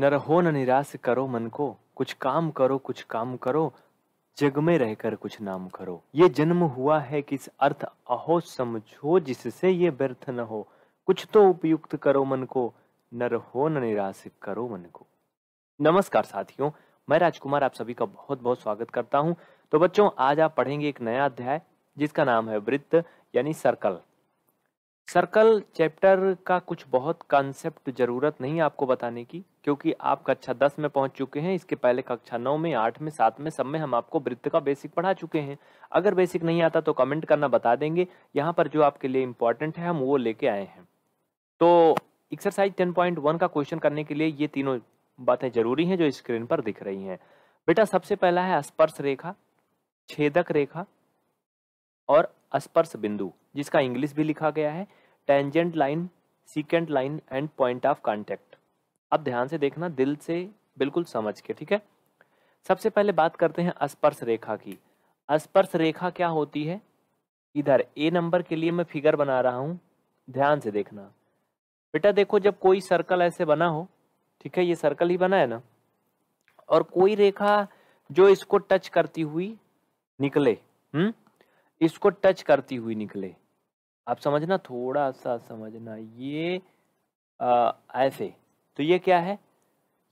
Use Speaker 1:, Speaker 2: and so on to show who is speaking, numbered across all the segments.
Speaker 1: नर हो न निराश करो मन को कुछ काम करो कुछ काम करो जग में रहकर कुछ नाम करो ये जन्म हुआ है किस अर्थ अहो समझो जिससे ये व्यर्थ न हो कुछ तो उपयुक्त करो मन को नर हो न निराश करो मन को नमस्कार साथियों मैं राजकुमार आप सभी का बहुत बहुत स्वागत करता हूं तो बच्चों आज आप पढ़ेंगे एक नया अध्याय जिसका नाम है वृत्त यानी सर्कल सर्कल चैप्टर का कुछ बहुत कॉन्सेप्ट जरूरत नहीं आपको बताने की क्योंकि आप कक्षा दस में पहुंच चुके हैं इसके पहले कक्षा नौ में आठ में सात में सब में हम आपको वृत्त का बेसिक पढ़ा चुके हैं अगर बेसिक नहीं आता तो कमेंट करना बता देंगे यहाँ पर जो आपके लिए इम्पोर्टेंट है हम वो लेके आए हैं तो एक्सरसाइज टेन पॉइंट वन का क्वेश्चन करने के लिए ये तीनों बातें जरूरी हैं जो स्क्रीन पर दिख रही हैं बेटा सबसे पहला है स्पर्श रेखा छेदक रेखा और स्पर्श बिंदु जिसका इंग्लिश भी लिखा गया है tangent line secant line and point of contact अब ध्यान से देखना दिल से बिल्कुल समझ के ठीक है सबसे पहले बात करते हैं स्पर्श रेखा की स्पर्श रेखा क्या होती है इधर ए नंबर के लिए मैं फिगर बना रहा हूँ ध्यान से देखना बेटा देखो जब कोई सर्कल ऐसे बना हो ठीक है ये सर्कल ही बना है ना और कोई रेखा जो इसको टच करती हुई निकले हम्म इसको टच करती हुई निकले आप समझना थोड़ा सा समझना ये आ, ऐसे तो ये क्या है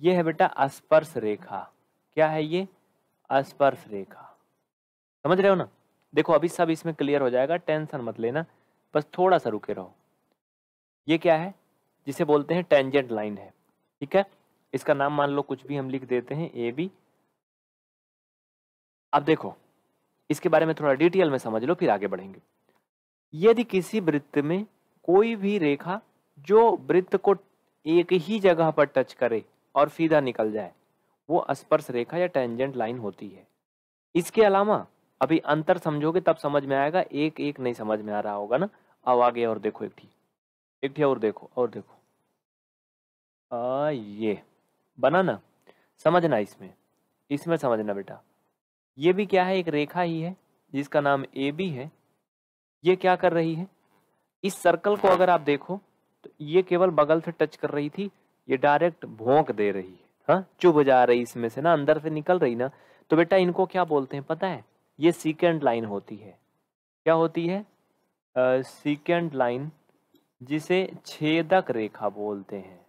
Speaker 1: ये है बेटा स्पर्श रेखा क्या है ये स्पर्श रेखा समझ रहे हो ना देखो अभी सब इसमें क्लियर हो जाएगा टेंशन मत लेना बस थोड़ा सा रुके रहो ये क्या है जिसे बोलते हैं टेंजेंट लाइन है ठीक है इसका नाम मान लो कुछ भी हम लिख देते हैं ए बी अब देखो इसके बारे में थोड़ा डिटेल में समझ लो फिर आगे बढ़ेंगे यदि किसी वृत्त में कोई भी रेखा जो वृत्त को एक ही जगह पर टच करे और सीधा निकल जाए वो स्पर्श रेखा या टेंजेंट लाइन होती है इसके अलावा अभी अंतर समझोगे तब समझ में आएगा एक एक नहीं समझ में आ रहा होगा ना अब आगे और देखो एक ठीक एक ठीक और देखो और देखो आ, ये बना ना समझना इसमें इसमें समझना बेटा ये भी क्या है एक रेखा ही है जिसका नाम ए बी है ये क्या कर रही है इस सर्कल को अगर आप देखो तो ये केवल बगल से टच कर रही थी ये डायरेक्ट भोंक दे रही है हाँ चुभ जा रही इसमें से ना अंदर से निकल रही ना तो बेटा इनको क्या बोलते हैं पता है ये सीकेंड लाइन होती है क्या होती है सीकेंड लाइन जिसे छेदक रेखा बोलते हैं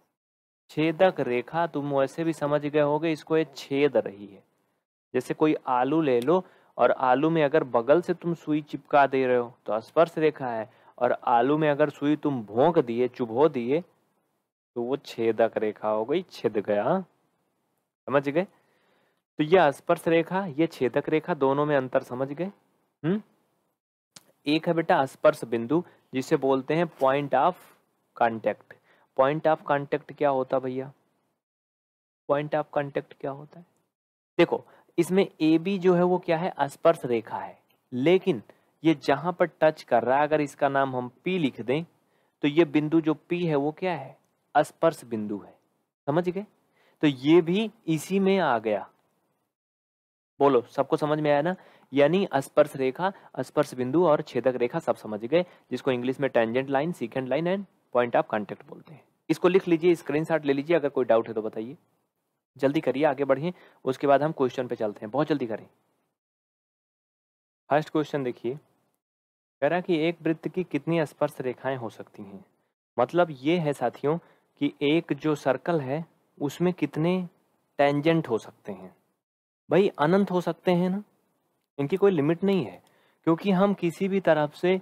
Speaker 1: छेदक रेखा तुम वैसे भी समझ गए होगे इसको ये छेद रही है जैसे कोई आलू ले लो और आलू में अगर बगल से तुम सुई चिपका दे रहे हो तो स्पर्श रेखा है और आलू में अगर सुई तुम भोंक दिए चुभो दिए तो वो छेदक रेखा हो गई छिद गया समझ गए तो यह स्पर्श रेखा ये छेदक रेखा दोनों में अंतर समझ गए हम्म एक है बेटा स्पर्श बिंदु जिसे बोलते हैं point of contact point of contact क्या होता भैया पॉइंट ऑफ कांटेक्ट क्या होता है देखो इसमें ए बी जो है वो क्या है स्पर्श रेखा है लेकिन ये जहां पर टच कर रहा है अगर इसका नाम हम पी लिख दें तो ये बिंदु जो पी है वो क्या है स्पर्श बिंदु है समझ गए तो ये भी इसी में आ गया बोलो सबको समझ में आया ना यानी स्पर्श रेखा स्पर्श बिंदु और छेदक रेखा सब समझ गए जिसको इंग्लिश में tangent line secant line and point of contact बोलते हैं इसको लिख लीजिए स्क्रीनशॉट ले लीजिए अगर कोई डाउट है तो बताइए जल्दी करिए आगे बढ़िए उसके बाद हम क्वेश्चन पे चलते हैं बहुत जल्दी करें फर्स्ट क्वेश्चन देखिए कह रहा कि एक वृत्त की कितनी स्पर्श रेखाएं हो सकती हैं मतलब ये है साथियों कि एक जो सर्कल है उसमें कितने टेंजेंट हो सकते हैं भाई अनंत हो सकते हैं ना इनकी कोई लिमिट नहीं है क्योंकि हम किसी भी तरफ से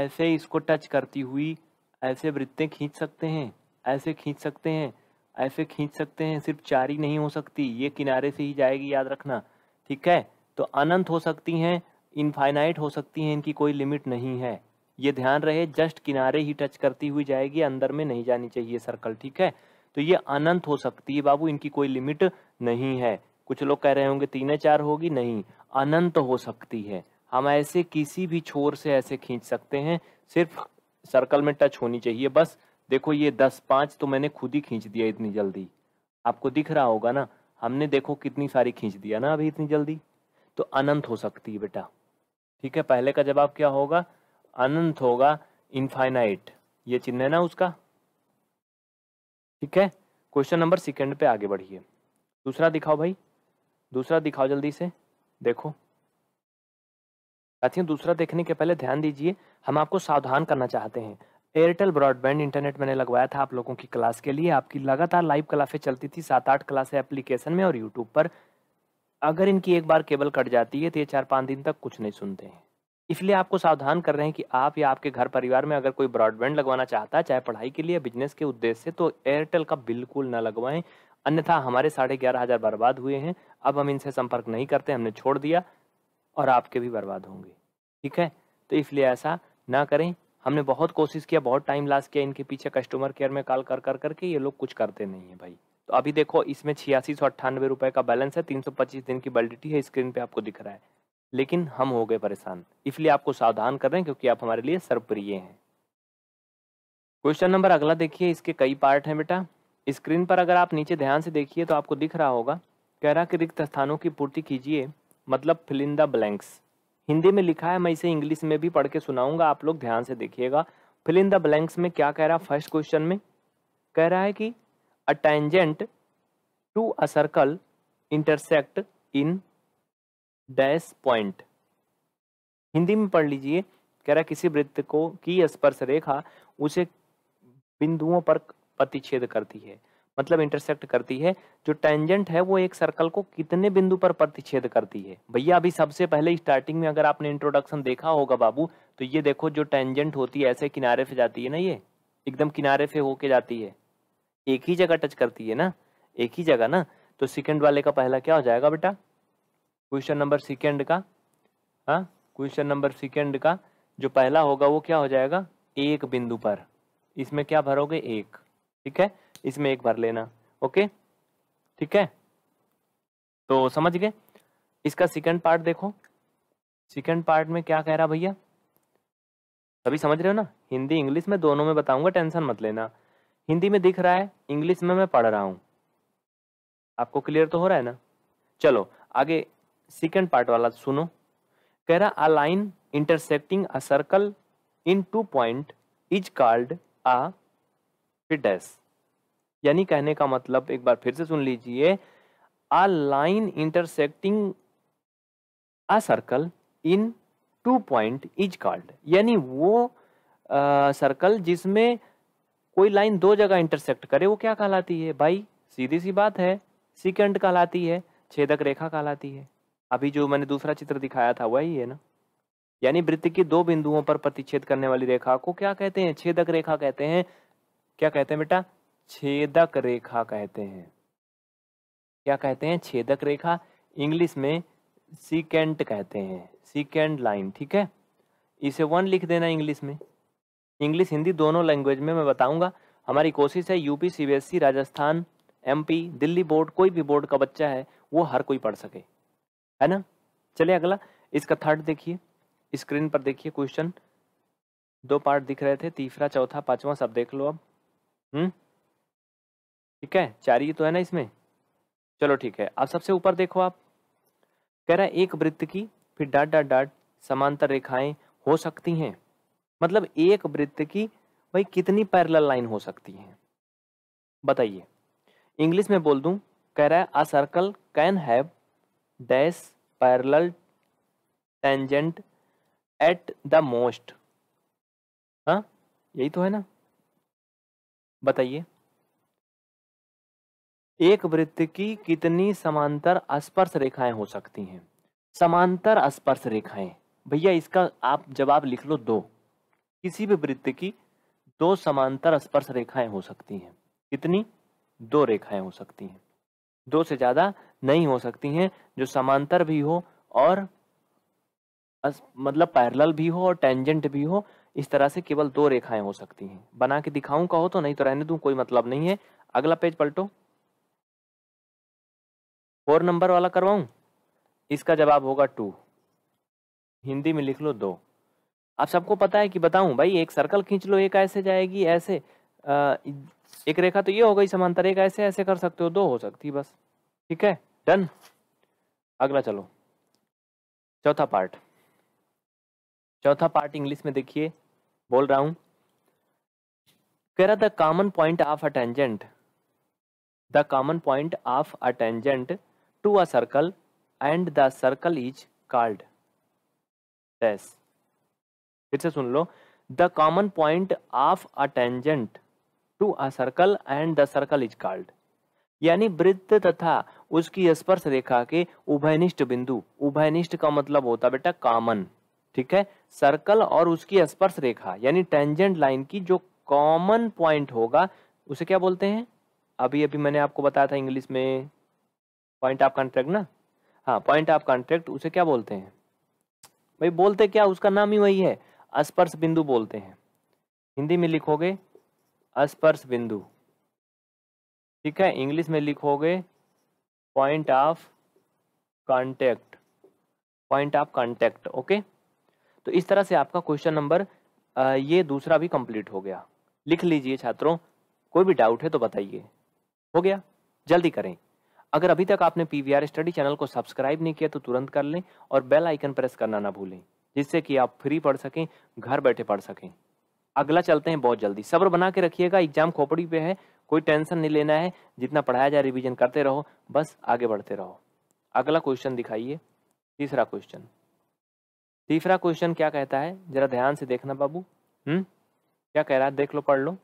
Speaker 1: ऐसे इसको टच करती हुई ऐसे वृत्तें खींच सकते हैं ऐसे खींच सकते हैं ऐसे खींच सकते हैं सिर्फ चार ही नहीं हो सकती ये किनारे से ही जाएगी याद रखना ठीक है तो अनंत हो सकती हैं इनफाइनाइट हो सकती हैं इनकी कोई लिमिट नहीं है ये ध्यान रहे जस्ट किनारे ही टच करती हुई जाएगी अंदर में नहीं जानी चाहिए सर्कल ठीक है तो ये अनंत हो सकती है बाबू इनकी कोई लिमिट नहीं है कुछ लोग कह रहे होंगे तीन चार होगी नहीं अनंत हो सकती है हम ऐसे किसी भी छोर से ऐसे खींच सकते हैं सिर्फ सर्कल में टच होनी चाहिए बस देखो ये दस पाँच तो मैंने खुद ही खींच दिया इतनी जल्दी आपको दिख रहा होगा ना हमने देखो कितनी सारी खींच दिया ना अभी इतनी जल्दी तो अनंत हो सकती है बेटा ठीक है पहले का जवाब क्या होगा अनंत होगा इनफाइनाइट ये चिन्ह है ना उसका ठीक है क्वेश्चन नंबर सेकेंड पे आगे बढ़िए दूसरा दिखाओ भाई दूसरा दिखाओ जल्दी से देखो साथियों दूसरा देखने के पहले ध्यान दीजिए हम आपको सावधान करना चाहते हैं एयरटेल ब्रॉडबैंड इंटरनेट मैंने लगवाया था आप लोगों की क्लास के लिए आपकी लगातार लाइव क्लासें चलती थी सात आठ क्लासें एप्लीकेशन में और यूट्यूब पर अगर इनकी एक बार केबल कट जाती है तो ये चार पाँच दिन तक कुछ नहीं सुनते हैं इसलिए आपको सावधान कर रहे हैं कि आप या आपके घर परिवार में अगर कोई ब्रॉडबैंड लगवाना चाहता है चाहे पढ़ाई के लिए बिजनेस के उद्देश्य से तो एयरटेल का बिल्कुल न लगवाएं अन्यथा हमारे साढ़े ग्यारह हज़ार बर्बाद हुए हैं अब हम इनसे संपर्क नहीं करते हमने छोड़ दिया और आपके भी बर्बाद होंगे ठीक है तो इसलिए ऐसा ना करें हमने बहुत कोशिश किया बहुत टाइम लास्ट किया इनके पीछे कस्टमर केयर में कॉल कर कर करके ये लोग कुछ करते नहीं है भाई तो अभी देखो इसमें छियासी सौ अट्ठानवे रुपये का बैलेंस है तीन सौ पच्चीस दिन की वैलिडिटी है स्क्रीन पे आपको दिख रहा है लेकिन हम हो गए परेशान इसलिए आपको सावधान कर रहे हैं क्योंकि आप हमारे लिए सर्वप्रिय हैं क्वेश्चन नंबर अगला देखिए इसके कई पार्ट हैं बेटा स्क्रीन पर अगर आप नीचे ध्यान से देखिए तो आपको दिख रहा होगा कह रहा कि रिक्त स्थानों की पूर्ति कीजिए मतलब फिलिंदा ब्लैंक्स हिंदी में लिखा है मैं इसे इंग्लिश में भी पढ़ के सुनाऊंगा आप लोग ध्यान से देखिएगा फिल इन द ब्लैंक्स में क्या कह रहा है फर्स्ट क्वेश्चन में कह रहा है कि a tangent to a circle intersect in dash point Hindi में पढ़ लीजिए कह रहा है किसी वृत्त को की स्पर्श रेखा उसे बिंदुओं पर प्रतिच्छेद करती है मतलब इंटरसेक्ट करती है जो टेंजेंट है वो एक सर्कल को कितने बिंदु पर प्रतिच्छेद करती है भैया अभी सबसे पहले स्टार्टिंग में अगर आपने इंट्रोडक्शन देखा होगा बाबू तो ये देखो जो टेंजेंट होती है ऐसे किनारे पे जाती है ना ये एकदम किनारे पे होके जाती है एक ही जगह टच करती है ना एक ही जगह ना तो सेकेंड वाले का पहला क्या हो जाएगा बेटा क्वेश्चन नंबर सेकेंड का हाँ क्वेश्चन नंबर सेकेंड का जो पहला होगा वो क्या हो जाएगा एक बिंदु पर इसमें क्या भरोगे एक ठीक है इसमें एक भर लेना ओके ठीक है तो समझ गए इसका सेकंड पार्ट देखो सेकंड पार्ट में क्या कह रहा भैया सभी समझ रहे हो ना हिंदी इंग्लिश में दोनों में बताऊंगा टेंशन मत लेना हिंदी में दिख रहा है इंग्लिश में मैं पढ़ रहा हूं आपको क्लियर तो हो रहा है ना चलो आगे सेकंड पार्ट वाला सुनो कह रहा a line intersecting a circle in two point is called a फिडेस यानी कहने का मतलब एक बार फिर से सुन लीजिए a line intersecting a circle in two point is called यानी वो सर्कल uh, जिसमें कोई लाइन दो जगह इंटरसेक्ट करे वो क्या कहलाती है भाई सीधी सी बात है सिकेंड कहलाती है छेदक रेखा कहलाती है अभी जो मैंने दूसरा चित्र दिखाया था वही है ना यानी वृत्त की दो बिंदुओं पर प्रतिच्छेद करने वाली रेखा को क्या कहते हैं छेदक रेखा कहते हैं क्या कहते हैं बेटा छेदक रेखा कहते हैं क्या कहते हैं छेदक रेखा इंग्लिश में सीकेंट कहते हैं सीकेंट लाइन ठीक है इसे वन लिख देना इंग्लिश में इंग्लिश हिंदी दोनों लैंग्वेज में मैं बताऊंगा हमारी कोशिश है UP CBSE e, Rajasthan MP Delhi board कोई भी बोर्ड का बच्चा है वो हर कोई पढ़ सके है ना चलिए अगला इसका थर्ड देखिए स्क्रीन पर देखिए क्वेश्चन दो पार्ट दिख रहे थे तीसरा चौथा पांचवा सब देख लो अब हम्म ठीक है चार ही तो है ना इसमें चलो ठीक है अब सबसे ऊपर देखो आप कह रहा है एक वृत्त की फिर डाट डाट डाट समांतर रेखाएं हो सकती हैं मतलब एक वृत्त की भाई कितनी पैरेलल लाइन हो सकती है बताइए इंग्लिश में बोल दूं कह रहा है a circle can have dash parallel tangent at the most हाँ यही तो है ना बताइए एक वृत्त की कितनी समांतर स्पर्श रेखाएं हो सकती हैं समांतर स्पर्श रेखाएं भैया इसका आप जवाब लिख लो दो किसी भी वृत्त की दो समांतर स्पर्श रेखाएं हो सकती हैं कितनी दो रेखाएं हो सकती हैं दो से ज़्यादा नहीं हो सकती हैं जो समांतर भी हो और अस, मतलब पैरल भी हो और टेंजेंट भी हो इस तरह से केवल दो रेखाएं हो सकती हैं बना के दिखाऊं कहो तो नहीं तो रहने दू कोई मतलब नहीं है अगला पेज पलटो फोर नंबर वाला करवाऊं इसका जवाब होगा टू हिंदी में लिख लो दो आप सबको पता है कि बताऊं भाई एक सर्कल खींच लो एक ऐसे जाएगी ऐसे आ, एक रेखा तो ये हो गई समांतर एक ऐसे ऐसे कर सकते हो दो हो सकती बस ठीक है डन अगला चलो चौथा पार्ट चौथा पार्ट इंग्लिश में देखिए बोल रहा हूं कह रहा the common point of a tangent the common point of a tangent to a circle and the circle is called dash फिर से सुन लो the common point of a tangent to a circle and the circle is called यानी वृत्त तथा उसकी स्पर्श रेखा के उभयनिष्ठ बिंदु उभयनिष्ठ का मतलब होता बेटा कॉमन ठीक है सर्कल और उसकी स्पर्श रेखा यानी टेंजेंट लाइन की जो कॉमन पॉइंट होगा उसे क्या बोलते हैं अभी अभी मैंने आपको बताया था इंग्लिश में पॉइंट ऑफ कॉन्ट्रैक्ट ना हाँ पॉइंट ऑफ कॉन्ट्रैक्ट उसे क्या बोलते हैं भाई बोलते क्या उसका नाम ही वही है स्पर्श बिंदु बोलते हैं हिंदी में लिखोगे स्पर्श बिंदु ठीक है इंग्लिश में लिखोगे point of contact point of contact okay तो इस तरह से आपका क्वेश्चन नंबर ये दूसरा भी कंप्लीट हो गया लिख लीजिए छात्रों कोई भी डाउट है तो बताइए हो गया जल्दी करें अगर अभी तक आपने पी स्टडी चैनल को सब्सक्राइब नहीं किया तो तुरंत कर लें और बेल आइकन प्रेस करना ना भूलें जिससे कि आप फ्री पढ़ सकें घर बैठे पढ़ सकें अगला चलते हैं बहुत जल्दी सब्र बना के रखिएगा एग्जाम खोपड़ी पे है कोई टेंशन नहीं लेना है जितना पढ़ाया जाए रिवीजन करते रहो बस आगे बढ़ते रहो अगला क्वेश्चन दिखाइए तीसरा क्वेश्चन तीसरा क्वेश्चन क्या कहता है जरा ध्यान से देखना बाबू हम्म क्या कह रहा है देख लो पढ़ लो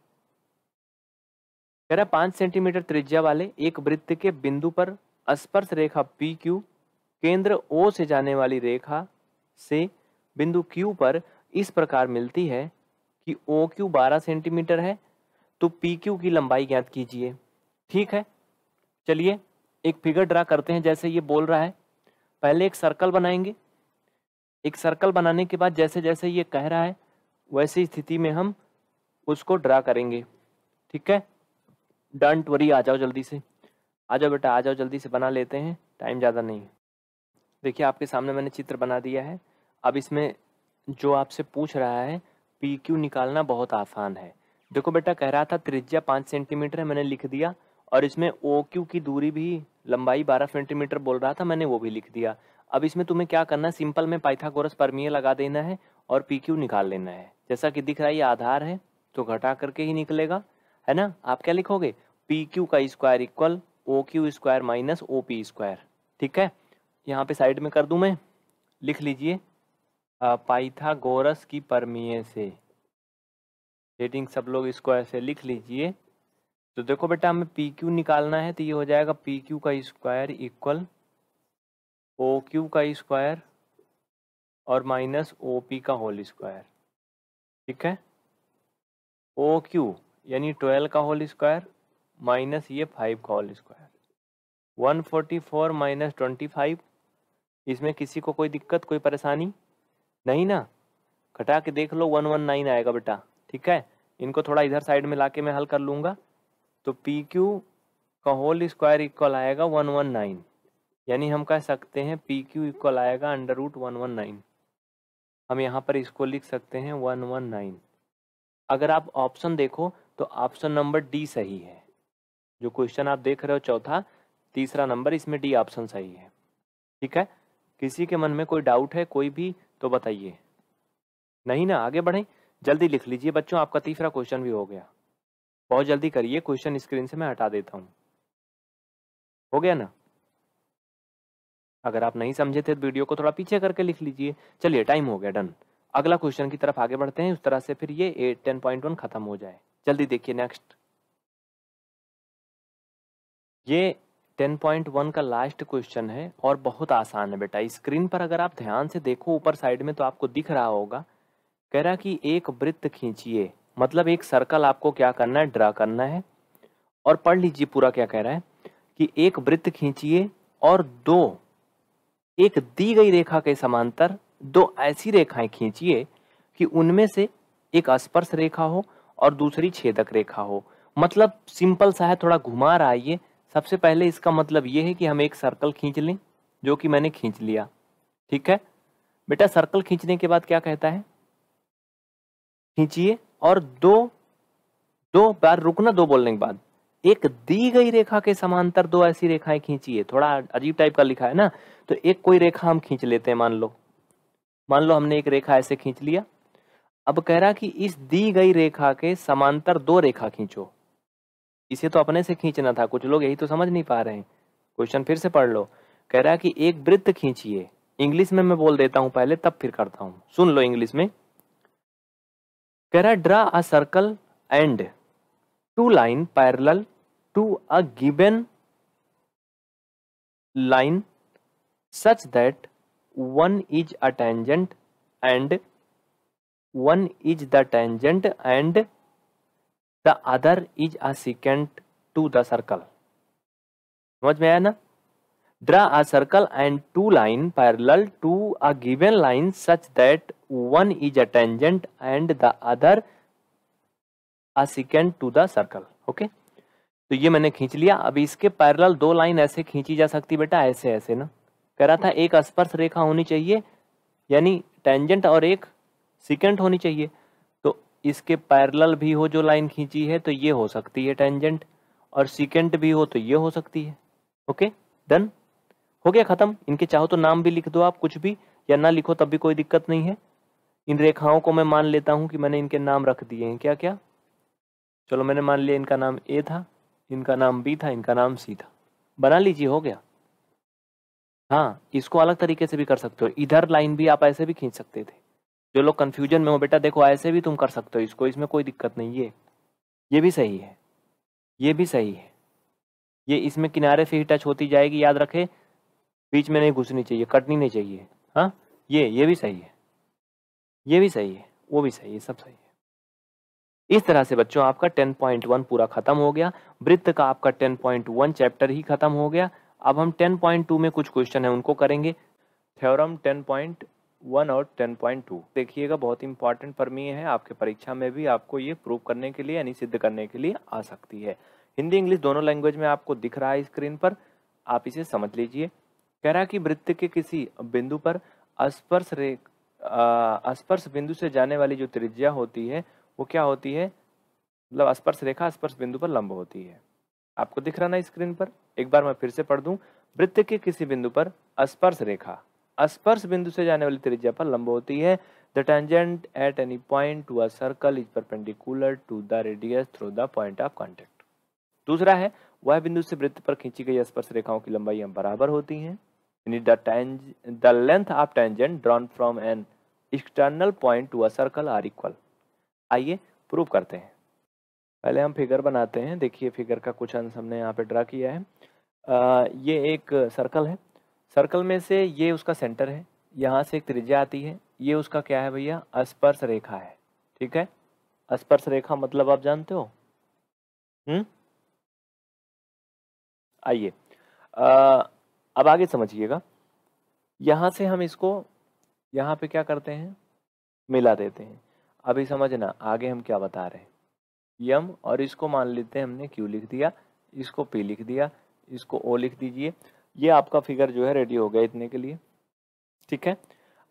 Speaker 1: कह रहा है पांच सेंटीमीटर त्रिज्या वाले एक वृत्त के बिंदु पर स्पर्श रेखा पी क्यू केंद्र ओ से जाने वाली रेखा से बिंदु क्यू पर इस प्रकार मिलती है कि ओ क्यू बारह सेंटीमीटर है तो पी क्यू की लंबाई ज्ञात कीजिए ठीक है चलिए एक फिगर ड्रा करते हैं जैसे ये बोल रहा है पहले एक सर्कल बनाएंगे एक सर्कल बनाने के बाद जैसे जैसे ये कह रहा है वैसी स्थिति में हम उसको ड्रा करेंगे ठीक है डंट वरी आ जाओ जल्दी से आ जाओ बेटा आ जाओ जल्दी से बना लेते हैं टाइम ज़्यादा नहीं देखिए आपके सामने मैंने चित्र बना दिया है अब इसमें जो आपसे पूछ रहा है पी क्यू निकालना बहुत आसान है देखो बेटा कह रहा था त्रिज्या पाँच सेंटीमीटर है मैंने लिख दिया और इसमें ओ क्यू की दूरी भी लंबाई बारह सेंटीमीटर बोल रहा था मैंने वो भी लिख दिया अब इसमें तुम्हें क्या करना है सिंपल में पाइथागोरस परमीय लगा देना है और पी क्यू निकाल लेना है जैसा कि दिख रहा है ये आधार है तो घटा करके ही निकलेगा है ना आप क्या लिखोगे पी क्यू का square equal O Q square minus O P square ठीक है यहाँ पे साइड में कर दूँ मैं लिख लीजिए पाइथागोरस की परमीय से हेडिंग सब लोग स्क्वायर से लिख लीजिए तो देखो बेटा हमें पी क्यू निकालना है तो ये हो जाएगा पी क्यू का स्क्वायर इक्वल ओ क्यू का स्क्वायर और माइनस ओ पी का होल स्क्वायर ठीक है ओ क्यू यानी ट्वेल्व का होल स्क्वायर माइनस ये फाइव का whole square one forty four minus twenty five इसमें किसी को कोई दिक्कत कोई परेशानी नहीं ना घटा के देख लो वन वन नाइन आएगा बेटा ठीक है इनको थोड़ा इधर साइड में लाके मैं हल कर लूँगा तो पी क्यू का होल स्क्वायर इक्वल आएगा वन वन नाइन यानी हम कह सकते हैं पी क्यू इक्वल आएगा under root one one nine हम यहाँ पर इसको लिख सकते हैं वन वन नाइन अगर आप ऑप्शन देखो तो ऑप्शन नंबर डी सही है जो क्वेश्चन आप देख रहे हो चौथा तीसरा नंबर इसमें डी ऑप्शन सही है ठीक है किसी के मन में कोई डाउट है कोई भी तो बताइए नहीं ना आगे बढ़े जल्दी लिख लीजिए बच्चों आपका तीसरा क्वेश्चन भी हो गया बहुत जल्दी करिए क्वेश्चन स्क्रीन से मैं हटा देता हूँ हो गया ना अगर आप नहीं समझे थे तो वीडियो को थोड़ा पीछे करके लिख लीजिए चलिए टाइम हो गया डन अगला क्वेश्चन की तरफ आगे बढ़ते हैं उस तरह से फिर ये एट टेन पॉइंट वन खत्म हो जाए जल्दी देखिए नेक्स्ट ये 10.1 का लास्ट क्वेश्चन है और बहुत आसान है बेटा स्क्रीन पर अगर आप ध्यान से देखो ऊपर साइड में तो आपको दिख रहा होगा कह रहा कि एक वृत्त खींचिए मतलब एक सर्कल आपको क्या करना है ड्रा करना है और पढ़ लीजिए पूरा क्या कह रहा है कि एक वृत्त खींचिए और दो एक दी गई रेखा के समांतर दो ऐसी रेखाएं खींचिए कि उनमें से एक स्पर्श रेखा हो और दूसरी छेदक रेखा हो मतलब सिंपल सा है थोड़ा घुमा रहा है ये सबसे पहले इसका मतलब ये है कि हम एक सर्कल खींच लें जो कि मैंने खींच लिया ठीक है बेटा सर्कल खींचने के बाद क्या कहता है खींचिए और दो दो बार रुकना दो बोलने के बाद एक दी गई रेखा के समांतर दो ऐसी रेखाएं खींचिए थोड़ा अजीब टाइप का लिखा है ना तो एक कोई रेखा हम खींच लेते हैं मान लो मान लो हमने एक रेखा ऐसे खींच लिया अब कह रहा कि इस दी गई रेखा के समांतर दो रेखा खींचो इसे तो अपने से खींचना था कुछ लोग यही तो समझ नहीं पा रहे हैं क्वेश्चन फिर से पढ़ लो कह रहा कि एक वृत्त खींचिए इंग्लिश में मैं बोल देता हूं पहले तब फिर करता हूं सुन लो इंग्लिश में कह रहा draw a circle and two line parallel to a given line such that one is a tangent and one is the tangent and the other is a secant to the circle समझ में आया ना draw a circle and two line parallel to a given line such that one is a tangent and the other a secant to the circle okay तो ये मैंने खींच लिया अब इसके पैरल दो लाइन ऐसे खींची जा सकती बेटा ऐसे ऐसे ना कह रहा था एक स्पर्श रेखा होनी चाहिए यानी टेंजेंट और एक सिकेंट होनी चाहिए इसके पैरेलल भी हो जो लाइन खींची है तो ये हो सकती है टेंजेंट और सिकेंट भी हो तो ये हो सकती है ओके डन हो गया खत्म इनके चाहो तो नाम भी लिख दो आप कुछ भी या ना लिखो तब भी कोई दिक्कत नहीं है इन रेखाओं को मैं मान लेता हूं कि मैंने इनके नाम रख दिए हैं क्या क्या चलो मैंने मान लिया इनका नाम ए था इनका नाम बी था इनका नाम सी था बना लीजिए हो गया हाँ इसको अलग तरीके से भी कर सकते हो इधर लाइन भी आप ऐसे भी खींच सकते थे जो लोग कन्फ्यूजन में हो बेटा देखो ऐसे भी तुम कर सकते हो इसको इसमें कोई दिक्कत नहीं है ये भी सही है ये भी सही है ये इसमें किनारे से ही टच होती जाएगी याद रखे बीच में नहीं घुसनी चाहिए कटनी नहीं चाहिए हाँ ये ये भी सही है ये भी सही है वो भी सही है सब सही है इस तरह से बच्चों आपका 10.1 पूरा खत्म हो गया वृत्त का आपका 10.1 चैप्टर ही खत्म हो गया अब हम 10.2 में कुछ क्वेश्चन है उनको करेंगे थ्योरम 10. वन और टेन पॉइंट टू देखिएगा बहुत इंपॉर्टेंट प्रमेय है आपके परीक्षा में भी आपको ये प्रूव करने के लिए यानी सिद्ध करने के लिए आ सकती है हिंदी इंग्लिश दोनों लैंग्वेज में आपको दिख रहा है स्क्रीन पर आप इसे समझ लीजिए कह रहा कि वृत्त के किसी बिंदु पर स्पर्श रेख स्पर्श बिंदु से जाने वाली जो त्रिज्या होती है वो क्या होती है मतलब स्पर्श रेखा स्पर्श बिंदु पर लंब होती है आपको दिख रहा ना स्क्रीन पर एक बार मैं फिर से पढ़ दूं वृत्त के किसी बिंदु पर स्पर्श रेखा स्पर्श बिंदु से जाने वाली त्रिज्या पर लंब होती है the tangent at any point to a circle is perpendicular to the radius through the point of contact दूसरा है वह बिंदु से वृत्त पर खींची गई स्पर्श रेखाओं की लंबाई बराबर होती है length of tangent drawn from an external point to a circle are equal आइए प्रूव करते हैं पहले हम फिगर बनाते हैं देखिए फिगर का कुछ अंश हमने यहाँ पे ड्रा किया है आ, ये एक सर्कल है सर्कल में से ये उसका सेंटर है यहाँ से एक त्रिज्या आती है ये उसका क्या है भैया स्पर्श रेखा है ठीक है स्पर्श रेखा मतलब आप जानते हो हम्म आइए अब आगे समझिएगा यहाँ से हम इसको यहाँ पे क्या करते हैं मिला देते हैं अभी समझना आगे हम क्या बता रहे हैं यम और इसको मान लेते हैं हमने क्यू लिख दिया इसको पी लिख दिया इसको ओ लिख दीजिए ये आपका फिगर जो है रेडी हो गया इतने के लिए ठीक है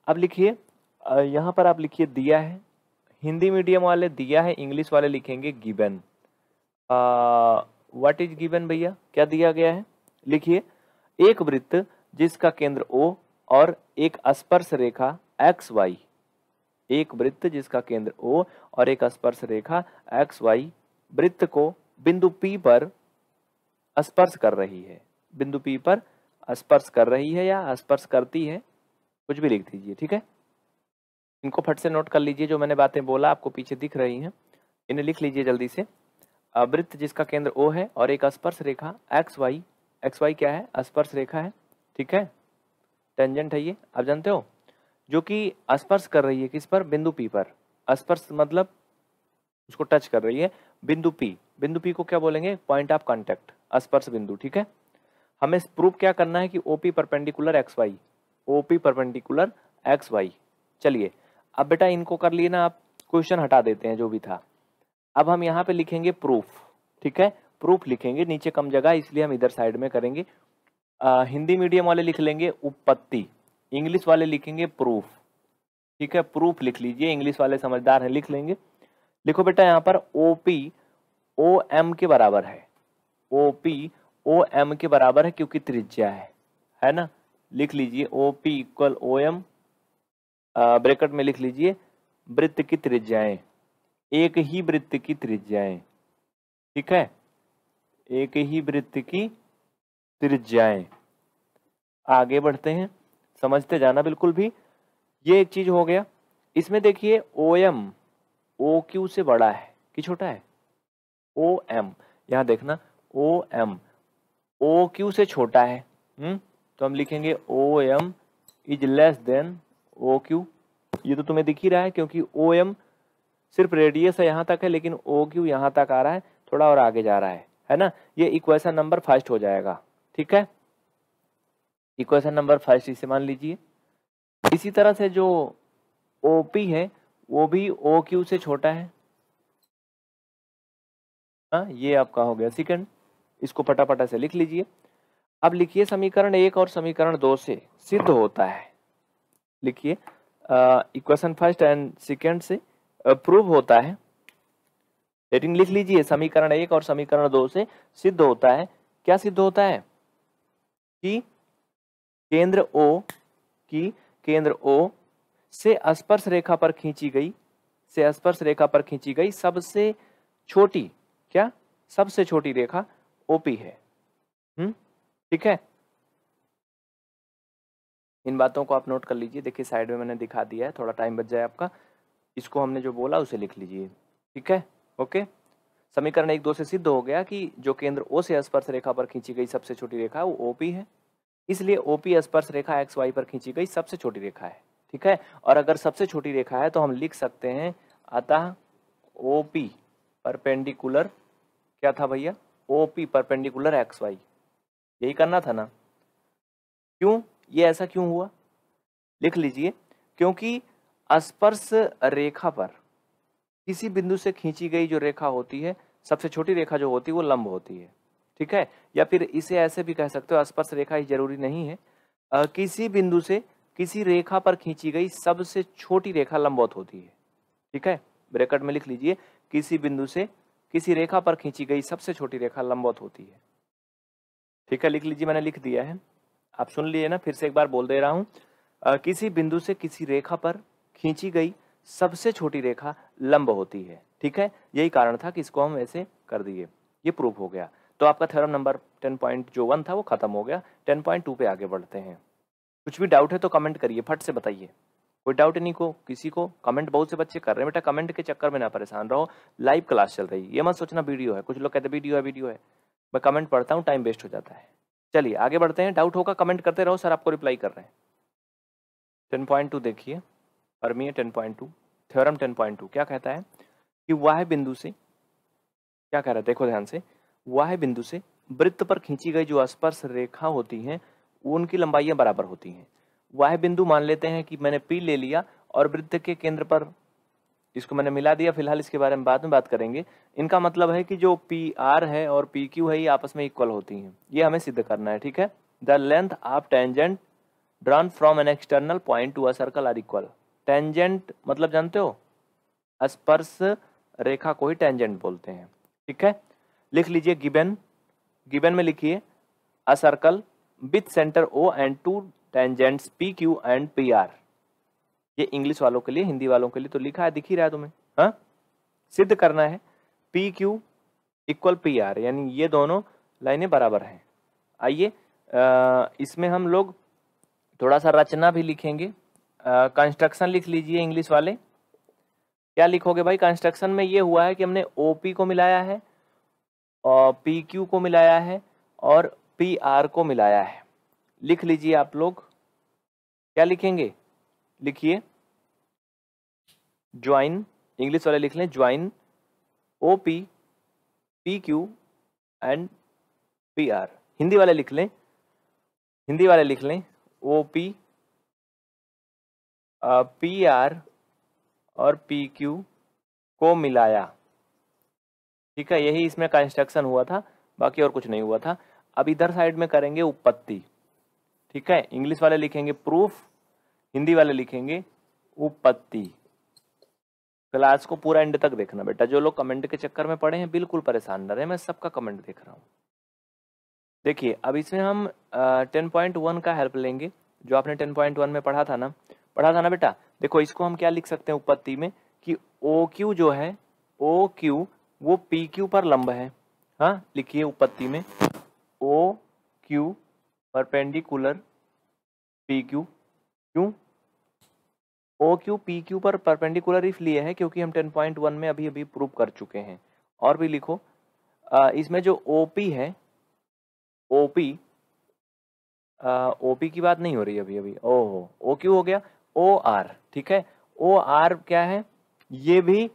Speaker 1: अब लिखिए यहाँ पर आप लिखिए दिया है हिंदी मीडियम वाले दिया है इंग्लिश वाले लिखेंगे गिबन व्हाट इज गिबन भैया क्या दिया गया है लिखिए एक वृत्त जिसका केंद्र ओ और एक स्पर्श रेखा एक्स वाई एक वृत्त जिसका केंद्र ओ और एक स्पर्श रेखा एक्स वाई वृत्त को बिंदु पी पर स्पर्श कर रही है बिंदु पी पर स्पर्श कर रही है या स्पर्श करती है कुछ भी लिख दीजिए ठीक है इनको फट से नोट कर लीजिए जो मैंने बातें बोला आपको पीछे दिख रही हैं इन्हें लिख लीजिए जल्दी से वृत्त जिसका केंद्र ओ है और एक स्पर्श रेखा एक्स वाई एक्स वाई क्या है स्पर्श रेखा है ठीक है टेंजेंट है ये आप जानते हो जो कि स्पर्श कर रही है किस पर बिंदु पी पर स्पर्श मतलब उसको टच कर रही है बिंदु पी बिंदु पी को क्या बोलेंगे पॉइंट ऑफ कॉन्टेक्ट स्पर्श बिंदु ठीक है हमें प्रूफ क्या करना है कि O P perpendicular X Y O P perpendicular X Y चलिए अब बेटा इनको कर लिए ना आप क्वेश्चन हटा देते हैं जो भी था अब हम यहाँ पे लिखेंगे प्रूफ ठीक है प्रूफ लिखेंगे नीचे कम जगह इसलिए हम इधर साइड में करेंगे आ, हिंदी मीडियम वाले लिख लेंगे उपपत्ति इंग्लिश वाले लिखेंगे प्रूफ ठीक है प्रूफ लिख लीजिए इंग्लिश वाले समझदार हैं लिख लेंगे लिखो बेटा यहाँ पर ओ पी ओ एम के बराबर है ओ पी ओ एम के बराबर है क्योंकि त्रिज्या है है ना लिख लीजिए O P equal O M bracket में लिख लीजिए वृत्त की त्रिज्याएं एक ही वृत्त की त्रिज्याएं ठीक है एक ही वृत्त की त्रिज्याएं आगे बढ़ते हैं समझते जाना बिल्कुल भी ये एक चीज हो गया इसमें देखिए ओ एम ओ क्यू से बड़ा है कि छोटा है ओ एम यहां देखना ओ एम ओ क्यू से छोटा है
Speaker 2: हुँ? हम्म,
Speaker 1: तो हम लिखेंगे O M is less than O Q ये तो तुम्हें दिख ही रहा है क्योंकि ओ एम सिर्फ रेडियस है यहाँ तक है लेकिन ओ क्यू यहाँ तक आ रहा है थोड़ा और आगे जा रहा है है ना ये इक्वेशन नंबर फर्स्ट हो जाएगा ठीक है इक्वेशन नंबर फर्स्ट इसे मान लीजिए इसी तरह से जो ओ पी है वो भी ओ क्यू से छोटा है हाँ ये आपका हो गया सेकंड इसको पटापटा से लिख लीजिए अब लिखिए समीकरण एक और समीकरण दो से सिद्ध होता है लिखिए इक्वेशन फर्स्ट एंड सेकेंड से प्रूव होता है लेकिन लिख लीजिए समीकरण एक और समीकरण दो से सिद्ध होता है क्या सिद्ध होता है कि केंद्र ओ की केंद्र ओ से स्पर्श रेखा पर खींची गई से स्पर्श रेखा पर खींची गई सबसे छोटी क्या सबसे छोटी रेखा ओपी है
Speaker 2: हम्म ठीक है
Speaker 1: इन बातों को आप नोट कर लीजिए देखिए साइड में मैंने दिखा दिया है थोड़ा टाइम बच जाए आपका इसको हमने जो बोला उसे लिख लीजिए ठीक है ओके समीकरण एक दो से सिद्ध हो गया कि जो केंद्र ओ से स्पर्श रेखा पर खींची गई सबसे छोटी रेखा है वो ओपी है इसलिए ओपी स्पर्श रेखा एक्स वाई पर खींची गई सबसे छोटी रेखा है ठीक है और अगर सबसे छोटी रेखा है तो हम लिख सकते हैं अतः ओ पी परपेंडिकुलर क्या था भैया O P perpendicular X Y यही करना था ना क्यों ये ऐसा क्यों हुआ लिख लीजिए क्योंकि स्पर्श रेखा पर किसी बिंदु से खींची गई जो रेखा होती है सबसे छोटी रेखा जो होती है वो लंब होती है ठीक है या फिर इसे ऐसे भी कह सकते हो स्पर्श रेखा ही जरूरी नहीं है आ, किसी बिंदु से किसी रेखा पर खींची गई सबसे छोटी रेखा लंबवत होती है ठीक है ब्रैकेट में लिख लीजिए किसी बिंदु से किसी रेखा पर खींची गई सबसे छोटी रेखा लंबवत होती है ठीक है लिख लीजिए मैंने लिख दिया है आप सुन लिए ना फिर से एक बार बोल दे रहा आ, किसी बिंदु से किसी रेखा पर खींची गई सबसे छोटी रेखा लंब होती है ठीक है यही कारण था कि इसको हम ऐसे कर दिए ये प्रूफ हो गया तो आपका थ्योरम नंबर टेन पॉइंट जो वन था वो खत्म हो गया टेन पॉइंट टू पे आगे बढ़ते हैं कुछ भी डाउट है तो कमेंट करिए फट से बताइए कोई डाउट नहीं को किसी को कमेंट बहुत से बच्चे कर रहे हैं बेटा कमेंट के चक्कर में ना परेशान रहो लाइव क्लास चल रही है ये मत सोचना वीडियो है कुछ लोग कहते हैं वीडियो है वीडियो है मैं कमेंट पढ़ता हूँ टाइम वेस्ट हो जाता है चलिए आगे बढ़ते हैं डाउट होगा कमेंट करते रहो सर आपको रिप्लाई कर रहे हैं टेन पॉइंट टू देखिए परमीय ten point two theorem ten point two क्या कहता है कि वाह बिंदु से क्या कह रहा है देखो ध्यान से वाह बिंदु से वृत्त पर खींची गई जो स्पर्श रेखा होती हैं उनकी लंबाइयाँ बराबर होती हैं वह बिंदु मान लेते हैं कि मैंने पी ले लिया और वृत्त के केंद्र पर इसको मैंने मिला दिया फिलहाल इसके बारे में बाद में बात करेंगे इनका मतलब है कि जो पी आर है और पी क्यू है ये आपस में इक्वल होती हैं ये हमें सिद्ध करना है ठीक है the length of tangent drawn from an external point to a circle are equal tangent मतलब जानते हो स्पर्श रेखा को ही टेंजेंट बोलते हैं ठीक है लिख लीजिए गिबेन गिबेन में लिखिए a circle with center O and two tangents P Q and P R ये इंग्लिश वालों के लिए हिंदी वालों के लिए तो लिखा है दिख ही रहा है तुम्हें हाँ सिद्ध करना है P Q equal P R यानी ये दोनों लाइनें बराबर हैं आइए इसमें हम लोग थोड़ा सा रचना भी लिखेंगे कंस्ट्रक्शन लिख लीजिए इंग्लिश वाले क्या लिखोगे भाई कंस्ट्रक्शन में ये हुआ है कि हमने ओ पी को मिलाया है और पी क्यू को मिलाया है और पी आर को मिलाया है लिख लीजिए आप लोग क्या लिखेंगे लिखिए ज्वाइन इंग्लिश वाले लिख लें join O P P Q and P R Hindi वाले लिख लें हिंदी वाले लिख लें ओ पी पी आर और पी क्यू को मिलाया ठीक है यही इसमें कंस्ट्रक्शन हुआ था बाकी और कुछ नहीं हुआ था अब इधर साइड में करेंगे उपपत्ति ठीक है इंग्लिश वाले लिखेंगे प्रूफ हिंदी वाले लिखेंगे उपत्ति क्लास को पूरा एंड तक देखना बेटा जो लोग कमेंट के चक्कर में पड़े हैं बिल्कुल परेशान न रहे मैं सबका कमेंट देख रहा हूँ देखिए अब इसमें हम टेन पॉइंट वन का हेल्प लेंगे जो आपने टेन पॉइंट वन में पढ़ा था ना पढ़ा था ना बेटा देखो इसको हम क्या लिख सकते हैं उपत्ति में कि ओ क्यू जो है ओ क्यू वो पी क्यू पर लंब है हाँ लिखिए उपत्ति में O Q perpendicular P Q क्यों ओ क्यू पी क्यू पर परपेंडिकुलर इसलिए है क्योंकि हम 10.1 में अभी अभी प्रूव कर चुके हैं और भी लिखो इसमें जो ओ पी है ओ पी ओ पी की बात नहीं हो रही अभी अभी ओ हो ओ क्यू हो गया ओ आर ठीक है ओ आर क्या है ये भी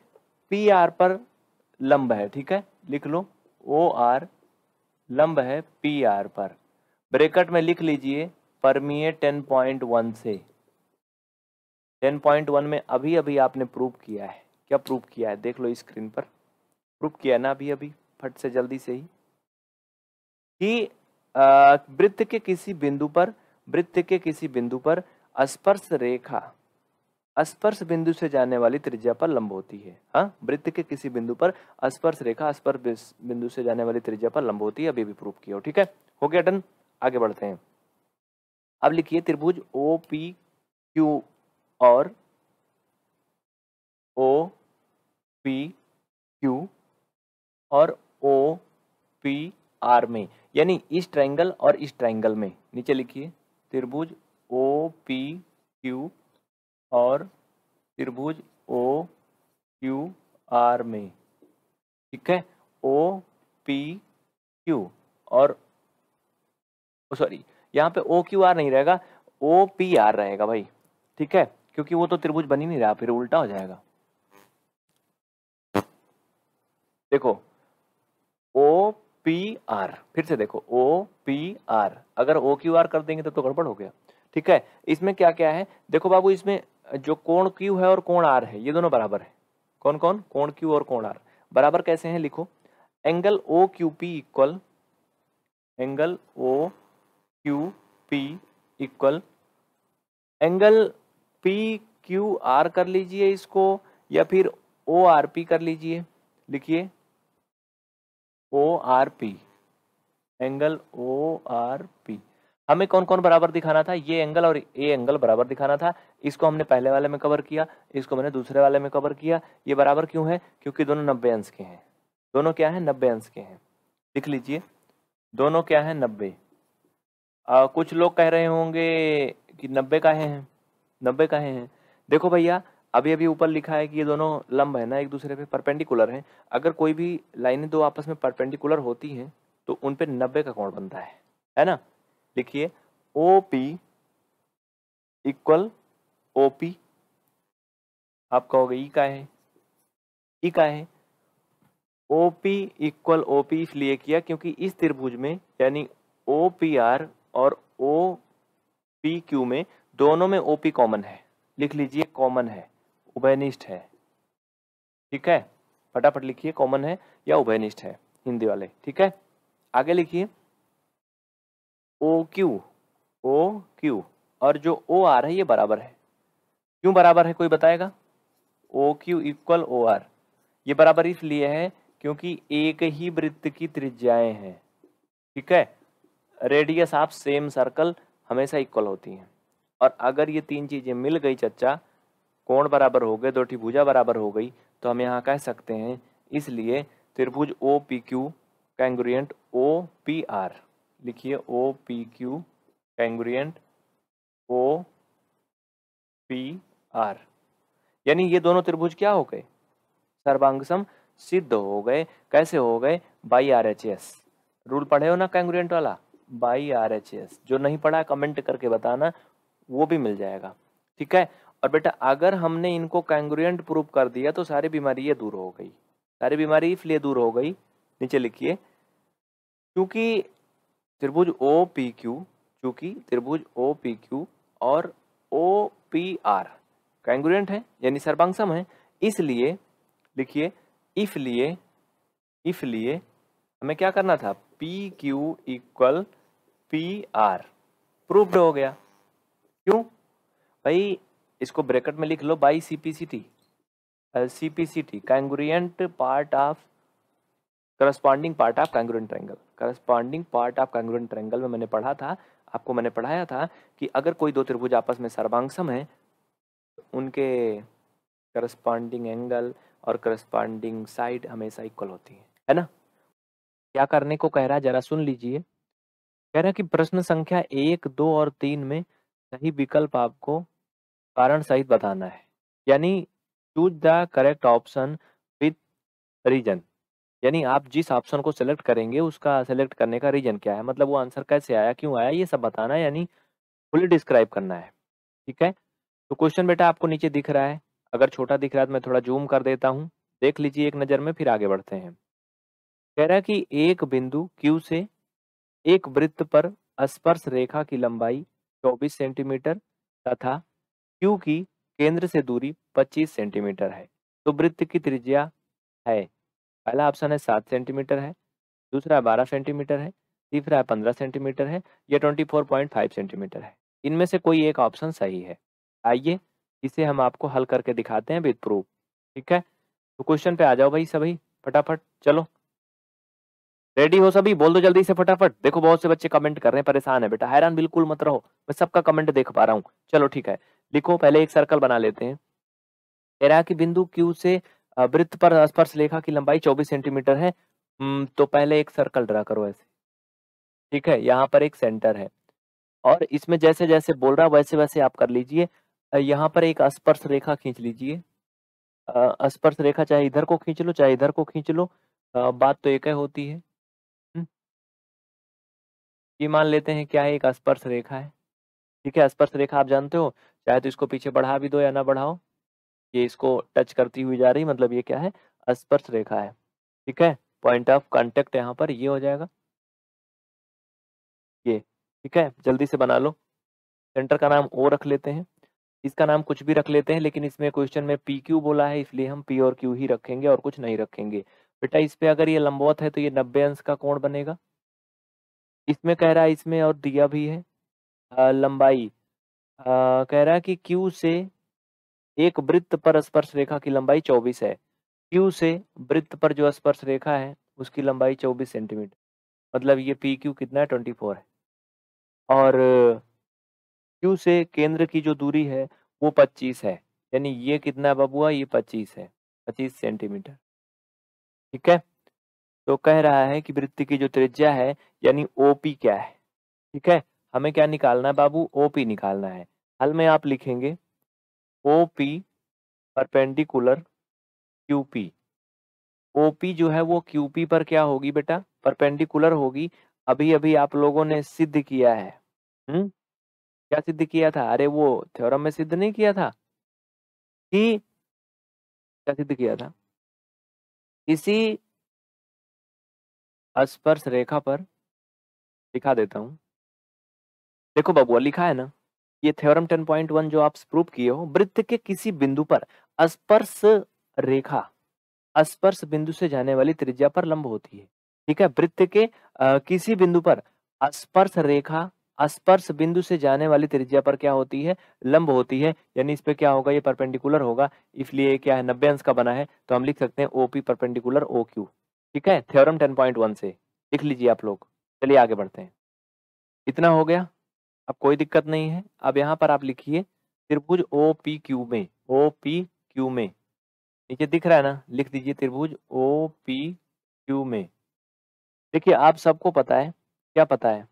Speaker 1: पी आर पर लंब है ठीक है लिख लो ओ आर लंब है पी आर पर ब्रेकट में लिख लीजिए परमीय 10.1 से 10.1 में अभी अभी आपने प्रूव किया है क्या प्रूव किया है देख लो स्क्रीन पर प्रूव किया ना अभी अभी फट से जल्दी से ही कि वृत्त के किसी बिंदु पर वृत्त के किसी बिंदु पर स्पर्श रेखा स्पर्श बिंदु से जाने वाली त्रिज्या पर लंब होती है हाँ वृत्त के किसी बिंदु पर स्पर्श रेखा स्पर्श बिंदु से जाने वाली त्रिज्या पर लंब होती है अभी भी प्रूफ किया ठीक है हो गया डन आगे बढ़ते हैं अब लिखिए त्रिभुज ओ पी क्यू और ओ पी क्यू और ओ पी आर में यानी इस ट्रायंगल और इस ट्रायंगल में नीचे लिखिए त्रिभुज ओ पी क्यू और त्रिभुज ओ क्यू आर में
Speaker 2: ठीक है ओ
Speaker 1: पी क्यू और सॉरी oh, यहाँ पे ओ क्यू आर नहीं रहेगा ओ पी आर रहेगा भाई ठीक है क्योंकि वो तो त्रिभुज बन ही नहीं रहा फिर उल्टा हो जाएगा देखो ओ पी आर फिर से देखो ओ पी आर अगर ओ क्यू आर कर देंगे तो, तो गड़बड़ हो गया ठीक है इसमें क्या क्या है देखो बाबू इसमें जो कोण क्यू है और कोण आर है ये दोनों बराबर है कौन कौन कोण क्यू और कोण आर बराबर कैसे हैं लिखो angle O Q P equal angle O Q P equal angle P Q R कर लीजिए इसको या फिर ओ आर पी कर लीजिए लिखिए O R P angle O R P हमें कौन कौन बराबर दिखाना था ये एंगल और ए एंगल बराबर दिखाना था इसको हमने पहले वाले में कवर किया इसको मैंने दूसरे वाले में कवर किया ये बराबर क्यों है क्योंकि दोनों नब्बे अंश के हैं दोनों क्या है नब्बे अंश के हैं लिख लीजिए दोनों क्या है नब्बे आ, कुछ लोग कह रहे होंगे कि नब्बे का हैं नब्बे काहे हैं देखो भैया अभी अभी ऊपर लिखा है कि ये दोनों लंब है ना एक दूसरे पे परपेंडिकुलर हैं अगर कोई भी लाइनें दो आपस में परपेंडिकुलर होती हैं तो उन पे नब्बे का कोण बनता है है ना लिखिए O P equal O P आप कहोगे ई का है ई का है O P equal O P इसलिए किया क्योंकि इस त्रिभुज में यानी ओ पी आर और ओ पी क्यू में दोनों में ओ पी कॉमन है लिख लीजिए कॉमन है उभयनिष्ठ है ठीक है फटाफट लिखिए कॉमन है या उभयनिष्ठ है हिंदी वाले ठीक है आगे लिखिए ओ क्यू ओ क्यू और जो ओ आर है ये बराबर है क्यों बराबर है कोई बताएगा O Q equal O R ये बराबर इसलिए है क्योंकि एक ही वृत्त की त्रिज्याएं हैं ठीक है रेडियस ऑफ सेम सर्कल हमेशा इक्वल होती हैं और अगर ये तीन चीज़ें मिल गई चच्चा कोण बराबर हो गए दो त्रिभुजा बराबर हो गई तो हम यहाँ कह सकते हैं इसलिए त्रिभुज O P Q congruent O P R लिखिए O P Q congruent O P R यानी ये दोनों त्रिभुज क्या हो गए सर्वांगसम सिद्ध हो गए कैसे हो गए by R H S rule पढ़े हो ना कैंग्रियंट वाला बाई आर एच एस जो नहीं पढ़ा कमेंट करके बताना वो भी मिल जाएगा ठीक है और बेटा अगर हमने इनको कैंग्रुएंट प्रूव कर दिया तो सारी बीमारी ये दूर हो गई सारी बीमारी इसलिए दूर हो गई नीचे लिखिए क्योंकि त्रिभुज ओ पी क्यू चूंकि त्रिभुज ओ पी क्यू और ओ पी आर कैंग्रुएंट है यानी सर्वांगसम है इसलिए लिखिए इफ लिए हमें क्या करना था P Q equal P R proof हो गया क्यों भाई इसको ब्रैकेट में लिख लो by C P C T C P C T congruent part of corresponding part of congruent triangle corresponding part of congruent triangle में मैंने पढ़ा था आपको मैंने पढ़ाया था कि अगर कोई दो त्रिभुज आपस में सर्वांगसम है तो उनके करस्पॉन्डिंग एंगल और करस्पॉन्डिंग साइड हमेशा इक्वल होती है है ना क्या करने को कह रहा है जरा सुन लीजिए कह रहा है कि प्रश्न संख्या एक दो और तीन में सही विकल्प आपको कारण सहित बताना है यानी choose the correct option with reason यानी आप जिस ऑप्शन को सेलेक्ट करेंगे उसका सेलेक्ट करने का रीजन क्या है मतलब वो आंसर कैसे आया क्यों आया ये सब बताना है यानी फुली डिस्क्राइब करना है ठीक है तो क्वेश्चन बेटा आपको नीचे दिख रहा है अगर छोटा दिख रहा है तो मैं थोड़ा जूम कर देता हूँ देख लीजिए एक नज़र में फिर आगे बढ़ते हैं कह रहा है कि एक बिंदु क्यू से एक वृत्त पर स्पर्श रेखा की लंबाई 24 सेंटीमीटर तथा क्यू की केंद्र से दूरी 25 सेंटीमीटर है तो वृत्त की त्रिज्या है पहला ऑप्शन है सात सेंटीमीटर है दूसरा बारह सेंटीमीटर है तीसरा है पंद्रह सेंटीमीटर है या twenty four point five centimetre है इनमें से कोई एक ऑप्शन सही है आइए इसे हम आपको हल करके दिखाते हैं विद प्रूफ ठीक है तो क्वेश्चन पे आ जाओ भाई सभी फटाफट चलो रेडी हो सभी बोल दो जल्दी से फटाफट देखो बहुत से बच्चे कमेंट कर रहे हैं परेशान है बेटा हैरान बिल्कुल मत रहो मैं सबका कमेंट देख पा रहा हूँ चलो ठीक है लिखो पहले एक सर्कल बना लेते हैं कह रहा है कि बिंदु क्यू से वृत्त पर स्पर्श लेखा की लंबाई 24 सेंटीमीटर है हम्म, तो पहले एक सर्कल ड्रा करो ऐसे ठीक है यहाँ पर एक सेंटर है और इसमें जैसे जैसे बोल रहा वैसे वैसे आप कर लीजिए यहाँ पर एक स्पर्श रेखा खींच लीजिए स्पर्श रेखा चाहे इधर को खींच लो चाहे इधर को खींच लो बात तो एक ही होती है ये मान लेते हैं क्या है एक स्पर्श रेखा है ठीक है स्पर्श रेखा आप जानते हो चाहे तो इसको पीछे बढ़ा भी दो या ना बढ़ाओ ये इसको टच करती हुई जा रही मतलब ये क्या है स्पर्श रेखा है ठीक है पॉइंट ऑफ कॉन्टेक्ट यहाँ पर ये हो जाएगा ये ठीक है जल्दी से बना लो सेंटर का नाम ओ रख लेते हैं इसका नाम कुछ भी रख लेते हैं लेकिन इसमें क्वेश्चन में पी क्यू बोला है इसलिए हम पी और क्यू ही रखेंगे और कुछ नहीं रखेंगे बेटा इस पे अगर ये लंबवत है तो ये नब्बे अंश का कोण बनेगा इसमें कह रहा है इसमें और दिया भी है लंबाई कह रहा है कि क्यू से एक वृत्त पर स्पर्श रेखा की लंबाई 24 है क्यू से वृत्त पर जो स्पर्श रेखा है उसकी लंबाई 24 सेंटीमीटर मतलब ये पी क्यू कितना है 24 है और क्यू से केंद्र की जो दूरी है वो 25 है यानी ये कितना है बबुआ ये 25 है 25 सेंटीमीटर ठीक है तो कह रहा है कि वृत्त की जो त्रिज्या है यानी ओपी क्या है ठीक है हमें क्या निकालना है बाबू ओपी निकालना है हल में आप लिखेंगे O P perpendicular Q P O P जो है वो क्यू पी पर क्या होगी बेटा परपेंडिकुलर होगी अभी अभी आप लोगों ने सिद्ध किया है हम्म क्या सिद्ध किया था अरे वो थ्योरम में सिद्ध
Speaker 2: नहीं किया था कि क्या सिद्ध किया था किसी स्पर्श रेखा पर
Speaker 1: दिखा देता हूँ देखो बबुआ लिखा है ना ये थ्योरम 10.1 जो आप प्रूफ किए हो वृत्त के किसी बिंदु पर स्पर्श रेखा स्पर्श बिंदु से जाने वाली त्रिज्या पर लंब होती है ठीक है वृत्त के आ, किसी बिंदु पर स्पर्श रेखा स्पर्श बिंदु से जाने वाली त्रिज्या पर क्या होती है लंब होती है यानी इस पे क्या होगा ये परपेंडिकुलर होगा इसलिए क्या है नब्बे अंश का बना है तो हम लिख सकते हैं ओपी परपेंडिकुलर ओ क्यू ठीक है थ्योरम 10.1 से लिख लीजिए आप लोग चलिए आगे बढ़ते हैं इतना हो गया अब कोई दिक्कत नहीं है अब यहाँ पर आप लिखिए त्रिभुज ओ पी क्यू में ओ पी क्यू में नीचे दिख रहा है ना लिख दीजिए त्रिभुज ओ पी क्यू में देखिए आप सबको पता है क्या पता है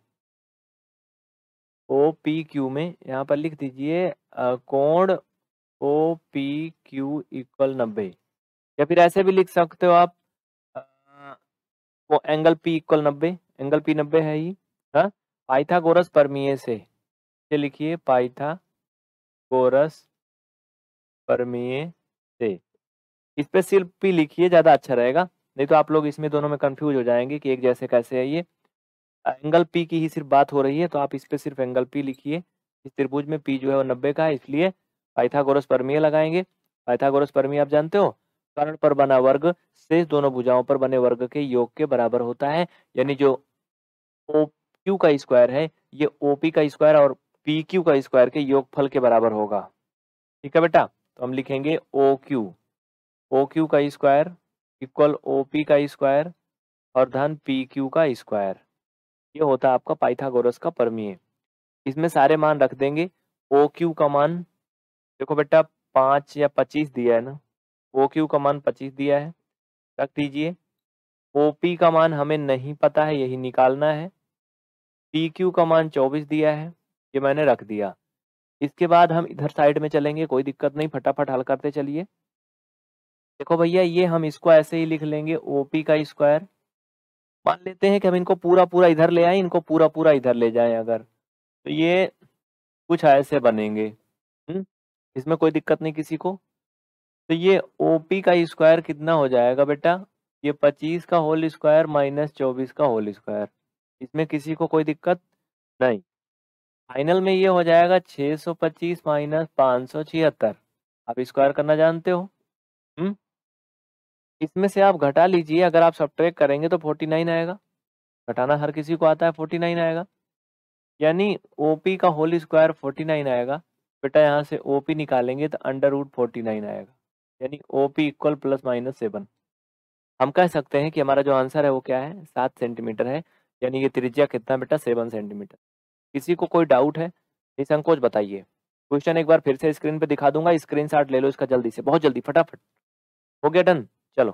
Speaker 1: ओ पी क्यू में यहाँ पर लिख दीजिए कोण ओ पी क्यू इक्वल नब्बे या फिर ऐसे भी लिख सकते हो आप वो एंगल पी इक्वल नब्बे एंगल पी नब्बे है ही हाँ पाइथागोरस परमीय से ये लिखिए पाइथागोरस परमीय से इस पे सिर्फ पी लिखिए ज़्यादा अच्छा रहेगा नहीं तो आप लोग इसमें दोनों में कंफ्यूज हो जाएंगे कि एक जैसे कैसे है ये एंगल पी की ही सिर्फ बात हो रही है तो आप इस पे सिर्फ एंगल पी लिखिए इस त्रिभुज में पी जो है वो नब्बे का है इसलिए पाइथागोरस परमीय लगाएंगे पाइथागोरस परमीय आप जानते हो कर्ण पर बना वर्ग शेष दोनों भुजाओं पर बने वर्ग के योग के बराबर होता है यानी जो ओ क्यू का स्क्वायर है ये ओपी का स्क्वायर और पी क्यू का स्क्वायर के योगफल के बराबर होगा ठीक है बेटा तो हम लिखेंगे ओ क्यू ओ क्यू का स्क्वायर इक्वल ओ पी का स्क्वायर और धन पी क्यू का स्क्वायर ये होता है आपका पाइथागोरस का परमीय इसमें सारे मान रख देंगे ओ क्यू का मान देखो बेटा पाँच या पच्चीस दिया है ना ओ क्यू का मान पच्चीस दिया है रख दीजिए ओ पी का मान हमें नहीं पता है यही निकालना है पी क्यू का मान चौबीस दिया है ये मैंने रख दिया इसके बाद हम इधर साइड में चलेंगे कोई दिक्कत नहीं फटाफट हल करते चलिए देखो भैया ये हम इसको ऐसे ही लिख लेंगे ओ पी का स्क्वायर मान लेते हैं कि हम इनको पूरा पूरा इधर ले आए इनको पूरा पूरा इधर ले जाए अगर तो ये कुछ ऐसे बनेंगे हुँ? हम्म, इसमें कोई दिक्कत नहीं किसी को तो ये ओ पी का स्क्वायर कितना हो जाएगा बेटा ये पच्चीस का होल स्क्वायर माइनस चौबीस का होल स्क्वायर इसमें किसी को कोई दिक्कत नहीं फाइनल में ये हो जाएगा 625 माइनस पाँच सौ छिहत्तर आप स्क्वायर करना जानते हो हम्म इसमें से आप घटा लीजिए अगर आप सब्ट्रैक करेंगे तो 49 आएगा घटाना हर किसी को आता है 49 आएगा यानी पी का होल स्क्वायर 49 आएगा बेटा यहाँ से पी निकालेंगे तो अंडर रूट फोर्टी आएगा यानी O P equal plus minus seven हम कह सकते हैं कि हमारा जो आंसर है वो क्या है सात सेंटीमीटर है यानी ये त्रिज्या कितना बेटा सेवन सेंटीमीटर किसी को कोई डाउट है निसंकोच बताइए क्वेश्चन एक बार फिर से स्क्रीन पे दिखा दूंगा स्क्रीन शॉट ले लो इसका जल्दी से बहुत जल्दी फटाफट हो गया डन चलो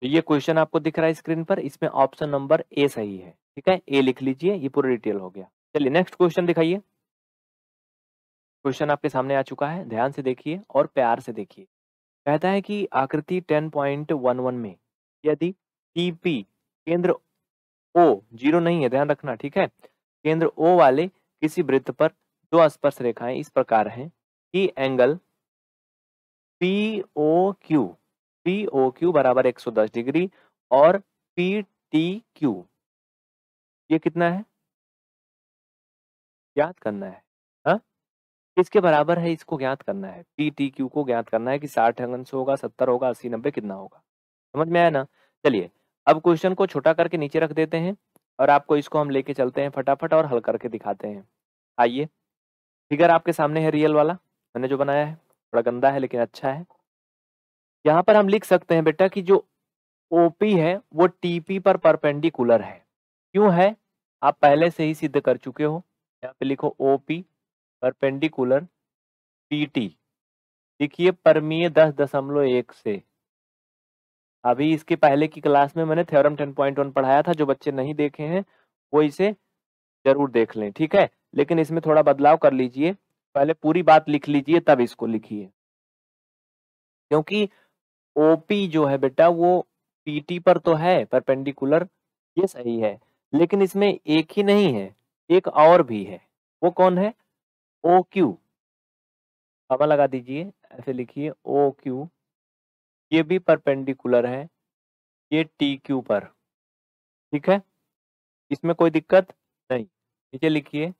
Speaker 1: तो ये क्वेश्चन आपको दिख रहा है स्क्रीन पर इसमें ऑप्शन नंबर ए सही है ठीक है ए लिख लीजिए ये पूरा डिटेल हो गया चलिए नेक्स्ट क्वेश्चन दिखाइए क्वेश्चन आपके सामने आ चुका है ध्यान से देखिए और प्यार से देखिए कहता है कि आकृति 10.11 में यदि टीपी केंद्र ओ जीरो नहीं है ध्यान रखना ठीक है केंद्र ओ वाले किसी वृत्त पर दो स्पर्श रेखाएं इस प्रकार हैं कि angle P O Q P O Q बराबर 110 डिग्री और पी टी क्यू ये कितना है याद करना है किसके बराबर है इसको ज्ञात करना है पी टी क्यू को ज्ञात करना है कि साठ अंश होगा सत्तर होगा अस्सी नब्बे कितना होगा समझ में आया ना चलिए अब क्वेश्चन को छोटा करके नीचे रख देते हैं और आपको इसको हम लेके चलते हैं फटाफट और हल करके दिखाते हैं आइए फिगर आपके सामने है रियल वाला मैंने जो बनाया है थोड़ा गंदा है लेकिन अच्छा है यहाँ पर हम लिख सकते हैं बेटा कि जो ओपी है वो टीपी पर परपेंडिकुलर है क्यों है आप पहले से ही सिद्ध कर चुके हो यहाँ पे लिखो ओ पी परपेंडिकुलर पीटी देखिए परमीय दस दशमलव एक से अभी इसके पहले की क्लास में मैंने थ्योरम टेन पॉइंट वन पढ़ाया था जो बच्चे नहीं देखे हैं वो इसे जरूर देख लें ठीक है लेकिन इसमें थोड़ा बदलाव कर लीजिए पहले पूरी बात लिख लीजिए तब इसको लिखिए क्योंकि ओपी जो है बेटा वो पीटी पर तो है परपेंडिकुलर ये सही है लेकिन इसमें एक ही नहीं है एक और भी है वो कौन है ओ क्यू हवा लगा दीजिए ऐसे लिखिए ओ क्यू ये भी परपेंडिकुलर है ये टी क्यू पर ठीक है इसमें कोई दिक्कत नहीं नीचे लिखिए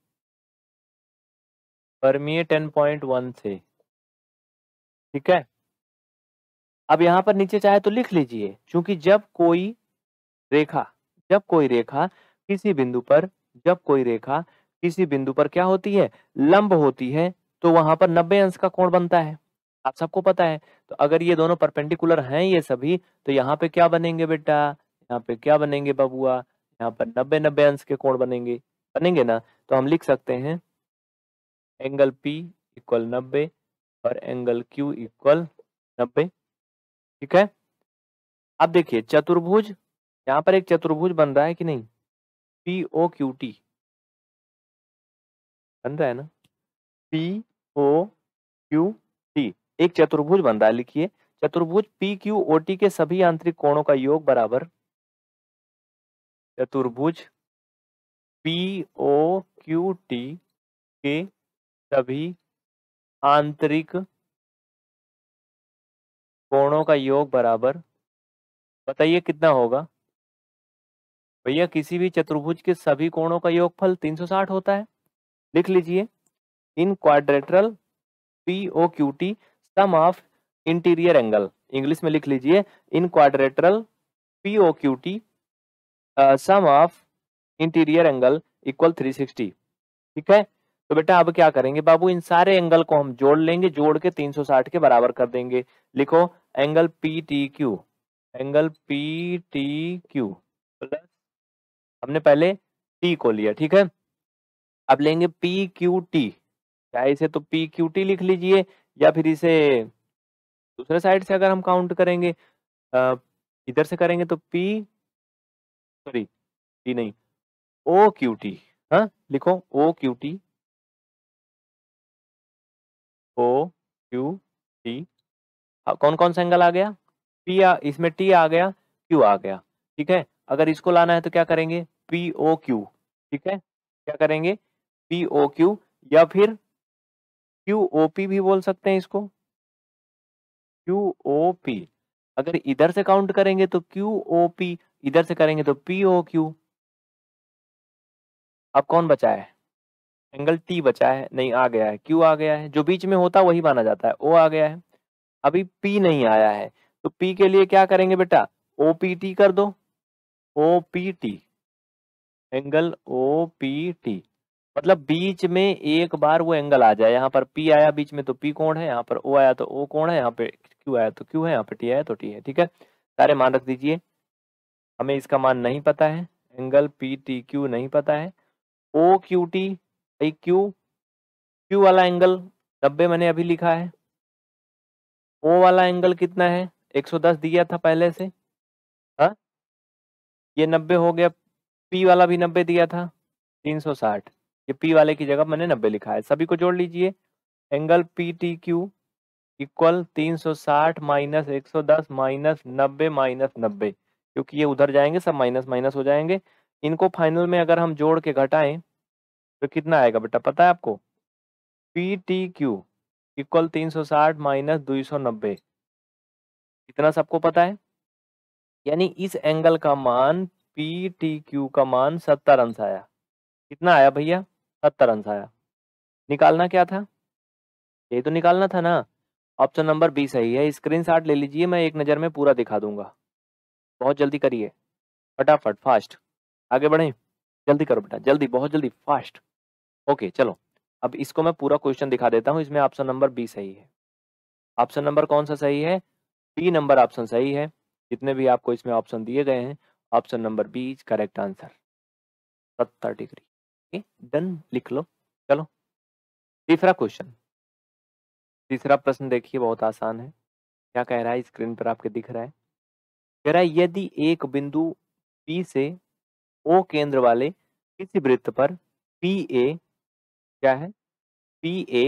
Speaker 1: परमीय टेन पॉइंट वन से ठीक है अब यहां पर नीचे चाहे तो लिख लीजिए क्योंकि जब कोई रेखा जब कोई रेखा किसी बिंदु पर जब कोई रेखा किसी बिंदु पर क्या होती है लंब होती है तो वहां पर नब्बे अंश का कोण बनता है आप सबको पता है तो अगर ये दोनों परपेंडिकुलर हैं ये सभी तो यहाँ पे क्या बनेंगे बेटा यहाँ पे क्या बनेंगे बबुआ यहाँ पर नब्बे नब्बे अंश के कोण बनेंगे बनेंगे ना तो हम लिख सकते हैं एंगल पी इक्वल नब्बे और एंगल क्यू इक्वल नब्बे ठीक है अब देखिए चतुर्भुज यहाँ पर एक चतुर्भुज बन रहा है कि नहीं पी ओ क्यू टी बन रहा है ना पी ओ क्यू टी एक चतुर्भुज बन रहा है लिखिए चतुर्भुज पी क्यू ओ टी के सभी आंतरिक कोणों का योग बराबर चतुर्भुज पी ओ क्यू टी के सभी आंतरिक कोणों का योग बराबर बताइए कितना होगा भैया किसी भी चतुर्भुज के सभी कोणों का योगफल 360 होता है लिख लीजिए in quadrilateral P O Q T sum of interior angle English में लिख लीजिए in quadrilateral P O Q T sum of interior angle equal 360 ठीक है तो बेटा अब क्या करेंगे बाबू इन सारे एंगल को हम जोड़ लेंगे जोड़ के 360 के बराबर कर देंगे लिखो angle P T Q angle P T Q plus हमने पहले टी को लिया ठीक है अब लेंगे पी क्यू टी चाहे इसे तो पी क्यू टी लिख लीजिए या फिर इसे दूसरे साइड से अगर हम काउंट करेंगे
Speaker 2: इधर से करेंगे तो पी सॉरी पी नहीं ओ क्यू टी हाँ लिखो O Q T O Q T हाँ, कौन कौन सा एंगल आ गया पी
Speaker 1: आ इसमें टी आ गया क्यू आ गया ठीक है अगर इसको लाना है तो क्या करेंगे पी ओ क्यू ठीक है क्या करेंगे पी ओ क्यू या फिर क्यू ओ पी भी बोल सकते हैं इसको क्यू ओ पी अगर इधर से काउंट करेंगे तो क्यू ओ पी इधर से करेंगे तो पी ओ क्यू अब कौन बचा है एंगल टी बचा है नहीं आ गया है क्यू आ गया है जो बीच में होता वही माना जाता है ओ आ गया है अभी पी नहीं आया है तो पी के लिए क्या करेंगे बेटा ओ पी टी कर दो O P T angle O P T मतलब बीच में एक बार वो एंगल आ जाए यहाँ पर पी आया बीच में तो पी कोण है यहाँ पर ओ आया तो ओ कोण है यहाँ पे क्यू आया तो क्यू है यहाँ पे टी आया तो टी है ठीक है सारे मान रख दीजिए हमें इसका मान नहीं पता है एंगल पी टी क्यू नहीं पता है O Q T I Q Q वाला एंगल नब्बे मैंने अभी लिखा है ओ वाला एंगल कितना है 110 दिया था पहले से हा? ये नब्बे हो गया पी वाला भी नब्बे दिया था 360 ये पी वाले की जगह मैंने नब्बे लिखा है सभी को जोड़ लीजिए angle P T Q equal तीन सौ साठ माइनस एक सौ दस माइनस नब्बे माइनस नब्बे क्योंकि ये उधर जाएंगे सब माइनस माइनस हो जाएंगे इनको फाइनल में अगर हम जोड़ के घटाएं तो कितना आएगा बेटा पता है आपको पी टी क्यू इक्वल तीन सौ साठ माइनस दो सौ नब्बे इतना सबको पता है यानी इस एंगल का मान पी टी क्यू का मान सत्तर अंश आया कितना आया भैया सत्तर अंश आया निकालना क्या था यही तो निकालना था ना ऑप्शन नंबर बी सही है स्क्रीन ले लीजिए मैं एक नज़र में पूरा दिखा दूंगा बहुत जल्दी करिए फटाफट फास्ट आगे बढ़ें जल्दी करो बेटा जल्दी बहुत जल्दी फास्ट ओके चलो अब इसको मैं पूरा क्वेश्चन दिखा देता हूँ इसमें ऑप्शन नंबर बी सही है ऑप्शन नंबर कौन सा सही है बी नंबर ऑप्शन सही है जितने भी आपको इसमें ऑप्शन दिए गए हैं option number B is correct answer सत्तर डिग्री डन लिख लो चलो तीसरा क्वेश्चन तीसरा प्रश्न देखिए बहुत आसान है क्या कह रहा है स्क्रीन पर आपके दिख रहा है कह रहा है यदि एक बिंदु P से O केंद्र वाले किसी वृत्त पर पी ए क्या है पी ए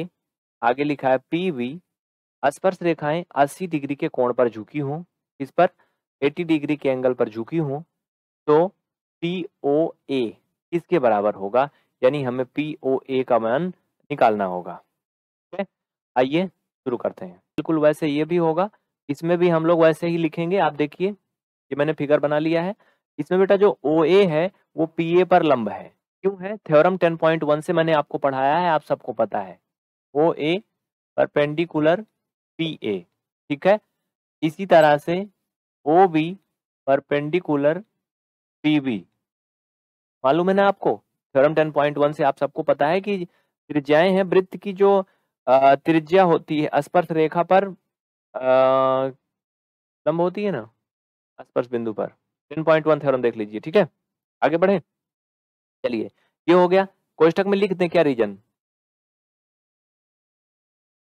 Speaker 1: आगे लिखा है पी वी स्पर्श रेखाएं 80 डिग्री के कोण पर झुकी हों इस पर 80 डिग्री के एंगल पर झुकी हों तो पी ओ ए इसके बराबर होगा यानी हमें पी ओ ए का मान निकालना होगा आइए शुरू करते हैं बिल्कुल वैसे ये भी होगा इसमें भी हम लोग वैसे ही लिखेंगे आप देखिए ये मैंने फिगर बना लिया है इसमें बेटा जो ओ ए है वो पी ए पर लंब है क्यों है थ्योरम 10.1 से मैंने आपको पढ़ाया है आप सबको पता है ओ ए परपेंडिकुलर पी ए ठीक है इसी तरह से O B perpendicular P B मालूम है ना आपको थ्योरम 10.1 से आप सबको पता है कि त्रिज्याएं हैं वृत्त की जो त्रिज्या होती है स्पर्श रेखा पर लंब होती है ना स्पर्श बिंदु पर 10.1 थ्योरम देख लीजिए ठीक है आगे बढ़े चलिए ये हो गया कोष्टक में लिख दें क्या रीजन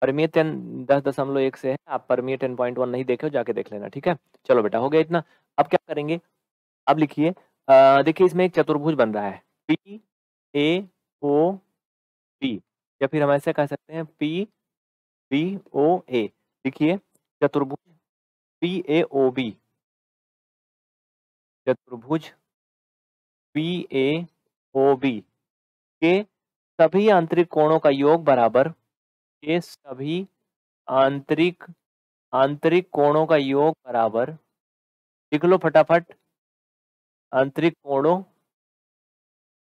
Speaker 1: परमीय टेन दस दशमलव एक से है आप परमीय टेन पॉइंट वन नहीं देखे हो जाके देख लेना ठीक है चलो बेटा हो गया इतना अब क्या करेंगे अब लिखिए देखिए इसमें एक चतुर्भुज बन रहा है पी ए ओ पी या फिर हम ऐसे कह सकते हैं पी
Speaker 2: बी ओ ए देखिए चतुर्भुज पी ए ओ बी चतुर्भुज पी ए
Speaker 1: ओ बी के सभी आंतरिक कोणों का योग बराबर के सभी आंतरिक आंतरिक कोणों का योग बराबर लिख लो फटाफट आंतरिक कोणों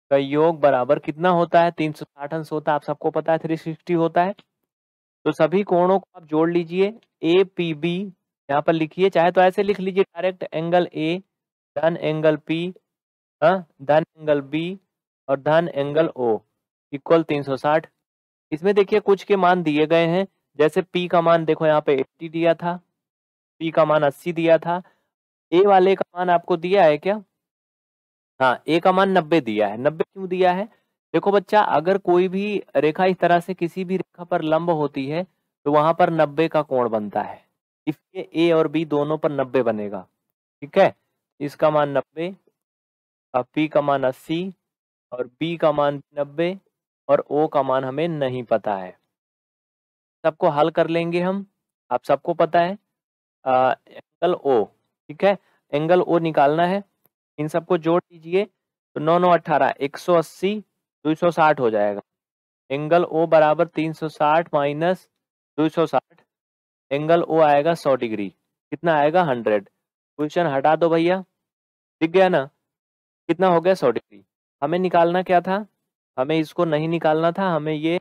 Speaker 1: का योग बराबर कितना होता है तीन सौ साठ अंश होता है आप सबको पता है थ्री सिक्सटी होता है तो सभी कोणों को आप जोड़ लीजिए ए पी बी यहाँ पर लिखिए चाहे तो ऐसे लिख लीजिए डायरेक्ट एंगल ए धन एंगल पी धन एंगल बी और धन एंगल ओ इक्वल तीन सौ साठ इसमें देखिए कुछ के मान दिए गए हैं जैसे पी का मान देखो यहाँ पे एट्टी दिया था पी का मान अस्सी दिया था ए वाले का मान आपको दिया है क्या हाँ ए का मान नब्बे दिया है नब्बे क्यों दिया है देखो बच्चा अगर कोई भी रेखा इस तरह से किसी भी रेखा पर लंब होती है तो वहां पर नब्बे का कोण बनता है इसलिए ए और बी दोनों पर नब्बे बनेगा ठीक है इसका मान नब्बे और पी का मान अस्सी और बी का मान नब्बे और ओ का मान हमें नहीं पता है सबको हल कर लेंगे हम आप सबको पता है आ, एंगल ओ ठीक है एंगल ओ निकालना है इन सबको जोड़ दीजिए तो नौ नौ अट्ठारह एक सौ अस्सी दो सौ साठ हो जाएगा एंगल ओ बराबर तीन सौ साठ माइनस दो सौ साठ एंगल ओ आएगा सौ डिग्री कितना आएगा हंड्रेड क्वेश्चन हटा दो भैया दिख गया ना कितना हो गया सौ डिग्री हमें निकालना क्या था हमें इसको नहीं निकालना था हमें ये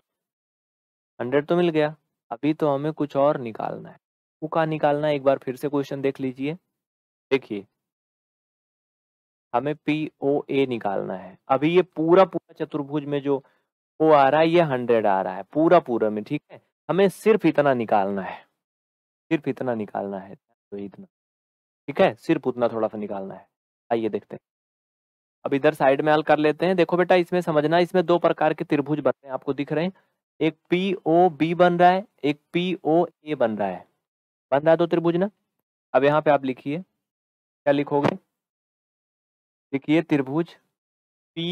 Speaker 1: हंड्रेड तो मिल गया अभी तो हमें कुछ और निकालना है वो का निकालना है एक बार फिर से क्वेश्चन देख लीजिए देखिए हमें पी ओ ए निकालना है अभी ये पूरा पूरा चतुर्भुज में जो ओ आ रहा है ये हंड्रेड आ रहा है पूरा पूरा में ठीक है हमें सिर्फ इतना निकालना है सिर्फ इतना निकालना है तो इतना ठीक है सिर्फ उतना थोड़ा सा निकालना है आइए देखते हैं अब इधर साइड में हल कर लेते हैं देखो बेटा इसमें समझना इसमें दो प्रकार के त्रिभुज बन रहे हैं आपको दिख रहे हैं एक पी ओ बी बन रहा है एक पी ओ ए बन रहा है बन रहा है दो त्रिभुज ना अब यहाँ पे आप लिखिए क्या लिखोगे देखिए त्रिभुज पी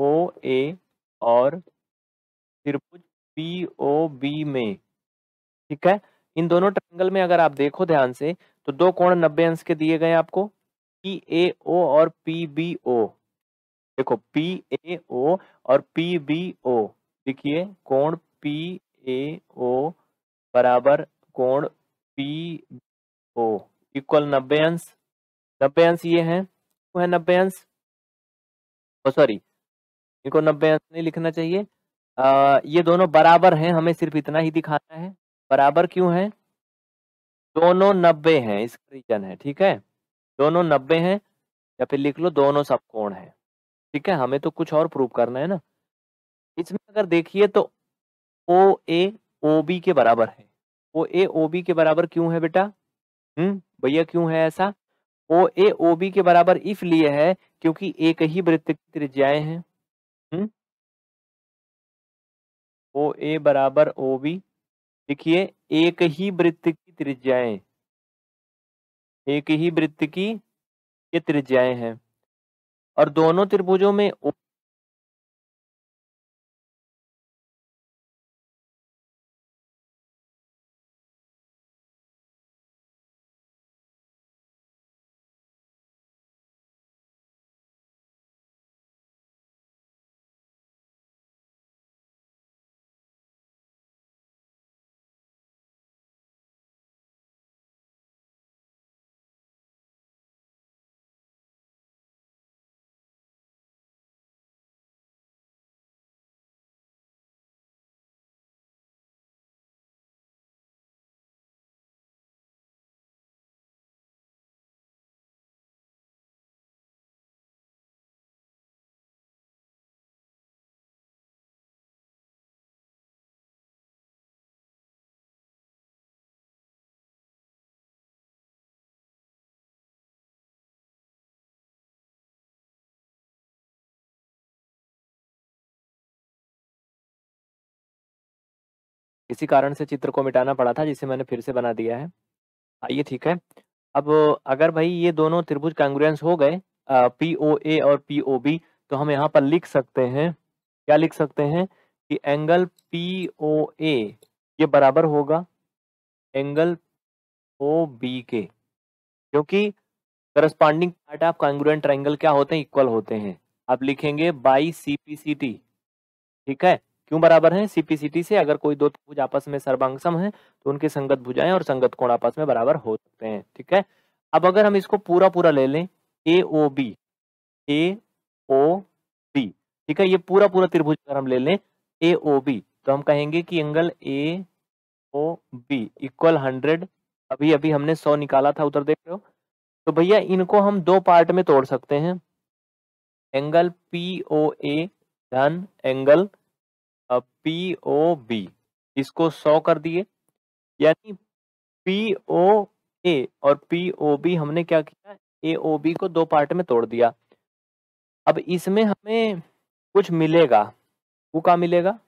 Speaker 1: ओ ए और त्रिभुज पी ओ बी में ठीक है इन दोनों ट्रायंगल में अगर आप देखो ध्यान से तो दो कोण नब्बे अंश के दिए गए आपको पी ए ओ और पी बी ओ देखो पी ए ओ और पी बी ओ देखिए कोण पी ए ओ बराबर कोण पी ओ इक्वल नब्बे अंश नब्बे अंश ये हैं है नब्बे अंश सॉरी इनको नब्बे अंश नहीं लिखना चाहिए आ, ये दोनों बराबर हैं हमें सिर्फ इतना ही दिखाना है बराबर क्यों है दोनों नब्बे हैं इसका रीजन है ठीक है दोनों नब्बे हैं या फिर लिख लो दोनों कोण है ठीक है हमें तो कुछ और प्रूव करना है ना इसमें अगर देखिए तो ओ ए ओ बी के बराबर है ओ ए ओ बी के बराबर क्यों है बेटा हम्म भैया क्यों है ऐसा ओ ए ओ बी के बराबर इसलिए है क्योंकि एक ही वृत्त की त्रिज्याएं हैं हम्म? ओ ए बराबर ओ बी देखिए एक ही वृत्त की त्रिज्याएं एक
Speaker 2: ही वृत्त की ये त्रिज्याएं हैं और दोनों त्रिभुजों में ओ इसी कारण से चित्र को मिटाना पड़ा था जिसे मैंने फिर से बना दिया है आइए ठीक है अब
Speaker 1: अगर भाई ये दोनों त्रिभुज कांग्रेंस हो गए पी ओ ए और पी ओ बी तो हम यहाँ पर लिख सकते हैं क्या लिख सकते हैं कि एंगल पी ओ ए ये बराबर होगा एंगल ओ बी के क्योंकि corresponding part of congruent triangle क्या होते हैं इक्वल होते हैं आप लिखेंगे by C P C T ठीक है क्यों बराबर है सीपीसीटी से अगर कोई दो त्रिभुज आपस में सर्वांग है तो उनके संगत भुजाएं और संगत कोण आपस में बराबर हो सकते हैं ठीक है अब अगर हम इसको पूरा पूरा ले लें ए ओ बी ए ओ बी ठीक है ये पूरा पूरा त्रिभुज अगर हम ले लें ए ओ बी तो हम कहेंगे कि angle A O B equal hundred अभी अभी हमने सौ निकाला था उधर देख रहे हो तो भैया इनको हम दो पार्ट में तोड़ सकते हैं एंगल पी ओ ए धन एंगल पी ओ बी इसको सौ कर दिए यानी पी ओ ए और पी ओ बी हमने क्या किया ए ओ बी को दो पार्ट में तोड़ दिया अब इसमें हमें कुछ मिलेगा वो क्या मिलेगा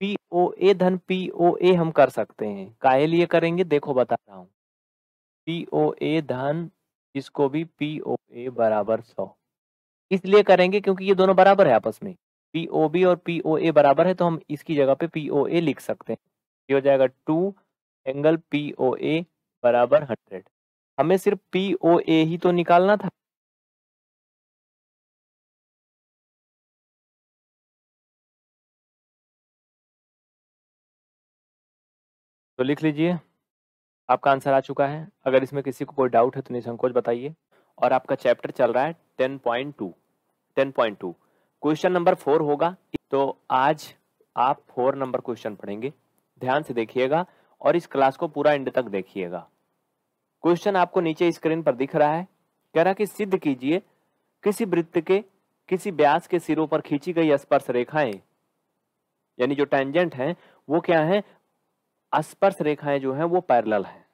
Speaker 1: पी ओ ए धन पी ओ ए हम कर सकते हैं काहे लिए करेंगे देखो बता रहा हूँ पी ओ ए धन इसको भी पी ओ ए बराबर सौ इसलिए करेंगे क्योंकि ये दोनों बराबर है आपस में पीओबी और ए बराबर है तो हम इसकी जगह पे ए लिख सकते हैं ये हो जाएगा टू एंगल ए बराबर हंड्रेड हमें सिर्फ
Speaker 2: ए ही तो निकालना था तो लिख लीजिए आपका आंसर आ चुका है अगर इसमें किसी को कोई डाउट है तो
Speaker 1: निसंकोच बताइए और आपका चैप्टर चल रहा है ten point two ten point two question number four होगा तो आज आप फोर नंबर क्वेश्चन पढ़ेंगे ध्यान से देखिएगा और इस क्लास को पूरा एंड तक देखिएगा क्वेश्चन आपको नीचे स्क्रीन पर दिख रहा है कह रहा कि सिद्ध कीजिए किसी वृत्त के किसी ब्यास के सिरों पर खींची गई स्पर्श रेखाएं यानी जो टेंजेंट हैं वो क्या है स्पर्श रेखाएं जो हैं वो पैरल हैं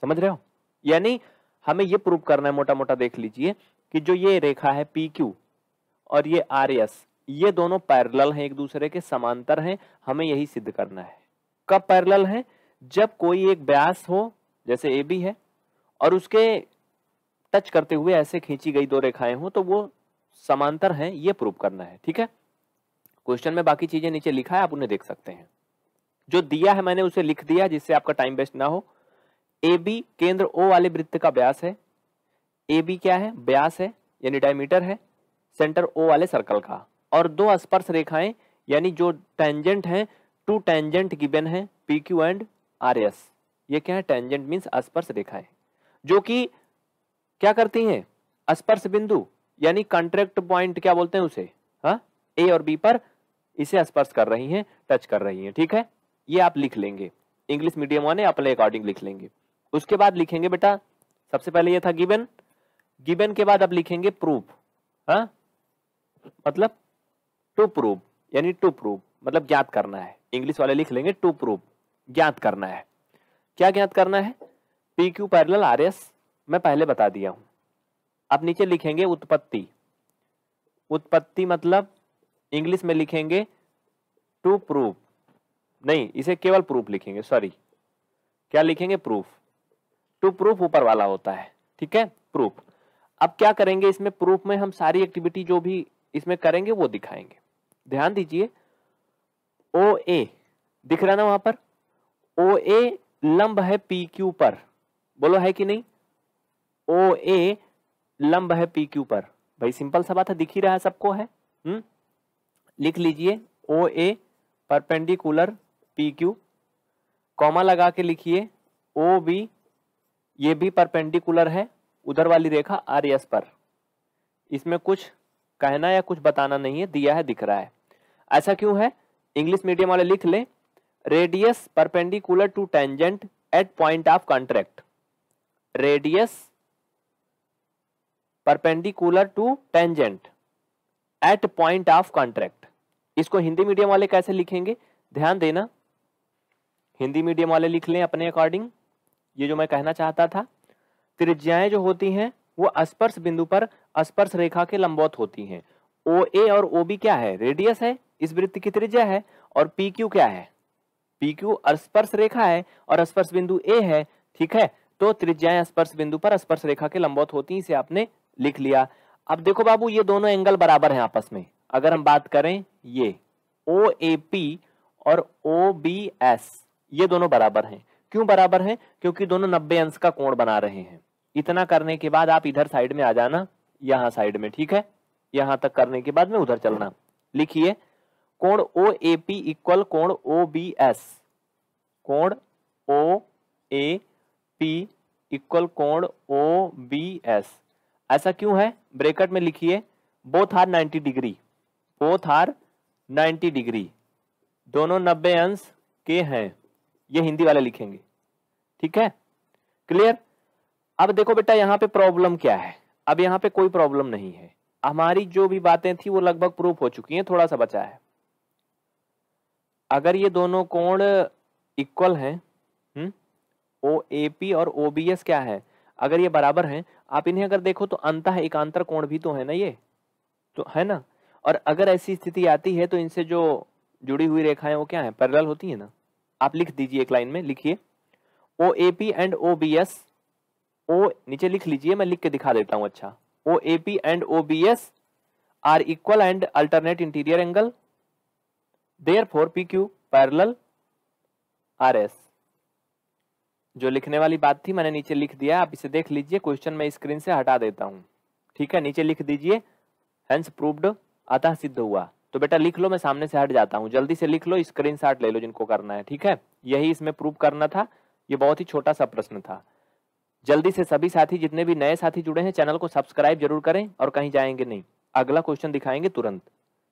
Speaker 1: समझ रहे हो यानी हमें ये प्रूव करना है मोटा मोटा देख लीजिए कि जो ये रेखा है पी क्यू और ये आर एस ये दोनों पैरेलल हैं एक दूसरे के समांतर हैं हमें यही सिद्ध करना है कब पैरेलल हैं जब कोई एक ब्यास हो जैसे ए बी है और उसके टच करते हुए ऐसे खींची गई दो रेखाएं हो तो वो समांतर हैं ये प्रूव करना है ठीक है क्वेश्चन में बाकी चीजें नीचे लिखा है आप उन्हें देख सकते हैं जो दिया है मैंने उसे लिख दिया जिससे आपका टाइम वेस्ट ना हो ए बी केंद्र ओ वाले वृत्त का ब्यास है ए बी क्या है ब्यास है यानी डायमीटर है सेंटर ओ वाले सर्कल का और दो स्पर्श रेखाएं यानी जो टेंजेंट हैं टू टेंजेंट गिवन है P Q and R S ये क्या है टेंजेंट मीन्स स्पर्श रेखाएं जो कि क्या करती हैं स्पर्श बिंदु यानी कॉन्ट्रैक्ट पॉइंट क्या बोलते हैं उसे हा? ए और बी पर इसे स्पर्श कर रही हैं टच कर रही हैं ठीक है ये आप लिख लेंगे इंग्लिश मीडियम वाले अपने अकॉर्डिंग लिख लेंगे उसके बाद लिखेंगे बेटा सबसे पहले ये था गिवन गिवन के बाद अब लिखेंगे प्रूफ हाँ मतलब टू प्रूव यानी टू प्रूव मतलब ज्ञात करना है इंग्लिश वाले लिख लेंगे टू प्रूव ज्ञात करना है क्या ज्ञात करना है P Q parallel R S मैं पहले बता दिया हूं अब नीचे लिखेंगे उत्पत्ति उत्पत्ति मतलब इंग्लिश में लिखेंगे टू प्रूफ नहीं इसे केवल प्रूफ लिखेंगे सॉरी क्या लिखेंगे प्रूफ टू प्रूफ ऊपर वाला होता है ठीक है प्रूफ अब क्या करेंगे इसमें प्रूफ में हम सारी एक्टिविटी जो भी इसमें करेंगे वो दिखाएंगे ध्यान दीजिए ओ ए दिख रहा ना वहां पर ओ ए लंब है पी क्यू पर बोलो है कि नहीं ओ ए लंब है पी क्यू पर भाई सिंपल सा बात है दिख ही रहा है सबको है हुँ? हम्म? लिख लीजिए O A perpendicular P Q comma लगा के लिखिए ओ बी ये भी परपेंडिकुलर है उधर वाली रेखा आर एस पर इसमें कुछ कहना या कुछ बताना नहीं है दिया है दिख रहा है ऐसा क्यों है इंग्लिश मीडियम वाले लिख लें radius perpendicular to tangent at point of contract radius perpendicular to tangent at point of contract इसको हिंदी मीडियम वाले कैसे लिखेंगे ध्यान देना हिंदी मीडियम वाले लिख लें अपने अकॉर्डिंग ये जो मैं कहना चाहता था त्रिज्याएं जो होती हैं वो स्पर्श बिंदु पर स्पर्श रेखा के लंबौत होती हैं ओ ए और ओ बी क्या है रेडियस है इस वृत्त की त्रिज्या है और पी क्यू क्या है पी क्यू स्पर्श रेखा है और स्पर्श बिंदु ए है ठीक है तो त्रिज्याएं स्पर्श बिंदु पर स्पर्श रेखा के लंबौत होती इसे आपने लिख लिया अब देखो बाबू ये दोनों एंगल बराबर है आपस में अगर हम बात करें ये ओ ए पी और ओ बी एस ये दोनों बराबर हैं क्यों बराबर हैं क्योंकि दोनों नब्बे अंश का कोण बना रहे हैं इतना करने के बाद आप इधर साइड में आ जाना यहां साइड में ठीक है यहां तक करने के बाद में उधर चलना लिखिए कोण ओ ए पी इक्वल कोण ओ बी एस कोण ओ ए पी इक्वल कोण ओ बी एस ऐसा क्यों है ब्रेकट में लिखिए both are 90 degree both are 90 degree दोनों नब्बे अंश के हैं ये हिंदी वाले लिखेंगे ठीक है क्लियर अब देखो बेटा यहाँ पे प्रॉब्लम क्या है अब यहाँ पे कोई प्रॉब्लम नहीं है हमारी जो भी बातें थी वो लगभग प्रूफ हो चुकी हैं थोड़ा सा बचा है अगर ये दोनों कोण इक्वल हैं हम्म, ओ ए पी और ओ बी एस क्या है अगर ये बराबर हैं आप इन्हें अगर देखो तो अंत एकांतर कोण भी तो है ना ये तो है ना और अगर ऐसी स्थिति आती है तो इनसे जो जुड़ी हुई रेखाएं वो क्या है पैरल होती है ना आप लिख दीजिए एक लाइन में लिखिए O A P and O B so ओ नीचे लिख लीजिए मैं लिख के दिखा देता हूं अच्छा O A P and O B S are equal and alternate interior angle therefore P Q parallel R S जो लिखने वाली बात थी मैंने नीचे लिख दिया आप इसे देख लीजिए क्वेश्चन मैं स्क्रीन से हटा देता हूं ठीक है नीचे लिख दीजिए हेंस प्रूव्ड अतः सिद्ध हुआ तो बेटा लिख लो मैं सामने से हट जाता हूं जल्दी से लिख लो स्क्रीन ले लो जिनको करना है ठीक है यही इसमें प्रूव करना था ये बहुत ही छोटा सा प्रश्न था जल्दी से सभी साथी जितने भी नए साथी जुड़े हैं चैनल को सब्सक्राइब जरूर करें और कहीं जाएंगे नहीं अगला क्वेश्चन दिखाएंगे तुरंत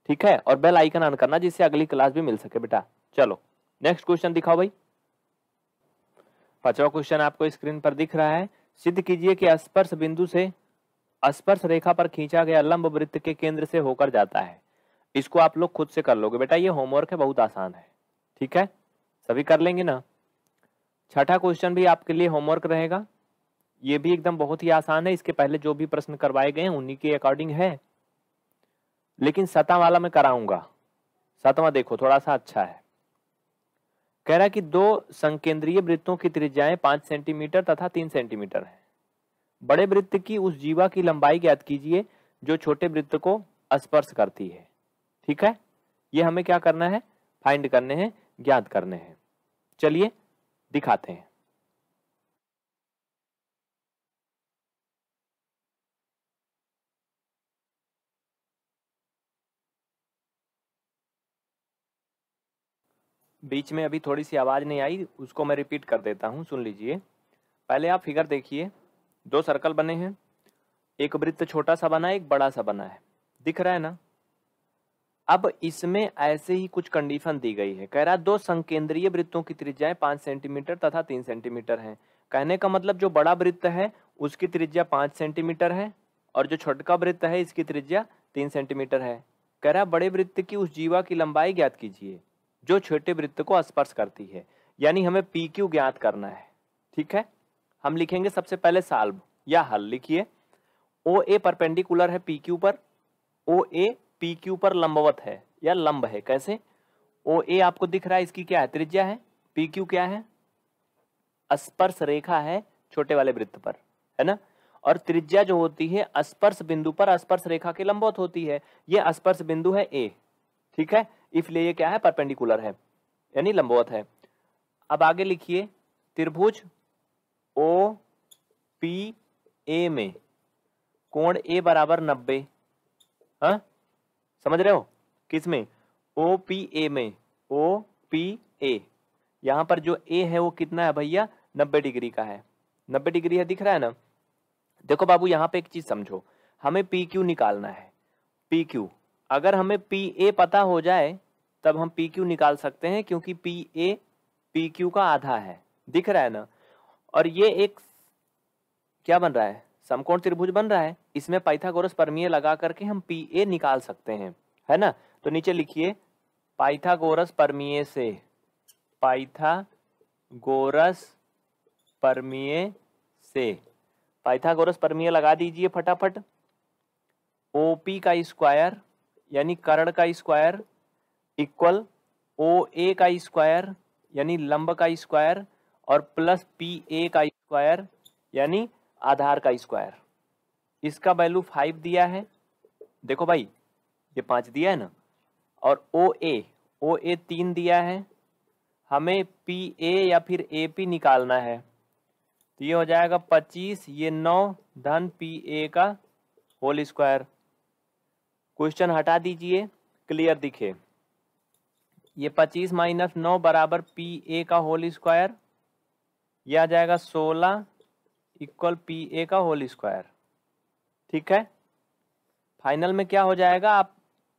Speaker 1: ठीक है और बेल आइकन ऑन करना जिससे अगली क्लास भी मिल सके बेटा चलो नेक्स्ट क्वेश्चन दिखाओ भाई पांचवा क्वेश्चन आपको स्क्रीन पर दिख रहा है सिद्ध कीजिए कि स्पर्श बिंदु से स्पर्श रेखा पर खींचा गया लंब वृत्त के केंद्र से होकर जाता है इसको आप लोग खुद से कर लोगे बेटा ये होमवर्क है बहुत आसान है ठीक है सभी कर लेंगे ना छठा क्वेश्चन भी आपके लिए होमवर्क रहेगा ये भी एकदम बहुत ही आसान है इसके पहले जो भी प्रश्न करवाए गए हैं उन्हीं के अकॉर्डिंग है लेकिन सतह वाला मैं कराऊंगा सतवा देखो थोड़ा सा अच्छा है कह रहा है कि दो संकेंद्रीय वृत्तों की त्रिज्याएं पांच सेंटीमीटर तथा तीन सेंटीमीटर है बड़े वृत्त की उस जीवा की लंबाई ज्ञात कीजिए जो छोटे वृत्त को स्पर्श करती है ठीक है ये हमें क्या करना है फाइंड करने हैं ज्ञात करने हैं चलिए दिखाते हैं बीच में अभी थोड़ी सी आवाज़ नहीं आई उसको मैं रिपीट कर देता हूँ सुन लीजिए पहले आप फिगर देखिए दो सर्कल बने हैं एक वृत्त छोटा सा बना है एक बड़ा सा बना है दिख रहा है ना अब इसमें ऐसे ही कुछ कंडीशन दी गई है कह रहा दो संकेंद्रीय वृत्तों की त्रिज्याएं पाँच सेंटीमीटर तथा तीन सेंटीमीटर हैं कहने का मतलब जो बड़ा वृत्त है उसकी त्रिज्या पाँच सेंटीमीटर है और जो छोटका वृत्त है इसकी त्रिज्या तीन सेंटीमीटर है कह रहा बड़े वृत्त की उस जीवा की लंबाई ज्ञात कीजिए जो छोटे वृत्त को स्पर्श करती है यानी हमें पी क्यू ज्ञात करना है ठीक है हम लिखेंगे सबसे पहले साल्व या हल लिखिए ओ ए परपेंडिकुलर है पी क्यू पर ओ ए पी क्यू पर लंबवत है या लंब है कैसे ओ ए आपको दिख रहा है इसकी क्या है त्रिज्या है पी क्यू क्या है स्पर्श रेखा है छोटे वाले वृत्त पर है ना और त्रिज्या जो होती है स्पर्श बिंदु पर स्पर्श रेखा के लंबवत होती है यह स्पर्श बिंदु है ए ठीक है इसलिए ये क्या है परपेंडिकुलर है यानी लंबवत है अब आगे लिखिए त्रिभुज ओ पी ए में कोण ए बराबर नब्बे हाँ समझ रहे हो किस में ओ पी ए में ओ पी ए यहाँ पर जो ए है वो कितना है भैया नब्बे डिग्री का है नब्बे डिग्री है दिख रहा है ना देखो बाबू यहाँ पे एक चीज समझो हमें पी क्यू निकालना है पी क्यू अगर हमें पी ए पता हो जाए तब हम पी क्यू निकाल सकते हैं क्योंकि पी ए पी क्यू का आधा है दिख रहा है ना और ये एक क्या बन रहा है समकोण त्रिभुज बन रहा है इसमें पाइथागोरस परमीय लगा करके हम पी ए निकाल सकते हैं है ना तो नीचे लिखिए पाइथागोरस परमीय से पाइथागोरस परमीय से पाइथागोरस परमीय लगा दीजिए फटाफट ओ पी का स्क्वायर यानी करड़ का स्क्वायर इक्वल ओ ए का स्क्वायर यानी लंब का स्क्वायर और प्लस पी ए का स्क्वायर यानी आधार का स्क्वायर इसका वैल्यू फाइव दिया है देखो भाई ये पांच दिया है ना और ओ ए ओ ए तीन दिया है हमें पी ए या फिर ए पी निकालना है तो ये हो जाएगा पच्चीस ये नौ धन पी ए का होल स्क्वायर क्वेश्चन हटा दीजिए क्लियर दिखे ये पच्चीस माइनस नौ बराबर पी ए का होल स्क्वायर यह आ जाएगा सोलह इक्वल पी ए का होल स्क्वायर ठीक है फाइनल में क्या हो जाएगा आप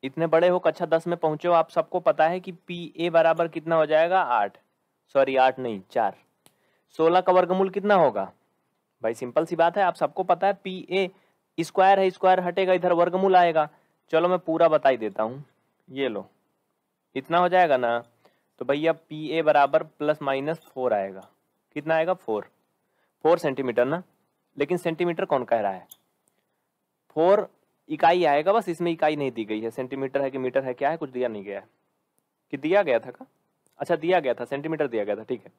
Speaker 1: इतने बड़े हो कक्षा दस में पहुंचे हो आप सबको पता है कि पी ए बराबर कितना हो जाएगा आठ सॉरी आठ नहीं चार सोलह का वर्गमूल कितना होगा भाई सिंपल सी बात है आप सबको पता है पी ए स्क्वायर है स्क्वायर हटेगा इधर वर्गमूल आएगा चलो मैं पूरा बता ही देता हूँ ये लो इतना हो जाएगा ना तो भैया पी ए बराबर प्लस माइनस फोर आएगा कितना आएगा फोर फोर सेंटीमीटर ना लेकिन सेंटीमीटर कौन कह रहा है फोर इकाई आएगा बस इसमें इकाई नहीं दी गई है सेंटीमीटर है कि मीटर है क्या है कुछ दिया नहीं गया है कि दिया गया था का अच्छा दिया गया था सेंटीमीटर दिया गया था ठीक है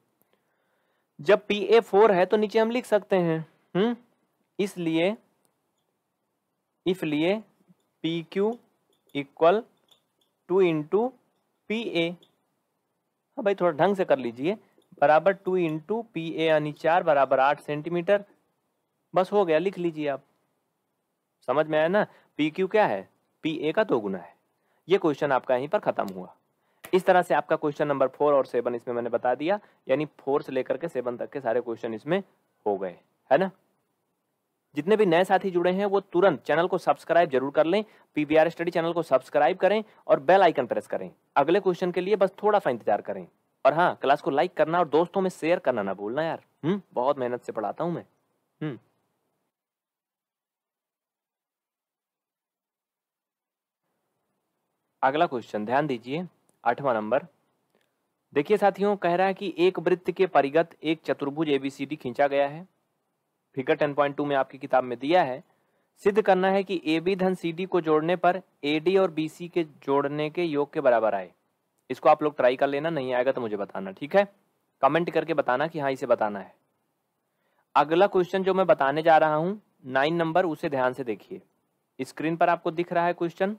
Speaker 1: जब पी ए फोर है तो नीचे हम लिख सकते हैं हम्म इसलिए इफ लिए P Q equal to into P A हाँ भाई थोड़ा ढंग से कर लीजिए बराबर टू इंटू पी ए यानी चार बराबर आठ सेंटीमीटर बस हो गया लिख लीजिए आप समझ में आया ना पी क्यू क्या है पी ए का दो गुना है ये क्वेश्चन आपका यहीं पर ख़त्म हुआ इस तरह से आपका क्वेश्चन नंबर फोर और सेवन इसमें मैंने बता दिया यानी फोर से लेकर के सेवन तक के सारे क्वेश्चन इसमें हो गए है ना जितने भी नए साथी जुड़े हैं वो तुरंत चैनल को सब्सक्राइब जरूर कर लें पीबीआर स्टडी चैनल को सब्सक्राइब करें और बेल आइकन प्रेस करें अगले क्वेश्चन के लिए बस थोड़ा सा इंतजार करें और हाँ क्लास को लाइक करना और दोस्तों में शेयर करना ना भूलना यार हम्म बहुत मेहनत से पढ़ाता हूँ मैं हम्म अगला क्वेश्चन ध्यान दीजिए आठवां नंबर देखिए साथियों कह रहा है कि एक वृत्त के परिगत एक चतुर्भुज एबीसीडी खींचा गया है फिगर 10.2 में आपकी किताब में दिया है सिद्ध करना है कि ए बी धन सी डी को जोड़ने पर ए डी और बी सी के जोड़ने के योग के बराबर आए इसको आप लोग ट्राई कर लेना नहीं आएगा तो मुझे बताना ठीक है कमेंट करके बताना कि हाँ इसे बताना है अगला क्वेश्चन जो मैं बताने जा रहा हूँ नाइन नंबर उसे ध्यान से देखिए स्क्रीन पर आपको दिख रहा है क्वेश्चन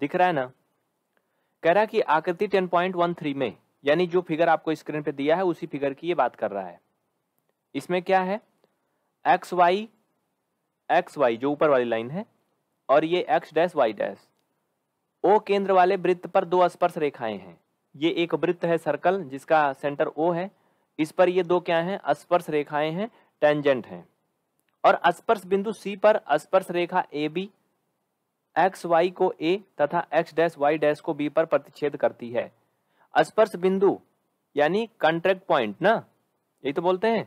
Speaker 1: दिख रहा है ना कह रहा कि आकृति 10.13 में यानी जो फिगर आपको स्क्रीन पे दिया है उसी फिगर की ये बात कर रहा है इसमें क्या है एक्स वाई एक्स वाई जो ऊपर वाली लाइन है और ये X dash Y dash O केंद्र वाले वृत्त पर दो स्पर्श रेखाएं हैं ये एक वृत्त है सर्कल जिसका सेंटर ओ है इस पर ये दो क्या हैं स्पर्श रेखाएं हैं टेंजेंट हैं और स्पर्श बिंदु सी पर स्पर्श रेखा ए बी एक्स वाई को ए तथा एक्स डैश वाई डैश को बी पर प्रतिच्छेद करती है स्पर्श बिंदु यानी कॉन्ट्रैक्ट पॉइंट ना यही तो बोलते हैं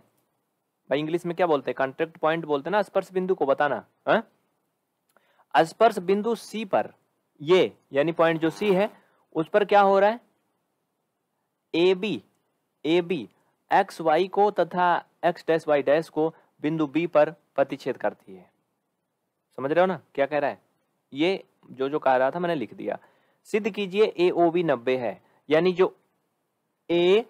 Speaker 1: भाई इंग्लिश में क्या बोलते हैं कॉन्ट्रेक्ट पॉइंट बोलते हैं ना स्पर्श बिंदु को बताना हाँ? स्पर्श बिंदु सी पर ये यानी पॉइंट जो सी है उस पर क्या हो रहा है A B A B X Y को तथा एक्स डैस वाई डैस को बिंदु बी पर प्रतिच्छेद करती है समझ रहे हो ना क्या कह रहा है ये जो जो कह रहा था मैंने लिख दिया सिद्ध कीजिए ए ओ बी नब्बे है यानी जो ए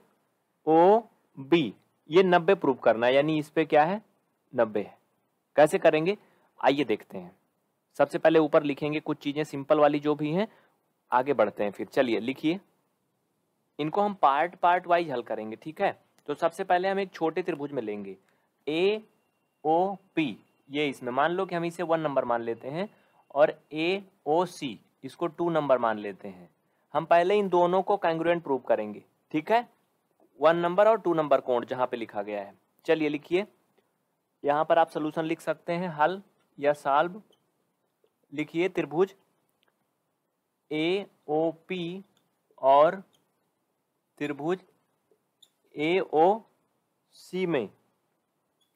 Speaker 1: ओ बी ये नब्बे प्रूव करना है यानी इस पे क्या है नब्बे है कैसे करेंगे आइए देखते हैं सबसे पहले ऊपर लिखेंगे कुछ चीज़ें सिंपल वाली जो भी हैं आगे बढ़ते हैं फिर चलिए लिखिए इनको हम पार्ट पार्ट वाइज हल करेंगे ठीक है तो सबसे पहले हम एक छोटे त्रिभुज में लेंगे ए ओ पी ये इसमें मान लो कि हम इसे वन नंबर मान लेते हैं और ए ओ सी इसको टू नंबर मान लेते हैं हम पहले इन दोनों को कैंग्रुएंट प्रूव करेंगे ठीक है वन नंबर और टू नंबर कोण जहां पे लिखा गया है चलिए लिखिए यहां पर आप सोल्यूशन लिख सकते हैं हल या साल्व लिखिए त्रिभुज ए ओ पी और त्रिभुज ए ओ सी में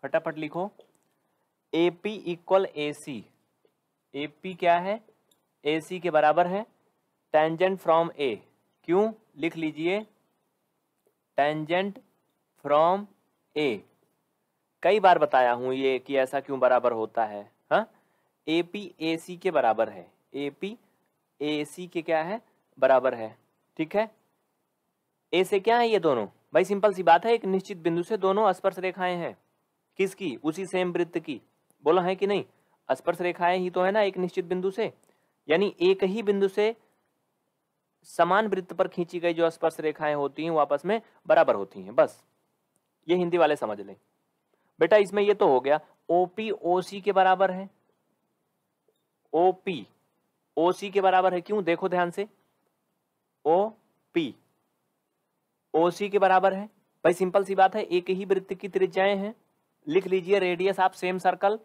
Speaker 1: फटाफट लिखो A P equal A C A P क्या है ए सी के बराबर है टेंजेंट फ्रॉम ए क्यों लिख लीजिए टेंजेंट फ्रॉम ए कई बार बताया हूँ ये कि ऐसा क्यों बराबर होता है हाँ ए पी ए सी के बराबर है ए पी ए सी के क्या है बराबर है ठीक है ए से क्या है ये दोनों भाई सिंपल सी बात है एक निश्चित बिंदु से दोनों स्पर्श रेखाएं हैं किसकी उसी सेम वृत्त की बोला है कि नहीं स्पर्श रेखाएं ही तो है ना एक निश्चित बिंदु से यानी एक ही बिंदु से समान वृत्त पर खींची गई जो स्पर्श रेखाएं होती हैं वो आपस में बराबर होती हैं बस ये हिंदी वाले समझ लें बेटा इसमें ये तो हो गया ओपी ओसी के बराबर है ओपी ओसी के बराबर है क्यों देखो ध्यान से ओ पी ओसी के बराबर है भाई सिंपल सी बात है एक ही वृत्त की त्रिज्याएं हैं लिख लीजिए radius of same circle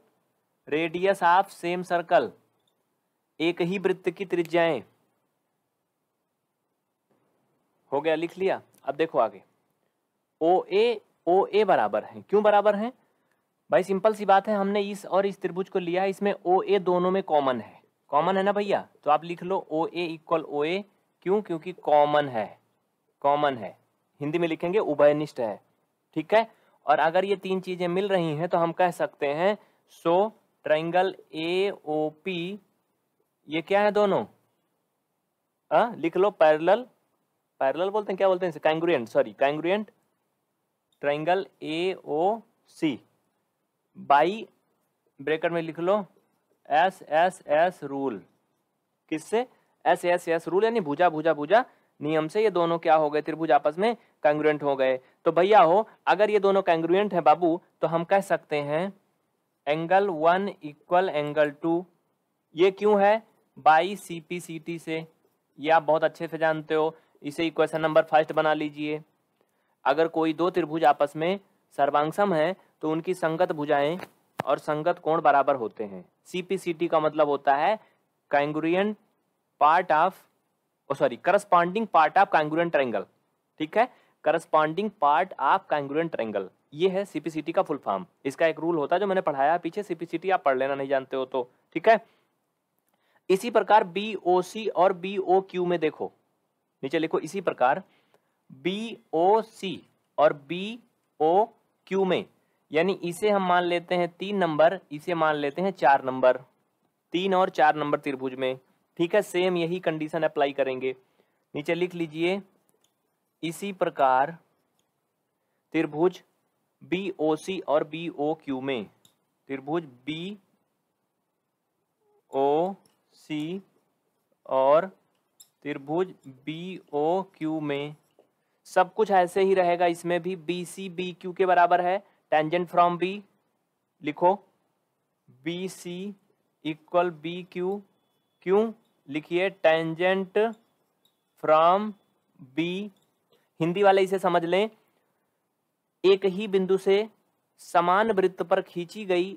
Speaker 1: radius of same circle एक ही वृत्त की त्रिज्याएं हो गया लिख लिया अब देखो आगे ओ ए ओ ए बराबर है क्यों बराबर है भाई सिंपल सी बात है हमने इस और इस त्रिभुज को लिया इसमें ओ ए दोनों में कॉमन है कॉमन है ना भैया तो आप लिख लो ओ ए इक्वल ओ ए क्यों क्योंकि कॉमन है कॉमन है हिंदी में लिखेंगे उभयनिष्ठ है ठीक है और अगर ये तीन चीज़ें मिल रही हैं तो हम कह सकते हैं so triangle A O P ये क्या है दोनों आ, लिख लो पैरेलल पैरेलल बोलते हैं क्या बोलते हैं congruent sorry congruent triangle A O C by bracket में लिख लो एस एस एस रूल किससे एस एस एस रूल यानी भुजा भुजा भुजा नियम से ये दोनों क्या हो गए त्रिभुज आपस में कैंग्रुएंट हो गए तो भैया हो अगर ये दोनों कैंग्रुएंट है बाबू तो हम कह सकते हैं angle one equal angle two ये क्यों है by C P C T से ये आप बहुत अच्छे से जानते हो इसे ही क्वेश्चन नंबर फर्स्ट बना लीजिए अगर कोई दो त्रिभुज आपस में सर्वांगसम है तो उनकी संगत भुजाएं और संगत कोण बराबर होते हैं सीपीसीटी का मतलब होता है congruent part of sorry corresponding part of congruent triangle ठीक है corresponding part of congruent triangle ये है सीपीसीटी का फुल फॉर्म इसका एक रूल होता है जो मैंने पढ़ाया पीछे सीपीसीटी आप पढ़ लेना नहीं जानते हो तो ठीक है इसी प्रकार बी ओ सी और बी ओ क्यू में देखो नीचे लिखो इसी प्रकार बी ओ सी और बी ओ क्यू में यानी इसे हम मान लेते हैं तीन नंबर इसे मान लेते हैं चार नंबर तीन और चार नंबर त्रिभुज में ठीक है सेम यही कंडीशन अप्लाई करेंगे नीचे लिख लीजिए इसी प्रकार त्रिभुज बी ओ सी और बी ओ क्यू में त्रिभुज बी ओ सी और त्रिभुज बी ओ क्यू में सब कुछ ऐसे ही रहेगा इसमें भी बी सी बी क्यू के बराबर है टेंजेंट फ्रॉम बी लिखो B C equal B Q क्यों लिखिए टेंजेंट फ्रॉम बी हिंदी वाले इसे समझ लें एक ही बिंदु से समान वृत्त पर खींची गई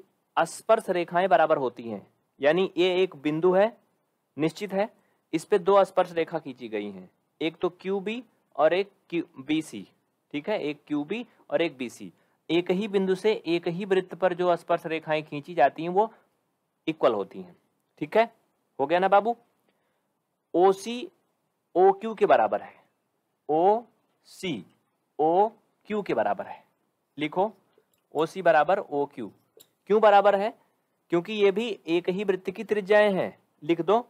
Speaker 1: स्पर्श रेखाएं बराबर होती हैं यानी ये एक बिंदु है निश्चित है इस पे दो स्पर्श रेखा खींची गई हैं एक तो क्यू बी और एक क्यू बी सी ठीक है एक क्यू बी और एक बी सी एक ही बिंदु से एक ही वृत्त पर जो स्पर्श रेखाएं खींची जाती हैं वो इक्वल होती हैं ठीक है हो गया ना बाबू ओ सी ओ क्यू के बराबर है ओ सी ओ क्यू के बराबर है लिखो ओ सी बराबर ओ क्यू क्यों बराबर है क्योंकि ये भी एक ही वृत्त की त्रिज्याएं हैं लिख दो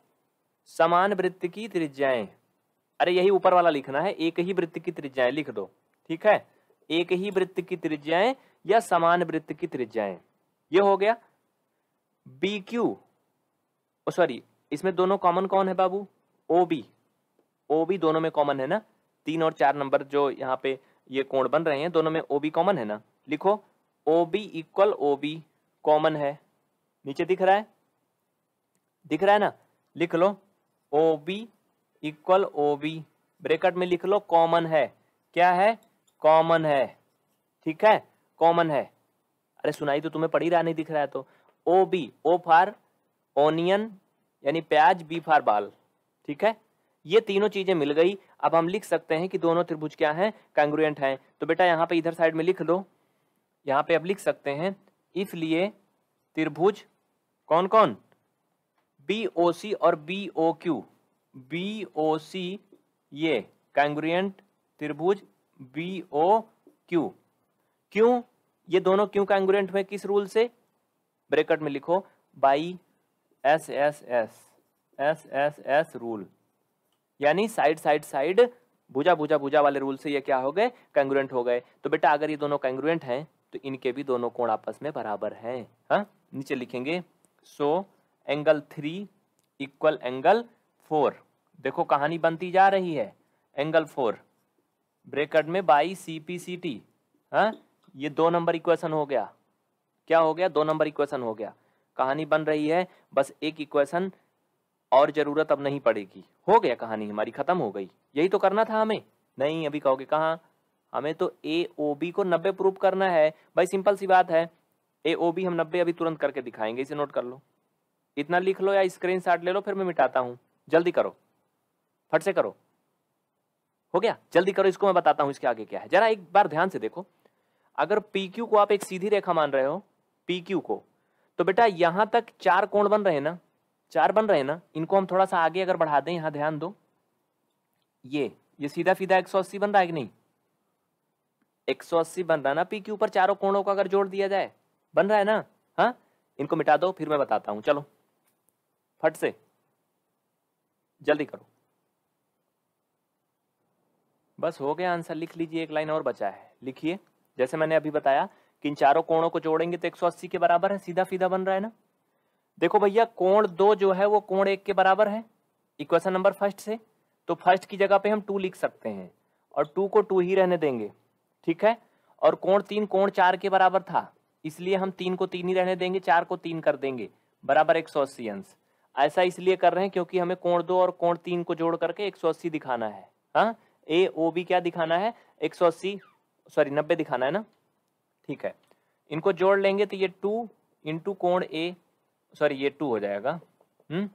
Speaker 1: समान वृत्त की त्रिज्याएं अरे यही ऊपर वाला लिखना है एक ही वृत्त की त्रिज्याएं लिख दो ठीक है एक ही वृत्त की त्रिज्याएं या समान वृत्त की त्रिज्याएं ये हो गया बी क्यू सॉरी इसमें दोनों कॉमन कौन है बाबू ओ बी ओ बी दोनों में कॉमन है ना तीन और चार नंबर जो यहाँ पे ये कोण बन रहे हैं दोनों में ओ बी कॉमन है ना लिखो O B equal O B common है नीचे दिख रहा है दिख रहा है ना लिख लो O B equal O B bracket में लिख लो कॉमन है क्या है कॉमन है ठीक है कॉमन है अरे सुनाई तो तुम्हें पढ़ी रहा नहीं दिख रहा है तो ओ बी ओ फार ओनियन यानी प्याज बी फार बाल ठीक है ये तीनों चीजें मिल गई अब हम लिख सकते हैं कि दोनों त्रिभुज क्या हैं कैंग्रुएंट हैं तो बेटा यहाँ पे इधर साइड में लिख लो यहाँ पे अब लिख सकते हैं इसलिए त्रिभुज कौन कौन बी ओ सी और B O Q B O C ये कैंग्रियंट त्रिभुज बी ओ क्यू क्यों ये दोनों क्यों कैंग्रियंट हुए किस रूल से ब्रेकट में लिखो by S S S S S S rule यानी साइड साइड साइड भुजा भुजा भुजा वाले रूल से ये क्या हो गए कैंग्रुएंट हो गए तो बेटा अगर ये दोनों कैंग्रुएंट हैं तो इनके भी दोनों कोण आपस में बराबर हैं हाँ नीचे लिखेंगे so so, angle three equal angle four देखो कहानी बनती जा रही है एंगल फोर ब्रेकेट में by C P C T हाँ ये दो नंबर इक्वेशन हो गया क्या हो गया दो नंबर इक्वेशन हो गया कहानी बन रही है बस एक इक्वेशन और ज़रूरत अब नहीं पड़ेगी हो गया कहानी हमारी ख़त्म हो गई यही तो करना था हमें नहीं अभी कहोगे कहाँ हमें तो ए ओ बी को नब्बे प्रूफ करना है भाई सिंपल सी बात है ए ओ बी हम नब्बे अभी तुरंत करके दिखाएंगे इसे नोट कर लो इतना लिख लो या स्क्रीन ले लो फिर मैं मिटाता हूँ जल्दी करो फट से करो हो गया जल्दी करो इसको मैं बताता हूँ इसके आगे क्या है जरा एक बार ध्यान से देखो अगर पी क्यू को आप एक सीधी रेखा मान रहे हो पी क्यू को तो बेटा यहाँ तक चार कोण बन रहे ना चार बन रहे ना इनको हम थोड़ा सा आगे अगर बढ़ा दें यहाँ ध्यान दो ये ये सीधा सीधा 180 बन रहा है कि नहीं 180 बन रहा है ना पी के ऊपर चारों कोणों को अगर जोड़ दिया जाए बन रहा है ना हाँ इनको मिटा दो फिर मैं बताता हूँ चलो फट से जल्दी करो बस हो गया आंसर लिख लीजिए एक लाइन और बचा है लिखिए जैसे मैंने अभी बताया कि इन चारों कोणों को जोड़ेंगे तो 180 के बराबर है सीधा सीधा बन रहा है ना देखो भैया कोण दो जो है वो कोण एक के बराबर है इक्वेशन नंबर फर्स्ट से तो फर्स्ट की जगह पे हम टू लिख सकते हैं और टू को टू ही रहने देंगे ठीक है और कोण तीन कोण चार के बराबर था इसलिए हम तीन को तीन ही रहने देंगे चार को तीन कर देंगे बराबर एक सौ अस्सी अंश ऐसा इसलिए कर रहे हैं क्योंकि हमें कोण दो और कोण तीन को जोड़ करके 180 दिखाना है हाँ ए ओ बी क्या दिखाना है 180 सॉरी 90 दिखाना है ना ठीक है इनको जोड़ लेंगे तो ये टू इंटू कोण ए सॉरी ये टू हो जाएगा हम्म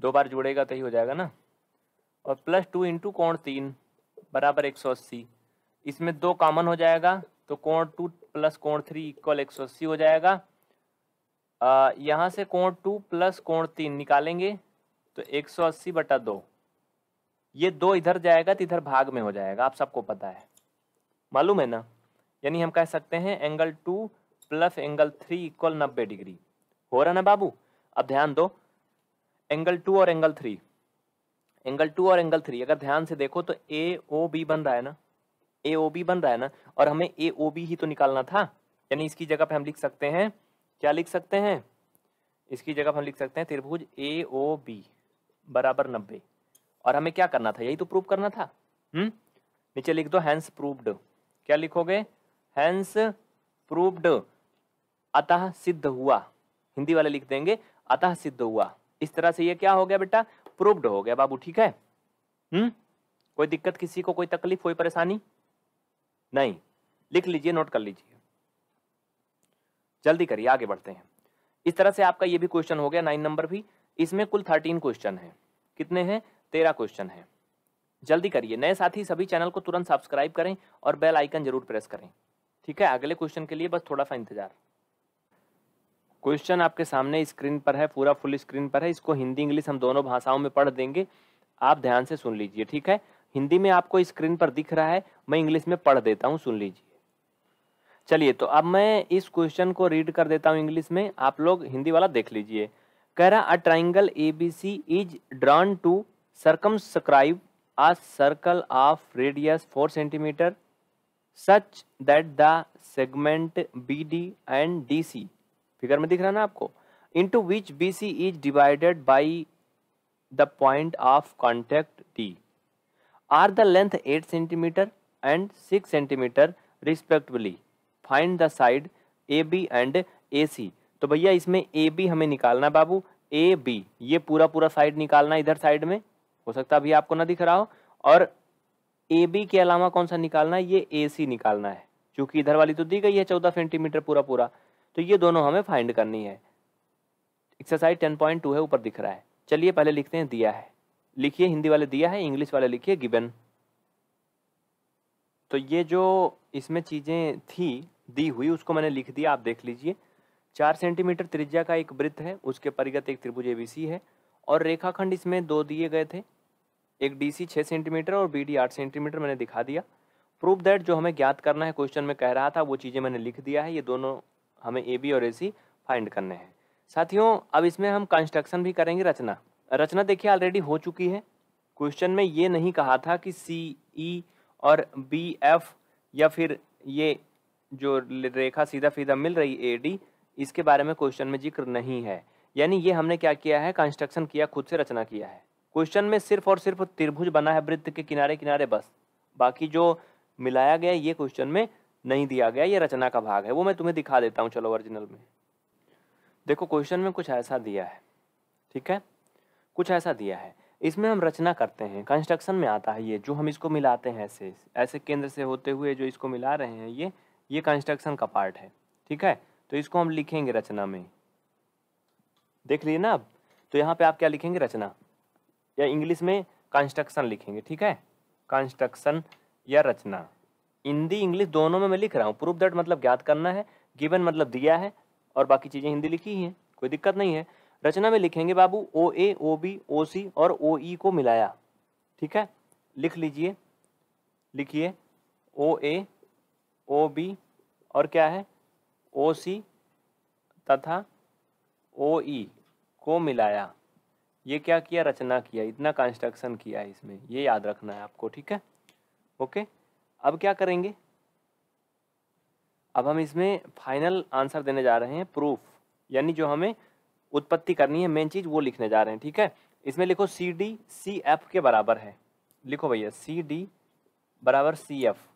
Speaker 1: दो बार जोड़ेगा तो ही हो जाएगा ना और प्लस टू इंटू कोण तीन बराबर एक सौ अस्सी इसमें दो कॉमन हो जाएगा तो कोण टू प्लस कोण थ्री इक्वल एक सौ अस्सी हो जाएगा यहाँ से कोण टू प्लस कोण तीन निकालेंगे तो एक सौ अस्सी बटा दो ये दो इधर जाएगा तो इधर भाग में हो जाएगा आप सबको पता है मालूम है ना यानी हम कह सकते हैं angle two plus angle three equal नब्बे डिग्री हो रहा ना बाबू अब ध्यान दो एंगल टू और एंगल थ्री एंगल टू और एंगल थ्री अगर ध्यान से देखो तो ए ओ बी बन रहा है ना ए ओ बी बन रहा है ना और हमें ए ओ बी ही तो निकालना था यानी इसकी जगह पे हम लिख सकते हैं क्या लिख सकते हैं इसकी जगह हम लिख सकते हैं त्रिभुज ए ओ बी बराबर नब्बे और हमें क्या करना था यही तो प्रूव करना था हम्म नीचे लिख दो हैंस प्रूव्ड क्या लिखोगे हैंस प्रूव्ड अतः सिद्ध हुआ हिंदी वाले लिख देंगे अतः सिद्ध हुआ इस तरह से ये क्या हो गया बेटा प्रूव्ड हो गया बाबू ठीक है हम्म कोई दिक्कत किसी को कोई तकलीफ कोई परेशानी नहीं लिख लीजिए नोट कर लीजिए जल्दी करिए आगे बढ़ते हैं इस तरह से आपका ये भी क्वेश्चन हो गया नाइन नंबर भी इसमें कुल थर्टीन क्वेश्चन है कितने हैं तेरह क्वेश्चन है जल्दी करिए नए साथी सभी चैनल को तुरंत सब्सक्राइब करें और बेल आइकन जरूर प्रेस करें ठीक है अगले क्वेश्चन के लिए बस थोड़ा सा इंतजार क्वेश्चन आपके सामने स्क्रीन पर है पूरा फुल स्क्रीन पर है इसको हिंदी इंग्लिश हम दोनों भाषाओं में पढ़ देंगे आप ध्यान से सुन लीजिए ठीक है हिंदी में आपको स्क्रीन पर दिख रहा है मैं इंग्लिश में पढ़ देता हूँ सुन लीजिए चलिए तो अब मैं इस क्वेश्चन को रीड कर देता हूँ इंग्लिश में आप लोग हिंदी वाला देख लीजिए कह रहा a triangle A B C is drawn to circumscribe a circle of radius four centimetre such that the segment B D and D C figure में दिख रहा ना आपको into which B C is divided by the point of contact D are the length eight centimetre and six centimetre respectively find the side A B and A C तो भैया इसमें A B हमें निकालना बाबू A B ये पूरा पूरा side निकालना इधर साइड में हो सकता है अभी आपको ना दिख रहा हो और ए बी के अलावा कौन सा निकालना है ये ए सी निकालना है क्योंकि इधर वाली तो दी गई है चौदह सेंटीमीटर पूरा पूरा तो ये दोनों हमें फाइंड करनी है एक्सरसाइज टेन पॉइंट टू है ऊपर दिख रहा है चलिए पहले लिखते हैं दिया है लिखिए हिंदी वाले दिया है इंग्लिश वाले लिखिए गिवन तो ये जो इसमें चीज़ें थी दी हुई उसको मैंने लिख दिया आप देख लीजिए चार सेंटीमीटर त्रिज्या का एक वृत्त है उसके परिगत एक त्रिभुज एबीसी है और रेखाखंड इसमें दो दिए गए थे एक डी सी छः सेंटीमीटर और बी डी आठ सेंटीमीटर मैंने दिखा दिया प्रूफ दैट जो हमें ज्ञात करना है क्वेश्चन में कह रहा था वो चीज़ें मैंने लिख दिया है ये दोनों हमें ए बी और ए सी फाइंड करने हैं साथियों अब इसमें हम कंस्ट्रक्शन भी करेंगे रचना रचना देखिए ऑलरेडी हो चुकी है क्वेश्चन में ये नहीं कहा था कि सी ई e और बी एफ या फिर ये जो रेखा सीधा सीधा मिल रही ए डी इसके बारे में क्वेश्चन में जिक्र नहीं है यानी ये हमने क्या किया है कंस्ट्रक्शन किया खुद से रचना किया है क्वेश्चन में सिर्फ और सिर्फ त्रिभुज बना है वृत्त के किनारे किनारे बस बाकी जो मिलाया गया ये क्वेश्चन में नहीं दिया गया ये रचना का भाग है वो मैं तुम्हें दिखा देता हूँ चलो ओरिजिनल में देखो क्वेश्चन में कुछ ऐसा दिया है ठीक है कुछ ऐसा दिया है इसमें हम रचना करते हैं कंस्ट्रक्शन में आता है ये जो हम इसको मिलाते हैं ऐसे ऐसे केंद्र से होते हुए जो इसको मिला रहे हैं ये ये कंस्ट्रक्शन का पार्ट है ठीक है तो इसको हम लिखेंगे रचना में देख लिए ना आप तो यहाँ पे आप क्या लिखेंगे रचना या इंग्लिश में कंस्ट्रक्शन लिखेंगे ठीक है कंस्ट्रक्शन या रचना हिंदी इंग्लिश दोनों में मैं लिख रहा हूँ प्रूफ दैट मतलब ज्ञात करना है गिवन मतलब दिया है और बाकी चीज़ें हिंदी लिखी ही हैं कोई दिक्कत नहीं है रचना में लिखेंगे बाबू ओ ए ओ बी ओ सी और ओ ई e को मिलाया ठीक है लिख लीजिए लिखिए ओ ए ओ बी और क्या है ओ सी तथा ओ ई को मिलाया ये क्या किया रचना किया इतना कंस्ट्रक्शन किया है इसमें ये याद रखना है आपको ठीक है ओके अब क्या करेंगे अब हम इसमें फाइनल आंसर देने जा रहे हैं प्रूफ यानी जो हमें उत्पत्ति करनी है मेन चीज़ वो लिखने जा रहे हैं ठीक है इसमें लिखो सी डी सी एफ के बराबर है लिखो भैया सी डी बराबर सी एफ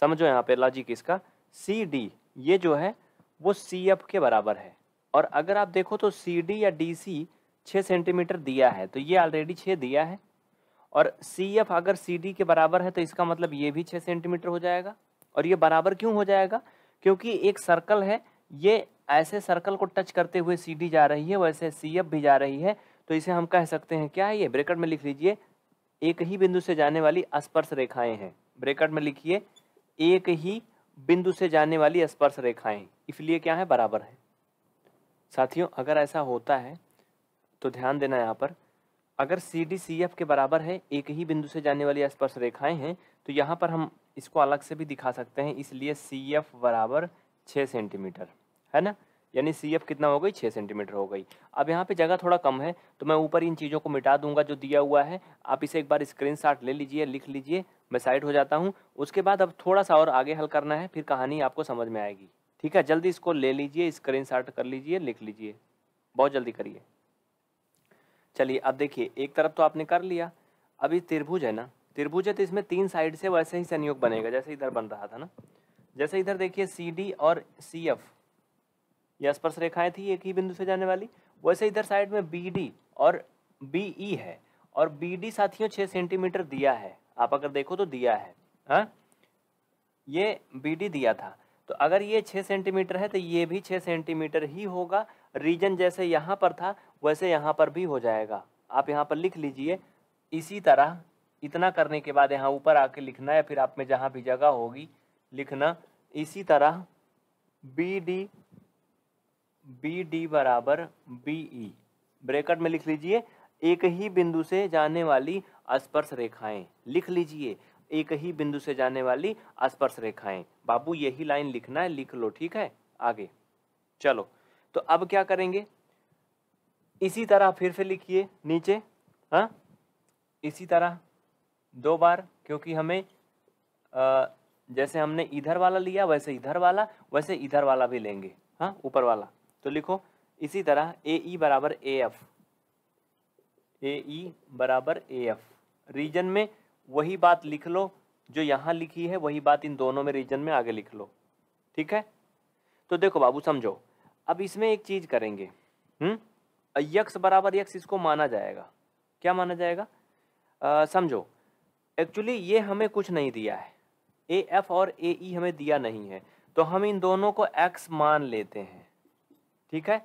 Speaker 1: समझो यहाँ पे लॉजिक इसका सी डी ये जो है वो सी एफ के बराबर है और अगर आप देखो तो सी डी या डी सी छः सेंटीमीटर दिया है तो ये ऑलरेडी छः दिया है और सी एफ अगर सी डी के बराबर है तो इसका मतलब ये भी छः सेंटीमीटर हो जाएगा और ये बराबर क्यों हो जाएगा क्योंकि एक सर्कल है ये ऐसे सर्कल को टच करते हुए सी डी जा रही है वैसे सी एफ भी जा रही है तो इसे हम कह सकते हैं क्या है ये ब्रेकेट में लिख लीजिए एक ही बिंदु से जाने वाली स्पर्श रेखाएं हैं ब्रेकेट में लिखिए एक ही बिंदु से जाने वाली स्पर्श रेखाएं इसलिए क्या है बराबर है साथियों अगर ऐसा होता है तो ध्यान देना यहाँ पर अगर सी डी सी एफ के बराबर है एक ही बिंदु से जाने वाली स्पर्श रेखाएं हैं तो यहाँ पर हम इसको अलग से भी दिखा सकते हैं इसलिए सी एफ बराबर छः सेंटीमीटर है ना यानी सी एफ कितना हो गई छः सेंटीमीटर हो गई अब यहाँ पे जगह थोड़ा कम है तो मैं ऊपर इन चीज़ों को मिटा दूंगा जो दिया हुआ है आप इसे एक बार स्क्रीन ले लीजिए लिख लीजिए मैं साइड हो जाता हूँ उसके बाद अब थोड़ा सा और आगे हल करना है फिर कहानी आपको समझ में आएगी ठीक है जल्दी इसको ले लीजिए स्क्रीन कर लीजिए लिख लीजिए बहुत जल्दी करिए चलिए अब देखिए एक तरफ तो आपने कर लिया अभी त्रिभुज है ना त्रिभुज है तो इसमें तीन साइड से वैसे ही संयोग बनेगा जैसे इधर बन रहा था ना जैसे इधर देखिए सी डी और सी एफ यह स्पर्श रेखाएं थी एक ही बिंदु से जाने वाली वैसे इधर साइड में बी डी और बी ई e है और बी डी साथियों छः सेंटीमीटर दिया है आप अगर देखो तो दिया है हा? ये बी दिया था तो अगर ये छः सेंटीमीटर है तो ये भी छः सेंटीमीटर ही होगा रीजन जैसे यहाँ पर था वैसे यहाँ पर भी हो जाएगा आप यहाँ पर लिख लीजिए इसी तरह इतना करने के बाद यहाँ ऊपर आके लिखना या फिर आप में जहाँ भी जगह होगी लिखना इसी तरह बी डी बी डी बराबर बी ई e। ब्रेकट में लिख लीजिए एक ही बिंदु से जाने वाली स्पर्श रेखाएं लिख लीजिए एक ही बिंदु से जाने वाली स्पर्श रेखाएं बाबू यही लाइन लिखना है लिख लो ठीक है आगे चलो तो अब क्या करेंगे इसी तरह फिर से लिखिए नीचे हाँ इसी तरह दो बार क्योंकि हमें आ, जैसे हमने इधर वाला लिया वैसे इधर वाला वैसे इधर वाला भी लेंगे हाँ ऊपर वाला तो लिखो इसी तरह ए ई e बराबर A F A E e बराबर ए एफ रीजन में वही बात लिख लो जो यहाँ लिखी है वही बात इन दोनों में रीजन में आगे लिख लो ठीक है तो देखो बाबू समझो अब इसमें एक चीज़ करेंगे हम्म यक्स बराबर यक्स इसको माना जाएगा क्या माना जाएगा आ, समझो एक्चुअली ये हमें कुछ नहीं दिया है ए एफ और ए ई e हमें दिया नहीं है तो हम इन दोनों को एक्स मान लेते हैं ठीक है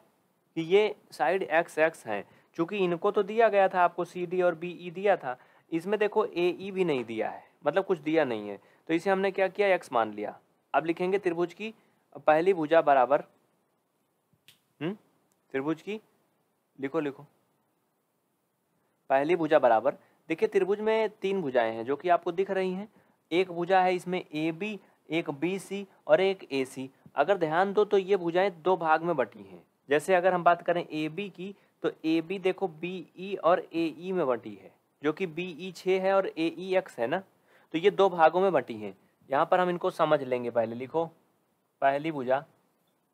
Speaker 1: कि ये साइड एक्स एक्स हैं चूंकि इनको तो दिया गया था आपको सी डी और बी ई e दिया था इसमें देखो ए ई e भी नहीं दिया है मतलब कुछ दिया नहीं है तो इसे हमने क्या किया एक्स मान लिया अब लिखेंगे त्रिभुज की पहली भुजा बराबर हम्म त्रिभुज की लिखो लिखो पहली भुजा बराबर देखिए त्रिभुज में तीन भुजाएं हैं जो कि आपको दिख रही हैं एक भुजा है इसमें ए बी एक बी सी और एक ए सी अगर ध्यान दो तो ये भुजाएं दो भाग में बटी हैं जैसे अगर हम बात करें ए बी की तो ए बी देखो बी ई e और ए ई e में बंटी है जो कि बी ई छः है और ए ई एक्स है ना तो ये दो भागों में बंटी है यहाँ पर हम इनको समझ लेंगे पहले लिखो पहली भुजा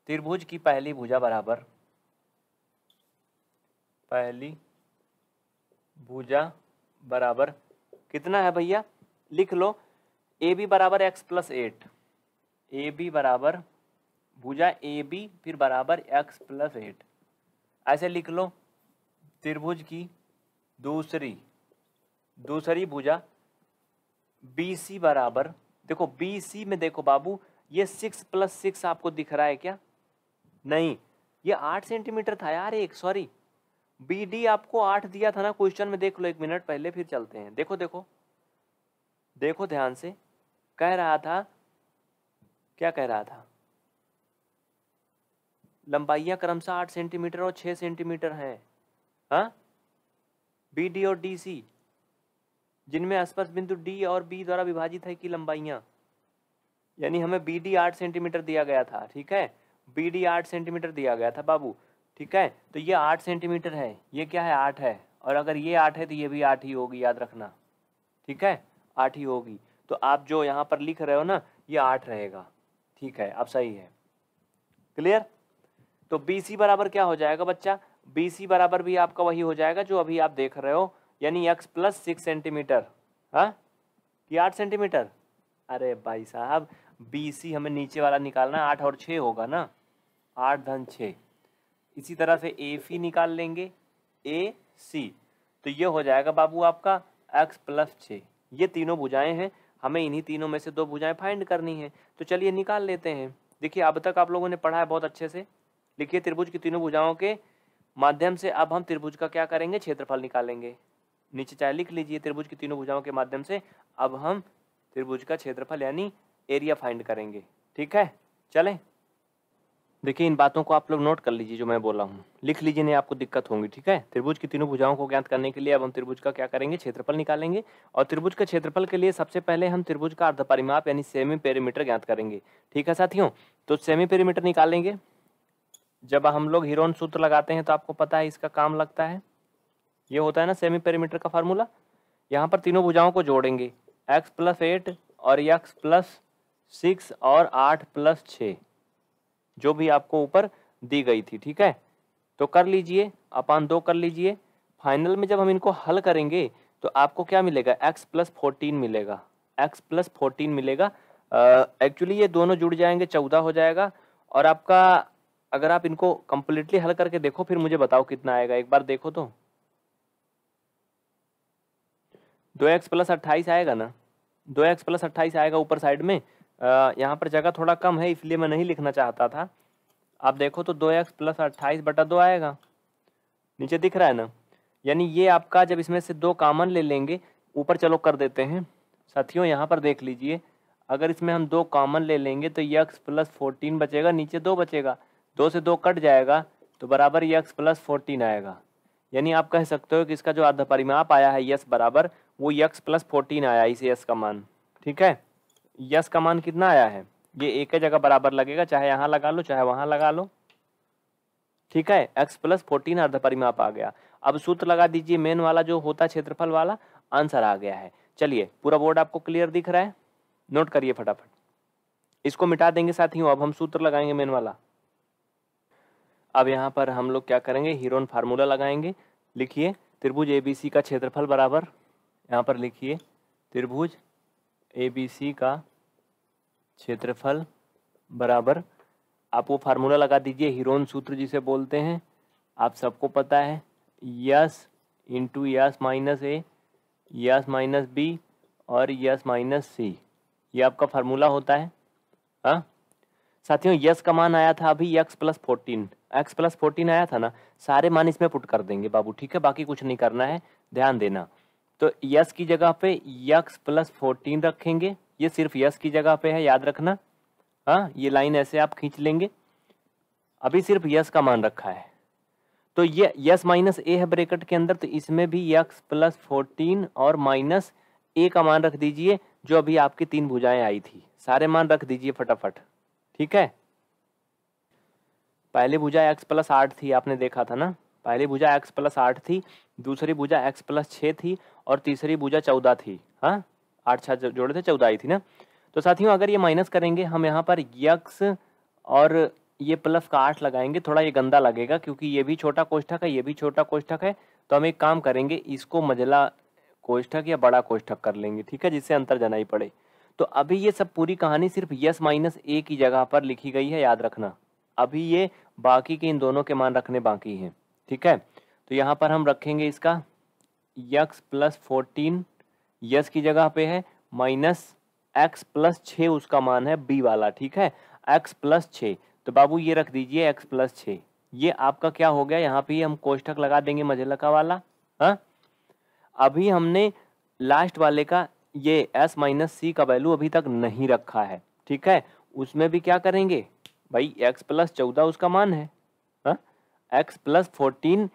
Speaker 1: त्रिभुज की पहली भुजा बराबर पहली भुजा बराबर कितना है भैया लिख लो ए बी बराबर X plus eight A B बराबर भुजा ए बी फिर बराबर एक्स प्लस एट ऐसे लिख लो त्रिभुज की दूसरी दूसरी भुजा बी सी बराबर देखो बी सी में देखो बाबू ये सिक्स प्लस सिक्स आपको दिख रहा है क्या नहीं ये आठ सेंटीमीटर था यार एक सॉरी बी डी आपको आठ दिया था ना क्वेश्चन में देख लो एक मिनट पहले फिर चलते हैं देखो देखो देखो ध्यान से कह रहा था क्या कह रहा था लंबाइयां क्रमशः आठ सेंटीमीटर और छः सेंटीमीटर हैं हाँ बी डी और डी सी जिनमें स्पर्श बिंदु डी और बी द्वारा विभाजित है कि लंबाइयाँ यानी हमें बी डी आठ सेंटीमीटर दिया गया था ठीक है बी डी आठ सेंटीमीटर दिया गया था बाबू ठीक है तो ये आठ सेंटीमीटर है ये क्या है आठ है और अगर ये आठ है तो ये भी आठ ही होगी याद रखना ठीक है आठ ही होगी तो आप जो यहाँ पर लिख रहे हो ना ये आठ रहेगा ठीक है अब सही है क्लियर तो बी सी बराबर क्या हो जाएगा बच्चा बी सी बराबर भी आपका वही हो जाएगा जो अभी आप देख रहे हो यानी एक्स प्लस सिक्स सेंटीमीटर हाँ कि आठ सेंटीमीटर अरे भाई साहब बी सी हमें नीचे वाला निकालना आठ और छः होगा ना आठ धन छ इसी तरह से ए फी निकाल लेंगे ए सी तो ये हो जाएगा बाबू आपका एक्स प्लस छः ये तीनों भुजाएं हैं हमें इन्हीं तीनों में से दो भुजाएं फाइंड करनी है तो चलिए निकाल लेते हैं देखिए अब तक आप लोगों ने पढ़ा है बहुत अच्छे से लिखिए त्रिभुज की तीनों भुजाओं के माध्यम से अब हम त्रिभुज का क्या करेंगे क्षेत्रफल निकालेंगे नीचे चाहे लिख लीजिए त्रिभुज की तीनों भुजाओं के माध्यम से अब हम त्रिभुज का क्षेत्रफल यानी एरिया फाइंड करेंगे ठीक है चलें देखिए इन बातों को आप लोग नोट कर लीजिए जो मैं बोला हूँ लिख लीजिए नहीं आपको दिक्कत होगी ठीक है त्रिभुज की तीनों भुजाओं को ज्ञात करने के लिए अब हम त्रिभुज का क्या करेंगे क्षेत्रफल निकालेंगे और त्रिभुज का क्षेत्रफल के लिए सबसे पहले हम त्रिभुज का अर्ध परिमाप यानी सेमी पेरीमीटर ज्ञात करेंगे ठीक है साथियों तो सेमी पेरीमीटर निकालेंगे जब हम लोग हीरोन सूत्र लगाते हैं तो आपको पता है इसका काम लगता है ये होता है ना सेमी पेरीमीटर का फार्मूला यहाँ पर तीनों भुजाओं को जोड़ेंगे एक्स प्लस एट और यक्स प्लस सिक्स और आठ प्लस छ जो भी आपको ऊपर दी गई थी ठीक है तो कर लीजिए अपान दो कर लीजिए फाइनल में जब हम इनको हल करेंगे तो आपको क्या मिलेगा x प्लस फोर्टीन मिलेगा x प्लस फोर्टीन मिलेगा एक्चुअली ये दोनों जुड़ जाएंगे चौदह हो जाएगा और आपका अगर आप इनको कंप्लीटली हल करके देखो फिर मुझे बताओ कितना आएगा एक बार देखो तो दो एक्स प्लस अट्ठाईस आएगा ना दो एक्स प्लस अट्ठाईस आएगा ऊपर साइड में यहाँ पर जगह थोड़ा कम है इसलिए मैं नहीं लिखना चाहता था आप देखो तो दो एक्स प्लस अट्ठाईस बटा दो आएगा नीचे दिख रहा है ना यानी ये आपका जब इसमें से दो कामन ले लेंगे ऊपर चलो कर देते हैं साथियों यहाँ पर देख लीजिए अगर इसमें हम दो कॉमन ले लेंगे तो यक्स प्लस फोर्टीन बचेगा नीचे दो बचेगा दो से दो कट जाएगा तो बराबर ये एक्स प्लस फोर्टीन आएगा यानी आप कह सकते हो कि इसका जो आधा परिमाप आया है यस बराबर वो यक्स प्लस फोर्टीन आया इसे यस का मान ठीक है यस का मान कितना आया है ये एक ही जगह बराबर लगेगा चाहे यहाँ लगा लो चाहे वहाँ लगा लो ठीक है एक्स प्लस फोर्टीन अर्ध परिमाप आ गया अब सूत्र लगा दीजिए मेन वाला जो होता क्षेत्रफल वाला आंसर आ गया है चलिए पूरा बोर्ड आपको क्लियर दिख रहा है नोट करिए फटाफट इसको मिटा देंगे साथियों अब हम सूत्र लगाएंगे मेन वाला अब यहाँ पर हम लोग क्या करेंगे हीरोन फार्मूला लगाएंगे लिखिए त्रिभुज एबीसी का क्षेत्रफल बराबर यहाँ पर लिखिए त्रिभुज एबीसी का क्षेत्रफल बराबर आप वो फार्मूला लगा दीजिए हीरोन सूत्र जिसे बोलते हैं आप सबको पता है S into S minus A S minus B और यस माइनस सी ये आपका फार्मूला होता है हाँ साथियों यस का मान आया था अभी X plus fourteen X plus fourteen आया था ना सारे मान इसमें पुट कर देंगे बाबू ठीक है बाकी कुछ नहीं करना है ध्यान देना तो यस की जगह पे यक्स प्लस फोर्टीन रखेंगे ये सिर्फ यस की जगह पे है याद रखना हाँ ये लाइन ऐसे आप खींच लेंगे अभी सिर्फ यस का मान रखा है तो ये यस माइनस ए है ब्रेकेट के अंदर तो इसमें भी यक्स प्लस फोर्टीन और माइनस ए का मान रख दीजिए जो अभी आपकी तीन भुजाएं आई थी सारे मान रख दीजिए फटाफट ठीक है पहली भुजा एक्स प्लस आठ थी आपने देखा था ना पहली भुजा एक्स प्लस आठ थी दूसरी भुजा एक्स प्लस छः थी और तीसरी भुजा चौदह थी हाँ आठ छः जोड़े थे चौदह ही थी ना तो साथियों अगर ये माइनस करेंगे हम यहाँ पर यक्स और ये प्लस का आठ लगाएंगे थोड़ा ये गंदा लगेगा क्योंकि ये भी छोटा कोष्ठक है ये भी छोटा कोष्ठक है तो हम एक काम करेंगे इसको मजला कोष्ठक या बड़ा कोष्ठक कर लेंगे ठीक है जिससे अंतर जाना ही पड़े तो अभी ये सब पूरी कहानी सिर्फ यस माइनस ए की जगह पर लिखी गई है याद रखना अभी ये बाकी के इन दोनों के मान रखने बाकी हैं ठीक है तो यहाँ पर हम रखेंगे इसका यक्स प्लस फोर्टीन यस की जगह पे है माइनस एक्स प्लस छः उसका मान है बी वाला ठीक है एक्स प्लस छः तो बाबू ये रख दीजिए एक्स प्लस छः ये आपका क्या हो गया यहाँ पे हम कोष्ठक लगा देंगे मझलका वाला हाँ अभी हमने लास्ट वाले का ये एस माइनस सी का वैल्यू अभी तक नहीं रखा है ठीक है उसमें भी क्या करेंगे भाई एक्स प्लस चौदह उसका मान है हा? एक्स प्लस फोर्टीन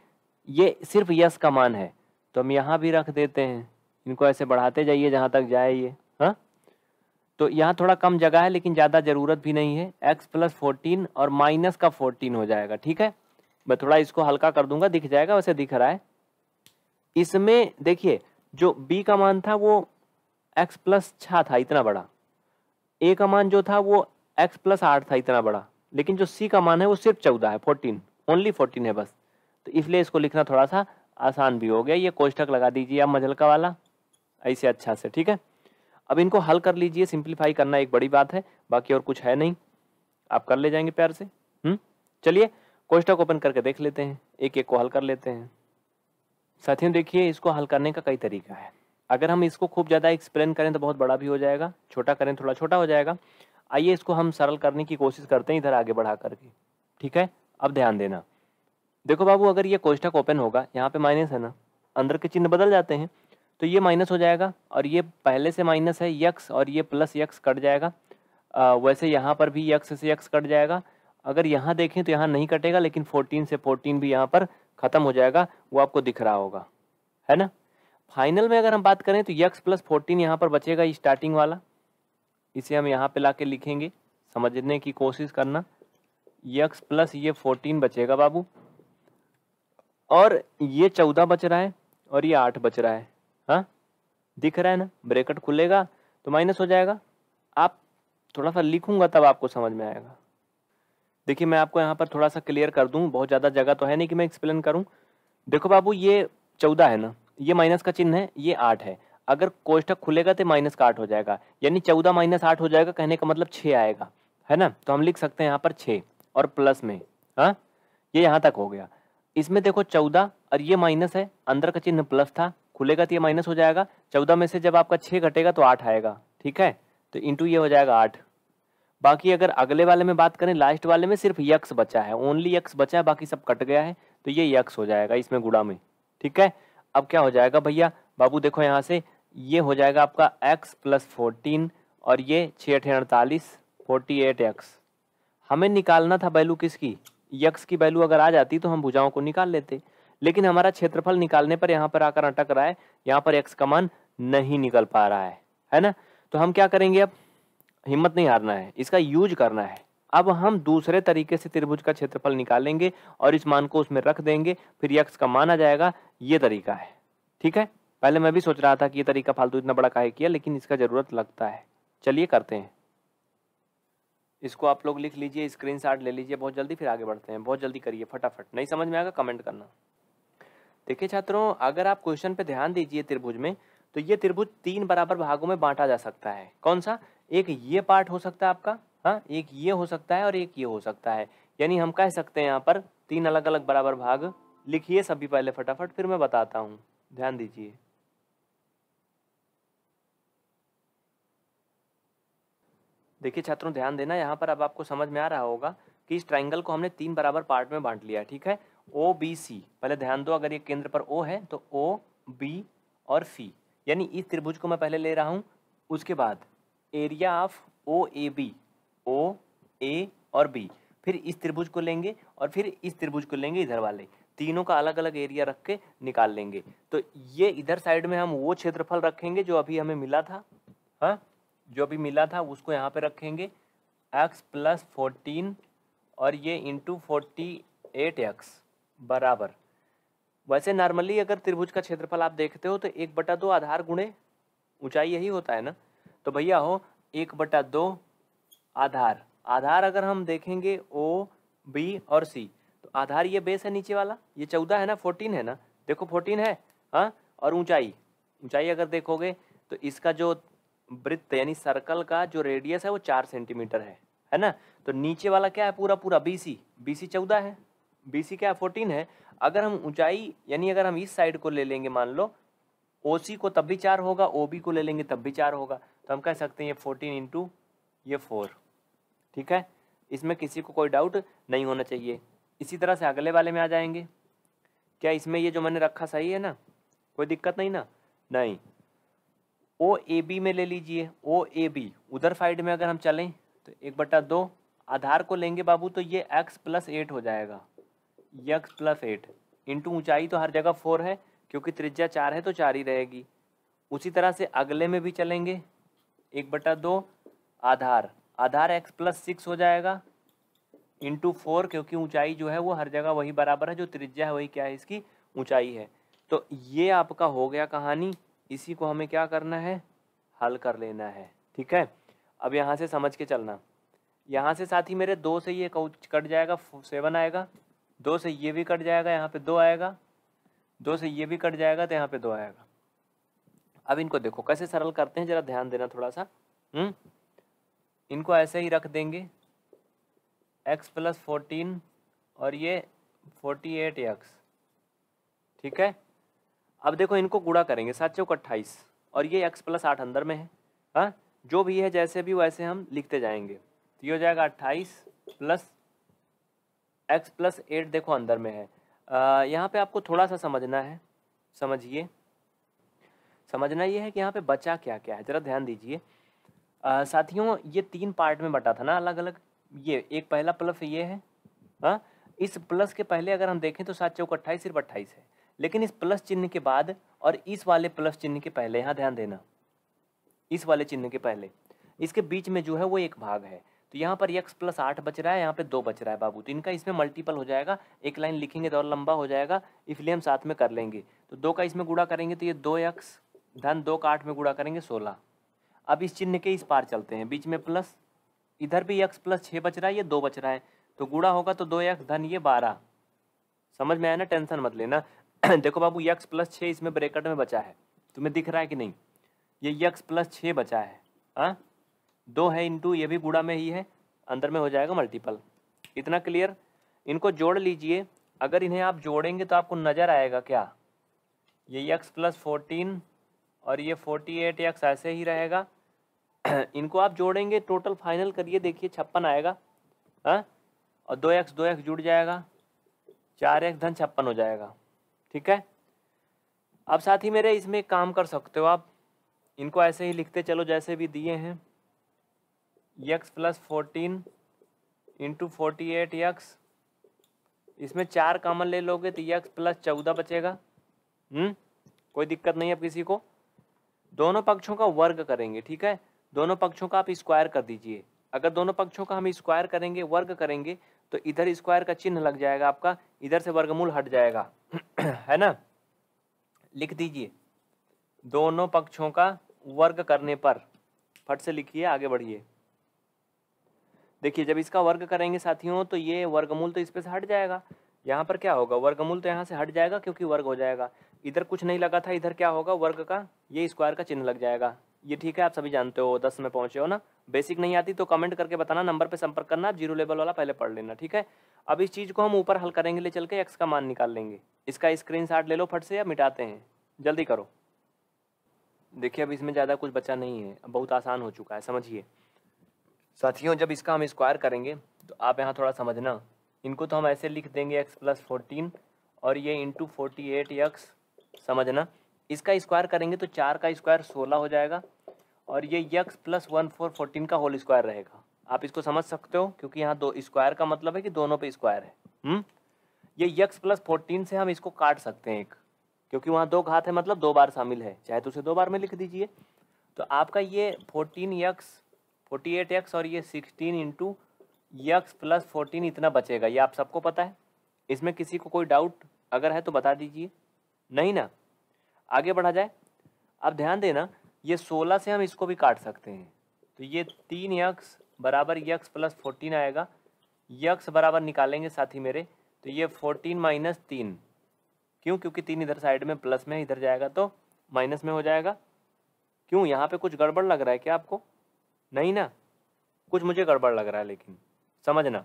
Speaker 1: ये सिर्फ यस का मान है तो हम यहाँ भी रख देते हैं इनको ऐसे बढ़ाते जाइए जहाँ तक जाए ये हाँ तो यहाँ थोड़ा कम जगह है लेकिन ज़्यादा ज़रूरत भी नहीं है एक्स प्लस फोर्टीन और माइनस का फोर्टीन हो जाएगा ठीक है मैं थोड़ा इसको हल्का कर दूंगा दिख जाएगा वैसे दिख रहा है इसमें देखिए जो बी का मान था वो एक्स प्लस छः था इतना बड़ा ए का मान जो था वो एक्स प्लस आठ था इतना बड़ा लेकिन जो सी का मान है वो सिर्फ चौदह है फोर्टीन ओनली फोर्टीन है बस तो इसलिए इसको लिखना थोड़ा सा आसान भी हो गया ये कोष्टक लगा दीजिए आप मजलका वाला ऐसे अच्छा से ठीक है अब इनको हल कर लीजिए सिंप्लीफाई करना एक बड़ी बात है बाकी और कुछ है नहीं आप कर ले जाएंगे प्यार से हम्म? चलिए कोष्टक ओपन करके देख लेते हैं एक एक को हल कर लेते हैं साथियों देखिए इसको हल करने का कई तरीका है अगर हम इसको खूब ज़्यादा एक्सप्लेन करें तो बहुत बड़ा भी हो जाएगा छोटा करें थोड़ा छोटा हो जाएगा आइए इसको हम सरल करने की कोशिश करते हैं इधर आगे बढ़ा करके ठीक है अब ध्यान देना देखो बाबू अगर ये कोष्टक ओपन होगा यहाँ पे माइनस है ना अंदर के चिन्ह बदल जाते हैं तो ये माइनस हो जाएगा और ये पहले से माइनस है यक्स और ये प्लस यक्स कट जाएगा आ, वैसे यहाँ पर भी यक्स से यक्स कट जाएगा अगर यहाँ देखें तो यहाँ नहीं कटेगा लेकिन फोर्टीन से फोर्टीन भी यहाँ पर ख़त्म हो जाएगा वो आपको दिख रहा होगा है ना फाइनल में अगर हम बात करें तो यक्स प्लस फोर्टीन यहाँ पर बचेगा स्टार्टिंग वाला इसे हम यहाँ पे ला लिखेंगे समझने की कोशिश करना यक्स प्लस ये फोर्टीन बचेगा बाबू और ये चौदह बच रहा है और ये आठ बच रहा है हाँ दिख रहा है ना ब्रेकेट खुलेगा तो माइनस हो जाएगा आप थोड़ा सा लिखूंगा तब आपको समझ में आएगा देखिए मैं आपको यहाँ पर थोड़ा सा क्लियर कर दूँ बहुत ज़्यादा जगह तो है नहीं कि मैं एक्सप्लेन करूँ देखो बाबू ये चौदह है ना ये माइनस का चिन्ह है ये आठ है अगर कोष्टक खुलेगा तो माइनस का आठ हो जाएगा यानी चौदह माइनस आठ हो जाएगा कहने का मतलब छः आएगा है ना तो हम लिख सकते हैं यहाँ पर छः और प्लस में हाँ ये यहाँ तक हो गया इसमें देखो चौदह और ये माइनस है अंदर का चिन्ह प्लस था खुलेगा तो ये माइनस हो जाएगा चौदह में से जब आपका छः घटेगा तो आठ आएगा ठीक है तो इंटू ये हो जाएगा आठ बाकी अगर अगले वाले में बात करें लास्ट वाले में सिर्फ यक्स बचा है ओनली यक्स बचा है बाकी सब कट गया है तो ये यक्स हो जाएगा इसमें गुड़ा में ठीक है अब क्या हो जाएगा भैया बाबू देखो यहाँ से ये हो जाएगा आपका x प्लस फोर्टीन और ये छः अठे अड़तालीस फोर्टी एट एक्स हमें निकालना था वैल्यू किसकी यक्स की वैल्यू अगर आ जाती तो हम भुजाओं को निकाल लेते लेकिन हमारा क्षेत्रफल निकालने पर यहाँ पर आकर अटक रहा है यहाँ पर एक्स का मान नहीं निकल पा रहा है है ना तो हम क्या करेंगे अब हिम्मत नहीं हारना है इसका यूज करना है अब हम दूसरे तरीके से त्रिभुज का क्षेत्रफल निकालेंगे और इस मान को उसमें रख देंगे फिर यक्स का मान आ जाएगा ये तरीका है ठीक है पहले मैं भी सोच रहा था कि ये तरीका फालतू इतना बड़ा काहे किया लेकिन इसका ज़रूरत लगता है चलिए करते हैं इसको आप लोग लिख लीजिए स्क्रीन ले लीजिए बहुत जल्दी फिर आगे बढ़ते हैं बहुत जल्दी करिए फटाफट नहीं समझ में आएगा कमेंट करना देखिए छात्रों अगर आप क्वेश्चन पे ध्यान दीजिए त्रिभुज में तो ये त्रिभुज तीन बराबर भागों में बांटा जा सकता है कौन सा एक ये पार्ट हो सकता है आपका हाँ एक ये हो सकता है और एक ये हो सकता है यानी हम कह सकते हैं यहाँ पर तीन अलग अलग बराबर भाग लिखिए सभी पहले फटाफट फिर मैं बताता हूँ ध्यान दीजिए देखिए छात्रों ध्यान देना यहाँ पर अब आपको समझ में आ रहा होगा कि इस ट्राइंगल को हमने तीन बराबर पार्ट में बांट लिया ठीक है ओ बी सी पहले ध्यान दो अगर ये केंद्र पर ओ है तो ओ बी और सी यानी इस त्रिभुज को मैं पहले ले रहा हूँ उसके बाद area of O A B O A और बी फिर इस त्रिभुज को लेंगे और फिर इस त्रिभुज को लेंगे इधर वाले तीनों का अलग अलग एरिया रख के निकाल लेंगे तो ये इधर साइड में हम वो क्षेत्रफल रखेंगे जो अभी हमें मिला था हाँ जो अभी मिला था उसको यहाँ पे रखेंगे एक्स प्लस फोर्टीन और ये इंटू फोर्टी एट एक्स बराबर वैसे नॉर्मली अगर त्रिभुज का क्षेत्रफल आप देखते हो तो एक बटा दो आधार गुणे ऊंचाई यही होता है ना तो भैया हो एक बटा दो आधार आधार अगर हम देखेंगे ओ बी और सी तो आधार ये बेस है नीचे वाला ये चौदह है ना फोर्टीन है ना देखो फोर्टीन है हाँ और ऊंचाई ऊंचाई अगर देखोगे तो इसका जो वृत्त यानी सर्कल का जो रेडियस है वो चार सेंटीमीटर है है ना तो नीचे वाला क्या है पूरा पूरा बी सी बी सी चौदह है बी सी क्या फोर्टीन है अगर हम ऊंचाई यानी अगर हम इस साइड को ले लेंगे मान लो ओ सी को तब भी चार होगा ओ बी को ले लेंगे तब भी चार होगा तो हम कह सकते हैं ये फोर्टीन इंटू ये फोर ठीक है इसमें किसी को कोई डाउट नहीं होना चाहिए इसी तरह से अगले वाले में आ जाएंगे क्या इसमें ये जो मैंने रखा सही है ना कोई दिक्कत नहीं ना नहीं ओ ए बी में ले लीजिए ओ ए बी उधर साइड में अगर हम चलें तो एक बटा दो आधार को लेंगे बाबू तो ये एक्स प्लस एट हो जाएगा यक्स प्लस एट इंटू ऊँचाई तो हर जगह फोर है क्योंकि त्रिज्या चार है तो चार ही रहेगी उसी तरह से अगले में भी चलेंगे एक बटा दो आधार आधार एक्स प्लस सिक्स हो जाएगा इंटू फोर क्योंकि ऊंचाई जो है वो हर जगह वही बराबर है जो त्रिज्या है वही क्या है इसकी ऊंचाई है तो ये आपका हो गया कहानी इसी को हमें क्या करना है हल कर लेना है ठीक है अब यहाँ से समझ के चलना यहाँ से साथ ही मेरे दो से ये कट जाएगा सेवन आएगा दो से ये भी कट जाएगा यहाँ पे दो आएगा दो से ये भी कट जाएगा तो यहाँ पे दो आएगा अब इनको देखो कैसे सरल करते हैं जरा ध्यान देना थोड़ा सा हम्म इनको ऐसे ही रख देंगे x प्लस फोर्टीन और ये फोर्टी एट एक्स ठीक है अब देखो इनको गुड़ा करेंगे सात चौक अट्ठाईस और ये x प्लस आठ अंदर में है हाँ जो भी है जैसे भी वैसे हम लिखते जाएंगे तो ये हो जाएगा अट्ठाईस प्लस एक्स प्लस एट देखो अंदर में है यहाँ पे आपको थोड़ा सा समझना है समझिए समझना ये है कि यहाँ पे बचा क्या क्या है ज़रा ध्यान दीजिए साथियों ये तीन पार्ट में बटा था ना अलग अलग ये एक पहला प्लस ये है हाँ इस प्लस के पहले अगर हम देखें तो सात चौक अट्ठाईस सिर्फ अट्ठाईस है लेकिन इस प्लस चिन्ह के बाद और इस वाले प्लस चिन्ह के पहले यहाँ ध्यान देना इस वाले चिन्ह के पहले इसके बीच में जो है वो एक भाग है तो यहाँ पर एक प्लस आठ बच रहा है यहाँ पे दो बच रहा है बाबू तो इनका इसमें मल्टीपल हो जाएगा एक लाइन लिखेंगे तो और लंबा हो जाएगा इसलिए हम साथ में कर लेंगे तो दो का इसमें गुड़ा करेंगे तो ये दो यक्स धन दो का आठ में गुड़ा करेंगे सोलह अब इस चिन्ह के इस पार चलते हैं बीच में प्लस इधर भी एक्स प्लस छः बच रहा है ये दो बच रहा है तो गुड़ा होगा तो दो एक्स धन ये बारह समझ में आया ना टेंशन मत लेना देखो बाबू यक्स प्लस छः इसमें ब्रेकट में बचा है तुम्हें दिख रहा है कि नहीं ये यक्स प्लस छः बचा है हाँ दो है इंटू ये भी गुड़ा में ही है अंदर में हो जाएगा मल्टीपल इतना क्लियर इनको जोड़ लीजिए अगर इन्हें आप जोड़ेंगे तो आपको नज़र आएगा क्या ये यक्स प्लस फोर्टीन और ये फोर्टी एट ऐसे ही रहेगा इनको आप जोड़ेंगे टोटल फाइनल करिए देखिए छप्पन आएगा हाँ और दो एक्स दो एक्स जुड़ जाएगा चार एक्स धन छप्पन हो जाएगा ठीक है अब साथ ही मेरे इसमें काम कर सकते हो आप इनको ऐसे ही लिखते चलो जैसे भी दिए हैं x plus fourteen into forty eight x इसमें चार कामन ले लोगे तो यक्स प्लस चौदह बचेगा हम्म कोई दिक्कत नहीं है किसी को दोनों पक्षों का वर्ग करेंगे ठीक है दोनों पक्षों का आप स्क्वायर कर दीजिए अगर दोनों पक्षों का हम स्क्वायर करेंगे वर्ग करेंगे तो इधर स्क्वायर का चिन्ह लग जाएगा आपका इधर से वर्गमूल हट जाएगा है ना लिख दीजिए दोनों पक्षों का वर्ग करने पर फट से लिखिए आगे बढ़िए देखिए जब इसका वर्ग करेंगे साथियों तो ये वर्गमूल तो इस पर से हट जाएगा यहाँ पर क्या होगा वर्गमूल तो यहाँ से हट जाएगा क्योंकि वर्ग हो जाएगा इधर कुछ नहीं लगा था इधर क्या होगा वर्ग का ये स्क्वायर का चिन्ह लग जाएगा ये ठीक है आप सभी जानते हो दस में पहुंचे हो ना बेसिक नहीं आती तो कमेंट करके बताना नंबर पे संपर्क करना आप जीरो लेवल वाला पहले पढ़ लेना ठीक है अब इस चीज़ को हम ऊपर हल करेंगे ले चल के एक्स का मान निकाल लेंगे इसका स्क्रीन ले लो फट से या मिटाते हैं जल्दी करो देखिए अब इसमें ज़्यादा कुछ बचा नहीं है बहुत आसान हो चुका है समझिए साथियों जब इसका हम स्क्वायर करेंगे तो आप यहाँ थोड़ा समझना इनको तो हम ऐसे लिख देंगे एक्स प्लस फोर्टीन और ये इंटू फोर्टी एट एक्स समझना इसका स्क्वायर करेंगे तो चार का स्क्वायर सोलह हो जाएगा और ये x plus one four fourteen का होल स्क्वायर रहेगा आप इसको समझ सकते हो क्योंकि यहाँ दो स्क्वायर का मतलब है कि दोनों पे स्क्वायर है हम्म ये यक्स प्लस फोर्टीन से हम इसको काट सकते हैं एक क्योंकि वहाँ दो घात है मतलब दो बार शामिल है चाहे तो उसे दो बार में लिख दीजिए तो आपका ये fourteen x forty eight x और ये sixteen into x plus fourteen इतना बचेगा ये आप सबको पता है इसमें किसी को कोई डाउट अगर है तो बता दीजिए नहीं ना आगे बढ़ा जाए अब ध्यान देना ये सोलह से हम इसको भी काट सकते हैं तो ये तीन यक्स बराबर यक्स प्लस फोर्टीन आएगा यक्स बराबर निकालेंगे साथ ही मेरे तो ये फोर्टीन माइनस तीन क्यों क्योंकि तीन इधर साइड में प्लस में इधर जाएगा तो माइनस में हो जाएगा क्यों यहाँ पे कुछ गड़बड़ लग रहा है क्या आपको नहीं ना कुछ मुझे गड़बड़ लग रहा है लेकिन समझना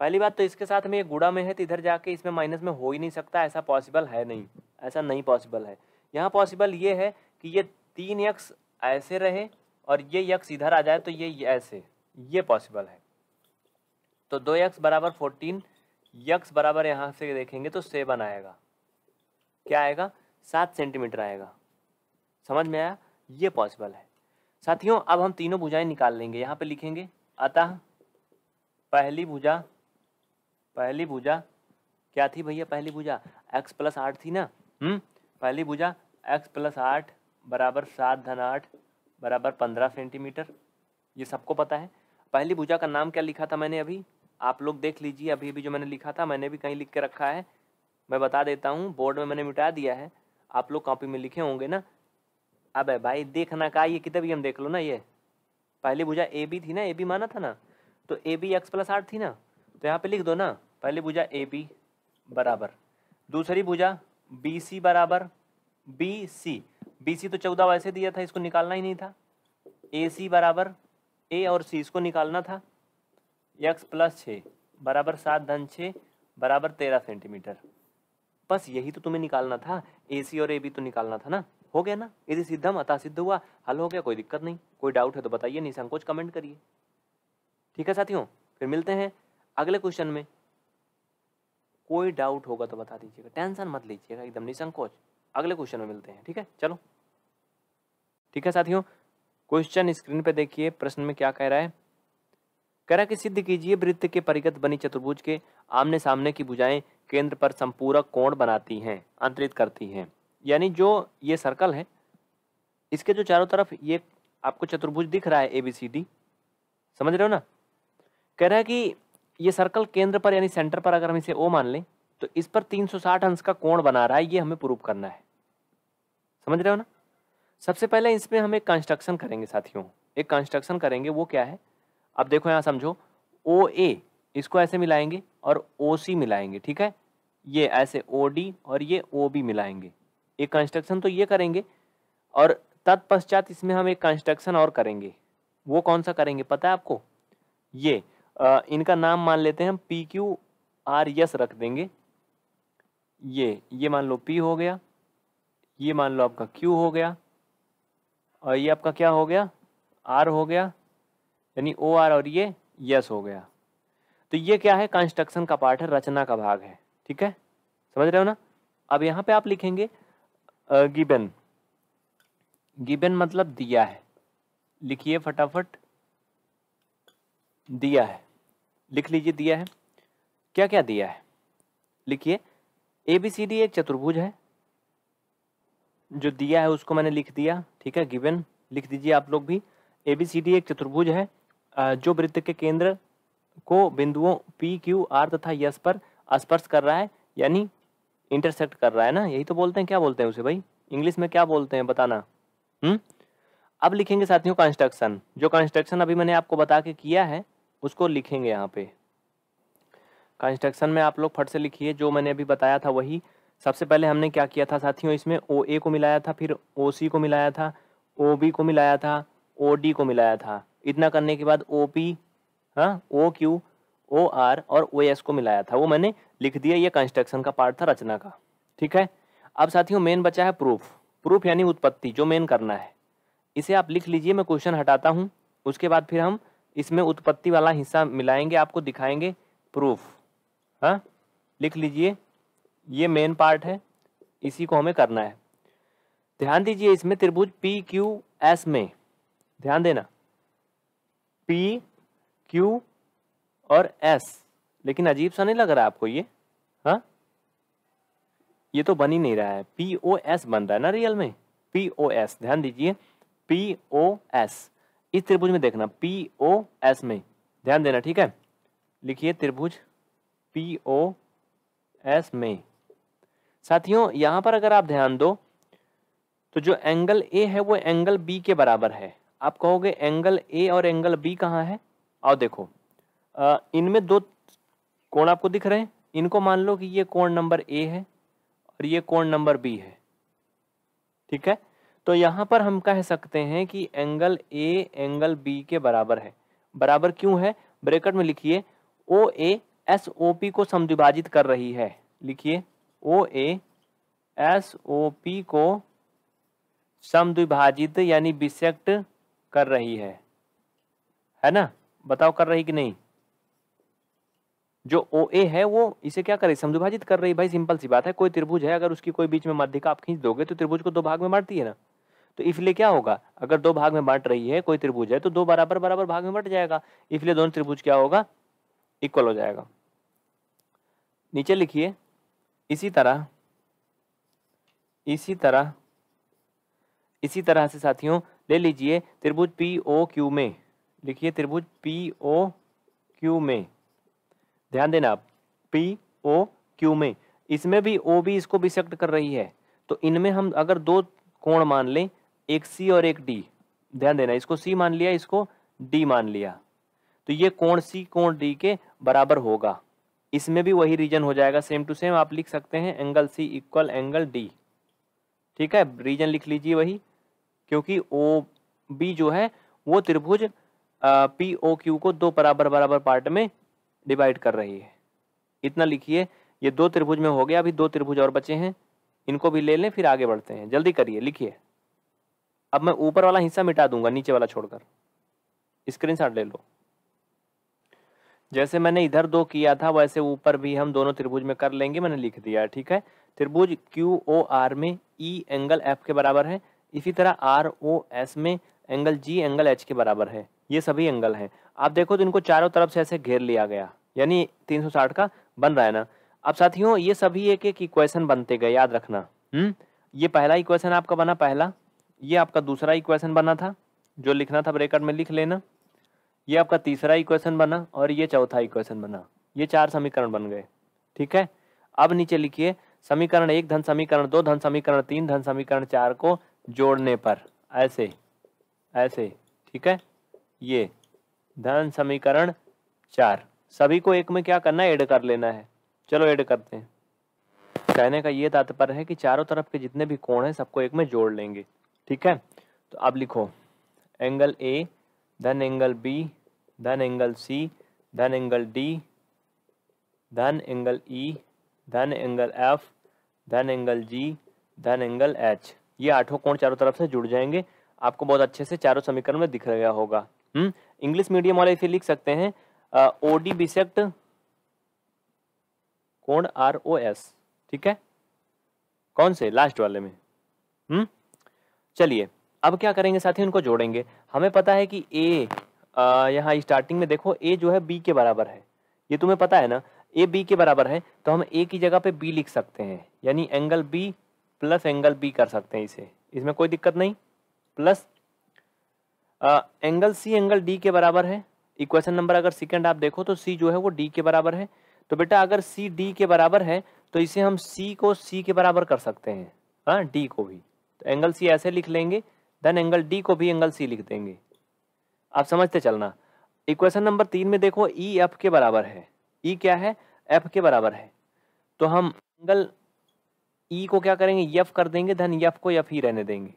Speaker 1: पहली बात तो इसके साथ में ये गुड़ा में है तो इधर जाके इसमें माइनस में हो ही नहीं सकता ऐसा पॉसिबल है नहीं ऐसा नहीं पॉसिबल है यहाँ पॉसिबल ये है कि ये तीन यक्स ऐसे रहे और ये यक्स इधर आ जाए तो ये ऐसे ये पॉसिबल है तो दो यक्स बराबर फोर्टीन यक्स बराबर यहाँ से देखेंगे तो सेवन आएगा क्या आएगा सात सेंटीमीटर आएगा समझ में आया ये पॉसिबल है साथियों अब हम तीनों भुजाएं निकाल लेंगे यहाँ पे लिखेंगे अतः पहली भुजा पहली भुजा क्या थी भैया पहली भुजा एक्स प्लस आठ थी ना हम्म पहली भुजा एक्स प्लस आठ बराबर सात धन आठ बराबर पंद्रह सेंटीमीटर ये सबको पता है पहली भुजा का नाम क्या लिखा था मैंने अभी आप लोग देख लीजिए अभी अभी जो मैंने लिखा था मैंने भी कहीं लिख के रखा है मैं बता देता हूँ बोर्ड में मैंने मिटा दिया है आप लोग कॉपी में लिखे होंगे ना अब है भाई देखना का ये कितने भी हम देख लो ना ये पहली भुजा ए बी थी ना ए बी माना था ना तो ए बी एक्स प्लस आठ थी ना तो यहाँ पे लिख दो ना पहली भुजा ए बी बराबर दूसरी भुजा बी सी बराबर बी सी बीसी तो चौदह वैसे दिया था इसको निकालना ही नहीं था ए सी बराबर ए और सी इसको निकालना था एक्स प्लस छः बराबर सात धन छः बराबर तेरह सेंटीमीटर बस यही तो तुम्हें निकालना था ए सी और ए बी तो निकालना था ना हो गया ना यदि सिद्धम अतः सिद्ध हुआ हल हो गया कोई दिक्कत नहीं कोई डाउट है तो बताइए निसंकोच कमेंट करिए ठीक है साथियों फिर मिलते हैं अगले क्वेश्चन में कोई डाउट होगा तो बता दीजिएगा टेंशन मत लीजिएगा एकदम निसंकोच अगले क्वेश्चन में मिलते हैं ठीक है चलो ठीक है साथियों क्वेश्चन स्क्रीन पे देखिए प्रश्न में क्या कह रहा है कह रहा है कि सिद्ध कीजिए वृत्त के परिगत बनी चतुर्भुज के आमने सामने की भुजाएं केंद्र पर संपूरक कोण बनाती हैं अंतरित करती हैं यानी जो ये सर्कल है इसके जो चारों तरफ ये आपको चतुर्भुज दिख रहा है ए बी सी डी समझ रहे हो ना कह रहा है कि ये सर्कल केंद्र पर यानी सेंटर पर अगर हम इसे ओ मान लें तो इस पर 360 अंश का कोण बना रहा है ये हमें प्रूव करना है समझ रहे हो ना सबसे पहले इसमें हम एक कंस्ट्रक्शन करेंगे साथियों एक कंस्ट्रक्शन करेंगे वो क्या है अब देखो यहाँ समझो ओ ए इसको ऐसे मिलाएंगे और ओ सी मिलाएंगे ठीक है ये ऐसे ओ डी और ये ओ बी मिलाएंगे एक कंस्ट्रक्शन तो ये करेंगे और तत्पश्चात इसमें हम एक कंस्ट्रक्शन और करेंगे वो कौन सा करेंगे पता है आपको ये आ, इनका नाम मान लेते हैं हम पी क्यू आर यस रख देंगे ये ये मान लो पी हो गया ये मान लो आपका क्यू हो गया और ये आपका क्या हो गया आर हो गया यानी ओ आर और ये यस हो गया तो ये क्या है कंस्ट्रक्शन का पार्ट है रचना का भाग है ठीक है समझ रहे हो ना अब यहाँ पे आप लिखेंगे गिबन गिबन मतलब दिया है लिखिए फटाफट दिया है लिख लीजिए दिया है क्या क्या दिया है लिखिए ए बी सी डी एक चतुर्भुज है जो दिया है उसको मैंने लिख दिया ठीक है गिवन लिख दीजिए आप लोग भी ए बी सी डी एक चतुर्भुज है जो वृत्त के केंद्र को बिंदुओं पी क्यू आर तथा यस पर स्पर्श कर रहा है यानी इंटरसेक्ट कर रहा है ना यही तो बोलते हैं क्या बोलते हैं उसे भाई इंग्लिश में क्या बोलते हैं बताना हम्म अब लिखेंगे साथियों कंस्ट्रक्शन जो कंस्ट्रक्शन अभी मैंने आपको बता के किया है उसको लिखेंगे यहाँ पे कंस्ट्रक्शन में आप लोग फट से लिखिए जो मैंने अभी बताया था वही सबसे पहले हमने क्या किया था साथियों इसमें ओ ए को मिलाया था फिर ओ सी को मिलाया था ओ बी को मिलाया था ओ डी को मिलाया था इतना करने के बाद ओ पी हाँ ओ क्यू ओ आर और ओ एस को मिलाया था वो मैंने लिख दिया ये कंस्ट्रक्शन का पार्ट था रचना का ठीक है अब साथियों मेन बचा है प्रूफ प्रूफ यानी उत्पत्ति जो मेन करना है इसे आप लिख लीजिए मैं क्वेश्चन हटाता हूँ उसके बाद फिर हम इसमें उत्पत्ति वाला हिस्सा मिलाएंगे आपको दिखाएंगे प्रूफ हाँ लिख लीजिए ये मेन पार्ट है इसी को हमें करना है ध्यान दीजिए इसमें त्रिभुज पी क्यू एस में ध्यान देना पी क्यू और एस लेकिन अजीब सा नहीं लग रहा आपको ये हाँ ये तो बन ही नहीं रहा है पी ओ एस बन रहा है ना रियल में पी ओ एस ध्यान दीजिए पी ओ एस इस त्रिभुज में देखना पी ओ एस में ध्यान देना ठीक है लिखिए त्रिभुज पी ओ एस में साथियों यहाँ पर अगर आप ध्यान दो तो जो एंगल ए है वो एंगल बी के बराबर है आप कहोगे एंगल ए और एंगल बी कहाँ है और देखो इनमें दो कोण आपको दिख रहे हैं इनको मान लो कि ये कोण नंबर ए है और ये कोण नंबर बी है ठीक है तो यहाँ पर हम कह सकते हैं कि एंगल ए एंगल बी के बराबर है बराबर क्यों है ब्रेकेट में लिखिए O A S O P को समद्विभाजित कर रही है लिखिए O A S O P को समद्विभाजित यानी बिसेक्ट कर रही है है ना बताओ कर रही कि नहीं जो ओ ए है वो इसे क्या कर है समद्विभाजित कर रही भाई सिंपल सी बात है कोई त्रिभुज है अगर उसकी कोई बीच में मध्य का आप खींच दोगे तो त्रिभुज को दो भाग में बांटती है ना तो इसलिए क्या होगा अगर दो भाग में बांट रही है कोई त्रिभुज है तो दो बराबर बराबर भाग में बांट जाएगा इसलिए दोनों त्रिभुज क्या होगा इक्वल हो जाएगा नीचे लिखिए इसी तरह इसी तरह इसी तरह से साथियों ले लीजिए त्रिभुज पी ओ क्यू में लिखिए त्रिभुज पी ओ क्यू में ध्यान देना आप पी ओ क्यू में इसमें भी ओ बी इसको बिसेक्ट कर रही है तो इनमें हम अगर दो कोण मान लें एक सी और एक डी ध्यान देना इसको सी मान लिया इसको डी मान लिया तो ये कोण सी कोण डी के बराबर होगा इसमें भी वही रीजन हो जाएगा सेम टू सेम आप लिख सकते हैं angle C equal angle D ठीक है रीजन लिख लीजिए वही क्योंकि ओ बी जो है वो त्रिभुज पी ओ क्यू को दो बराबर बराबर पार्ट में डिवाइड कर रही है इतना लिखिए ये दो त्रिभुज में हो गया अभी दो त्रिभुज और बचे हैं इनको भी ले लें फिर आगे बढ़ते हैं जल्दी करिए लिखिए अब मैं ऊपर वाला हिस्सा मिटा दूंगा नीचे वाला छोड़कर स्क्रीन ले लो जैसे मैंने इधर दो किया था वैसे ऊपर भी हम दोनों त्रिभुज में कर लेंगे मैंने लिख दिया ठीक है त्रिभुज क्यू ओ आर में ई e एंगल एफ के बराबर है इसी तरह आर ओ एस में एंगल जी एंगल एच के बराबर है ये सभी एंगल हैं आप देखो तो इनको चारों तरफ से ऐसे घेर लिया गया यानी 360 का बन रहा है ना अब साथियों ये सभी एक एक इक्वेशन बनते गए याद रखना हम्म ये पहला इक्वेशन आपका बना पहला ये आपका दूसरा इक्वेशन बना था जो लिखना था ब्रेकअप में लिख लेना ये आपका तीसरा इक्वेशन बना और ये चौथा इक्वेशन बना ये चार समीकरण बन गए ठीक है अब नीचे लिखिए समीकरण एक धन समीकरण दो धन समीकरण तीन धन समीकरण चार को जोड़ने पर ऐसे ऐसे ठीक है ये धन समीकरण चार सभी को एक में क्या करना है ऐड कर लेना है चलो ऐड करते हैं कहने का ये तात्पर्य है कि चारों तरफ के जितने भी कोण हैं सबको एक में जोड़ लेंगे ठीक है तो अब लिखो angle A then angle B, then angle C, then angle D, then angle E, then angle F, then angle G, then angle H. ये आठों कोण चारों तरफ से जुड़ जाएंगे आपको बहुत अच्छे से चारों समीकरण में दिख रहा होगा हम्म इंग्लिश मीडियम वाले इसे लिख सकते हैं ओ डी बिसेक्ट कोण आर ओ एस ठीक है कौन से लास्ट वाले में हम्म चलिए अब क्या करेंगे साथी उनको जोड़ेंगे हमें पता है कि ए यहाँ स्टार्टिंग में देखो ए जो है बी के बराबर है ये तुम्हें पता है ना ए बी के बराबर है तो हम ए की जगह पे बी लिख सकते हैं यानी angle B plus angle B कर सकते हैं इसे इसमें कोई दिक्कत नहीं plus uh, angle C angle D के बराबर है इक्वेशन नंबर अगर सेकंड आप देखो तो सी जो है वो डी के बराबर है तो बेटा अगर सी डी के बराबर है तो इसे हम सी को सी के बराबर कर सकते हैं हाँ डी को भी तो एंगल सी ऐसे लिख लेंगे देन एंगल डी को भी एंगल सी लिख देंगे आप समझते चलना इक्वेशन नंबर तीन में देखो ई e एफ के बराबर है ई e क्या है एफ के बराबर है तो हम एंगल ई e को क्या करेंगे यफ कर देंगे धन यफ को यफ ही e रहने देंगे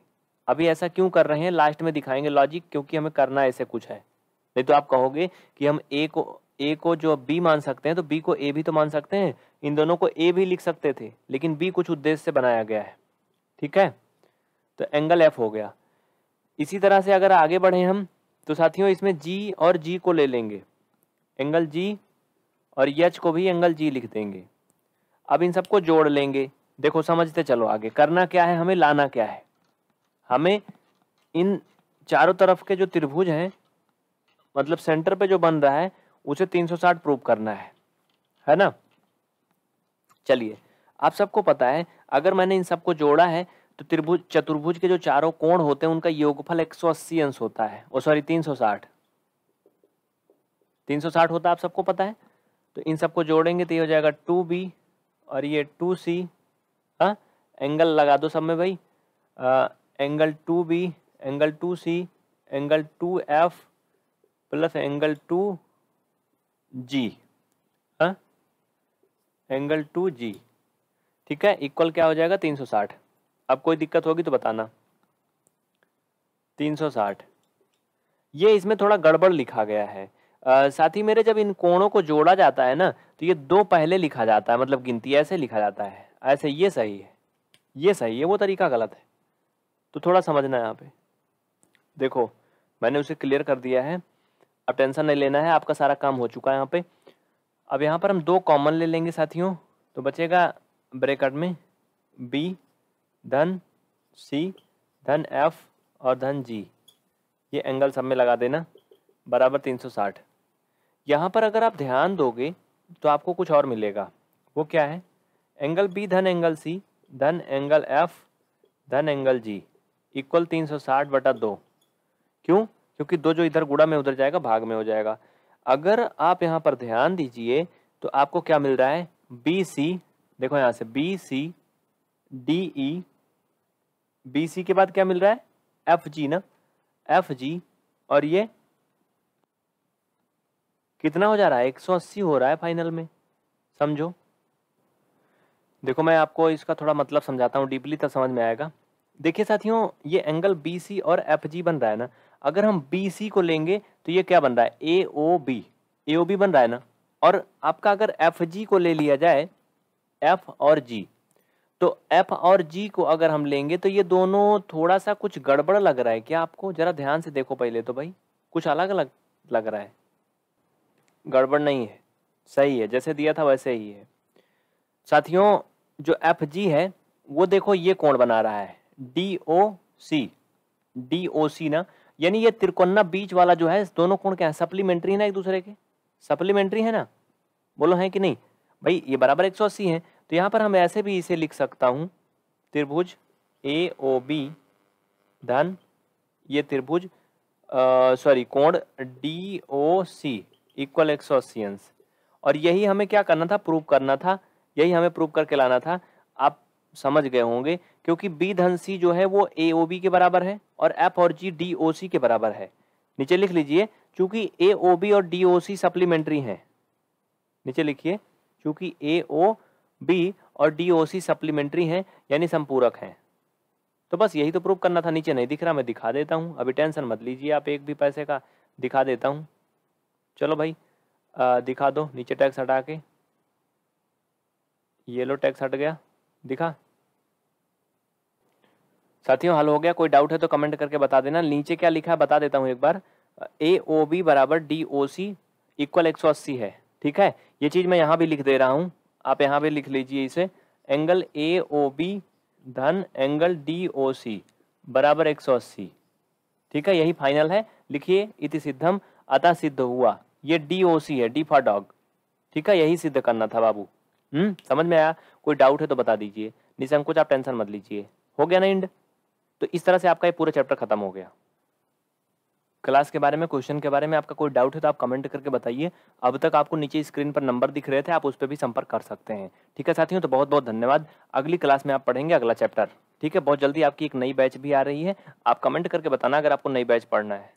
Speaker 1: अभी ऐसा क्यों कर रहे हैं लास्ट में दिखाएंगे लॉजिक क्योंकि हमें करना ऐसे कुछ है नहीं तो आप कहोगे कि हम ए को ए को जो बी मान सकते हैं तो बी को ए भी तो मान सकते हैं इन दोनों को ए भी लिख सकते थे लेकिन बी कुछ उद्देश्य से बनाया गया है ठीक है तो एंगल एफ हो गया इसी तरह से अगर आगे बढ़े हम तो साथियों इसमें जी और जी को ले लेंगे एंगल जी और यच को भी एंगल जी लिख देंगे अब इन सबको जोड़ लेंगे देखो समझते चलो आगे करना क्या है हमें लाना क्या है हमें इन चारों तरफ के जो त्रिभुज हैं मतलब सेंटर पे जो बन रहा है उसे 360 प्रूव करना है है ना चलिए आप सबको पता है अगर मैंने इन सबको जोड़ा है तो त्रिभुज चतुर्भुज के जो चारों कोण होते हैं उनका योगफल 180 अंश होता है और सॉरी 360 360 होता है आप सबको पता है तो इन सबको जोड़ेंगे तो ये हो जाएगा टू बी और ये टू सी हाँ एंगल लगा दो सब में भाई आ, angle two B angle two C angle two F plus angle two G हाँ एंगल टू जी ठीक है इक्वल क्या हो जाएगा तीन सौ साठ अब कोई दिक्कत होगी तो बताना 360 ये इसमें थोड़ा गड़बड़ लिखा गया है साथ ही मेरे जब इन कोणों को जोड़ा जाता है ना तो ये दो पहले लिखा जाता है मतलब गिनती ऐसे लिखा जाता है ऐसे ये सही है ये सही है वो तरीका गलत है तो थोड़ा समझना यहाँ पे देखो मैंने उसे क्लियर कर दिया है अब टेंशन नहीं लेना है आपका सारा काम हो चुका है यहाँ पे अब यहाँ पर हम दो कॉमन ले लेंगे साथियों तो बचेगा ब्रेकट में बी धन सी धन एफ और धन जी ये एंगल सब में लगा देना बराबर 360 यहाँ पर अगर आप ध्यान दोगे तो आपको कुछ और मिलेगा वो क्या है एंगल बी धन एंगल सी धन एंगल एफ धन एंगल जी इक्वल 360 बटा दो क्यों क्योंकि दो जो इधर गुड़ा में उधर जाएगा भाग में हो जाएगा अगर आप यहाँ पर ध्यान दीजिए तो आपको क्या मिल रहा है बी सी देखो यहाँ से B C D E B C के बाद क्या मिल रहा है एफ जी ना एफ जी और ये कितना हो जा रहा है 180 हो रहा है फाइनल में समझो देखो मैं आपको इसका थोड़ा मतलब समझाता हूँ डीपली तब समझ में आएगा देखिए साथियों ये एंगल बी सी और एफ जी बन रहा है ना अगर हम बी सी को लेंगे तो ये क्या बन रहा है ए ओ बी ए बी बन रहा है ना और आपका अगर एफ जी को ले लिया जाए एफ और जी तो एफ और जी को अगर हम लेंगे तो ये दोनों थोड़ा सा कुछ गड़बड़ लग रहा है क्या आपको ज़रा ध्यान से देखो पहले तो भाई कुछ अलग अलग लग रहा है गड़बड़ नहीं है सही है जैसे दिया था वैसे ही है साथियों जो एफ जी है वो देखो ये कोण बना रहा है D O C D O सी ना यानी ये त्रिकोणा बीच वाला जो है दोनों कोण क्या है सप्लीमेंट्री ना एक दूसरे के सप्लीमेंट्री है ना बोलो है कि नहीं भाई ये बराबर एक सौ अस्सी है तो यहाँ पर हम ऐसे भी इसे लिख सकता हूँ त्रिभुज ए ओ बी धन ये त्रिभुज सॉरी कोण डी ओ सी इक्वल एक्सोसियंस और यही हमें क्या करना था प्रूव करना था यही हमें प्रूव करके लाना था आप समझ गए होंगे क्योंकि बी धन सी जो है वो ए ओ बी के बराबर है और एफ और जी डी ओ सी के बराबर है नीचे लिख लीजिए चूंकि ए ओ बी और डी ओ सी सप्लीमेंट्री हैं नीचे लिखिए चूंकि ए ओ बी और डी ओ सी सप्लीमेंट्री हैं यानी संपूरक हैं तो बस यही तो प्रूव करना था नीचे नहीं दिख रहा मैं दिखा देता हूँ अभी टेंशन मत लीजिए आप एक भी पैसे का दिखा देता हूँ चलो भाई आ, दिखा दो नीचे टैक्स हटा के ये लो टैक्स हट गया दिखा साथियों हल हो गया कोई डाउट है तो कमेंट करके बता देना नीचे क्या लिखा है बता देता हूँ एक बार ए ओ बी बराबर डी ओ सी इक्वल एक सौ अस्सी है ठीक है ये चीज़ मैं यहाँ भी लिख दे रहा हूँ आप यहाँ पे लिख लीजिए इसे एंगल ए ओ बी धन एंगल डी ओ सी बराबर एक सौ अस्सी ठीक है यही फाइनल है लिखिए इति सिद्धम अतः सिद्ध हुआ ये डी ओ सी है डी फॉर डॉग ठीक है यही सिद्ध करना था बाबू हम्म समझ में आया कोई डाउट है तो बता दीजिए निसंकोच आप टेंशन मत लीजिए हो गया ना इंड तो इस तरह से आपका ये पूरा चैप्टर खत्म हो गया क्लास के बारे में क्वेश्चन के बारे में आपका कोई डाउट है तो आप कमेंट करके बताइए अब तक आपको नीचे स्क्रीन पर नंबर दिख रहे थे आप उस पर भी संपर्क कर सकते हैं ठीक है साथियों तो बहुत बहुत धन्यवाद अगली क्लास में आप पढ़ेंगे अगला चैप्टर ठीक है बहुत जल्दी आपकी एक नई बैच भी आ रही है आप कमेंट करके बताना अगर आपको नई बैच पढ़ना है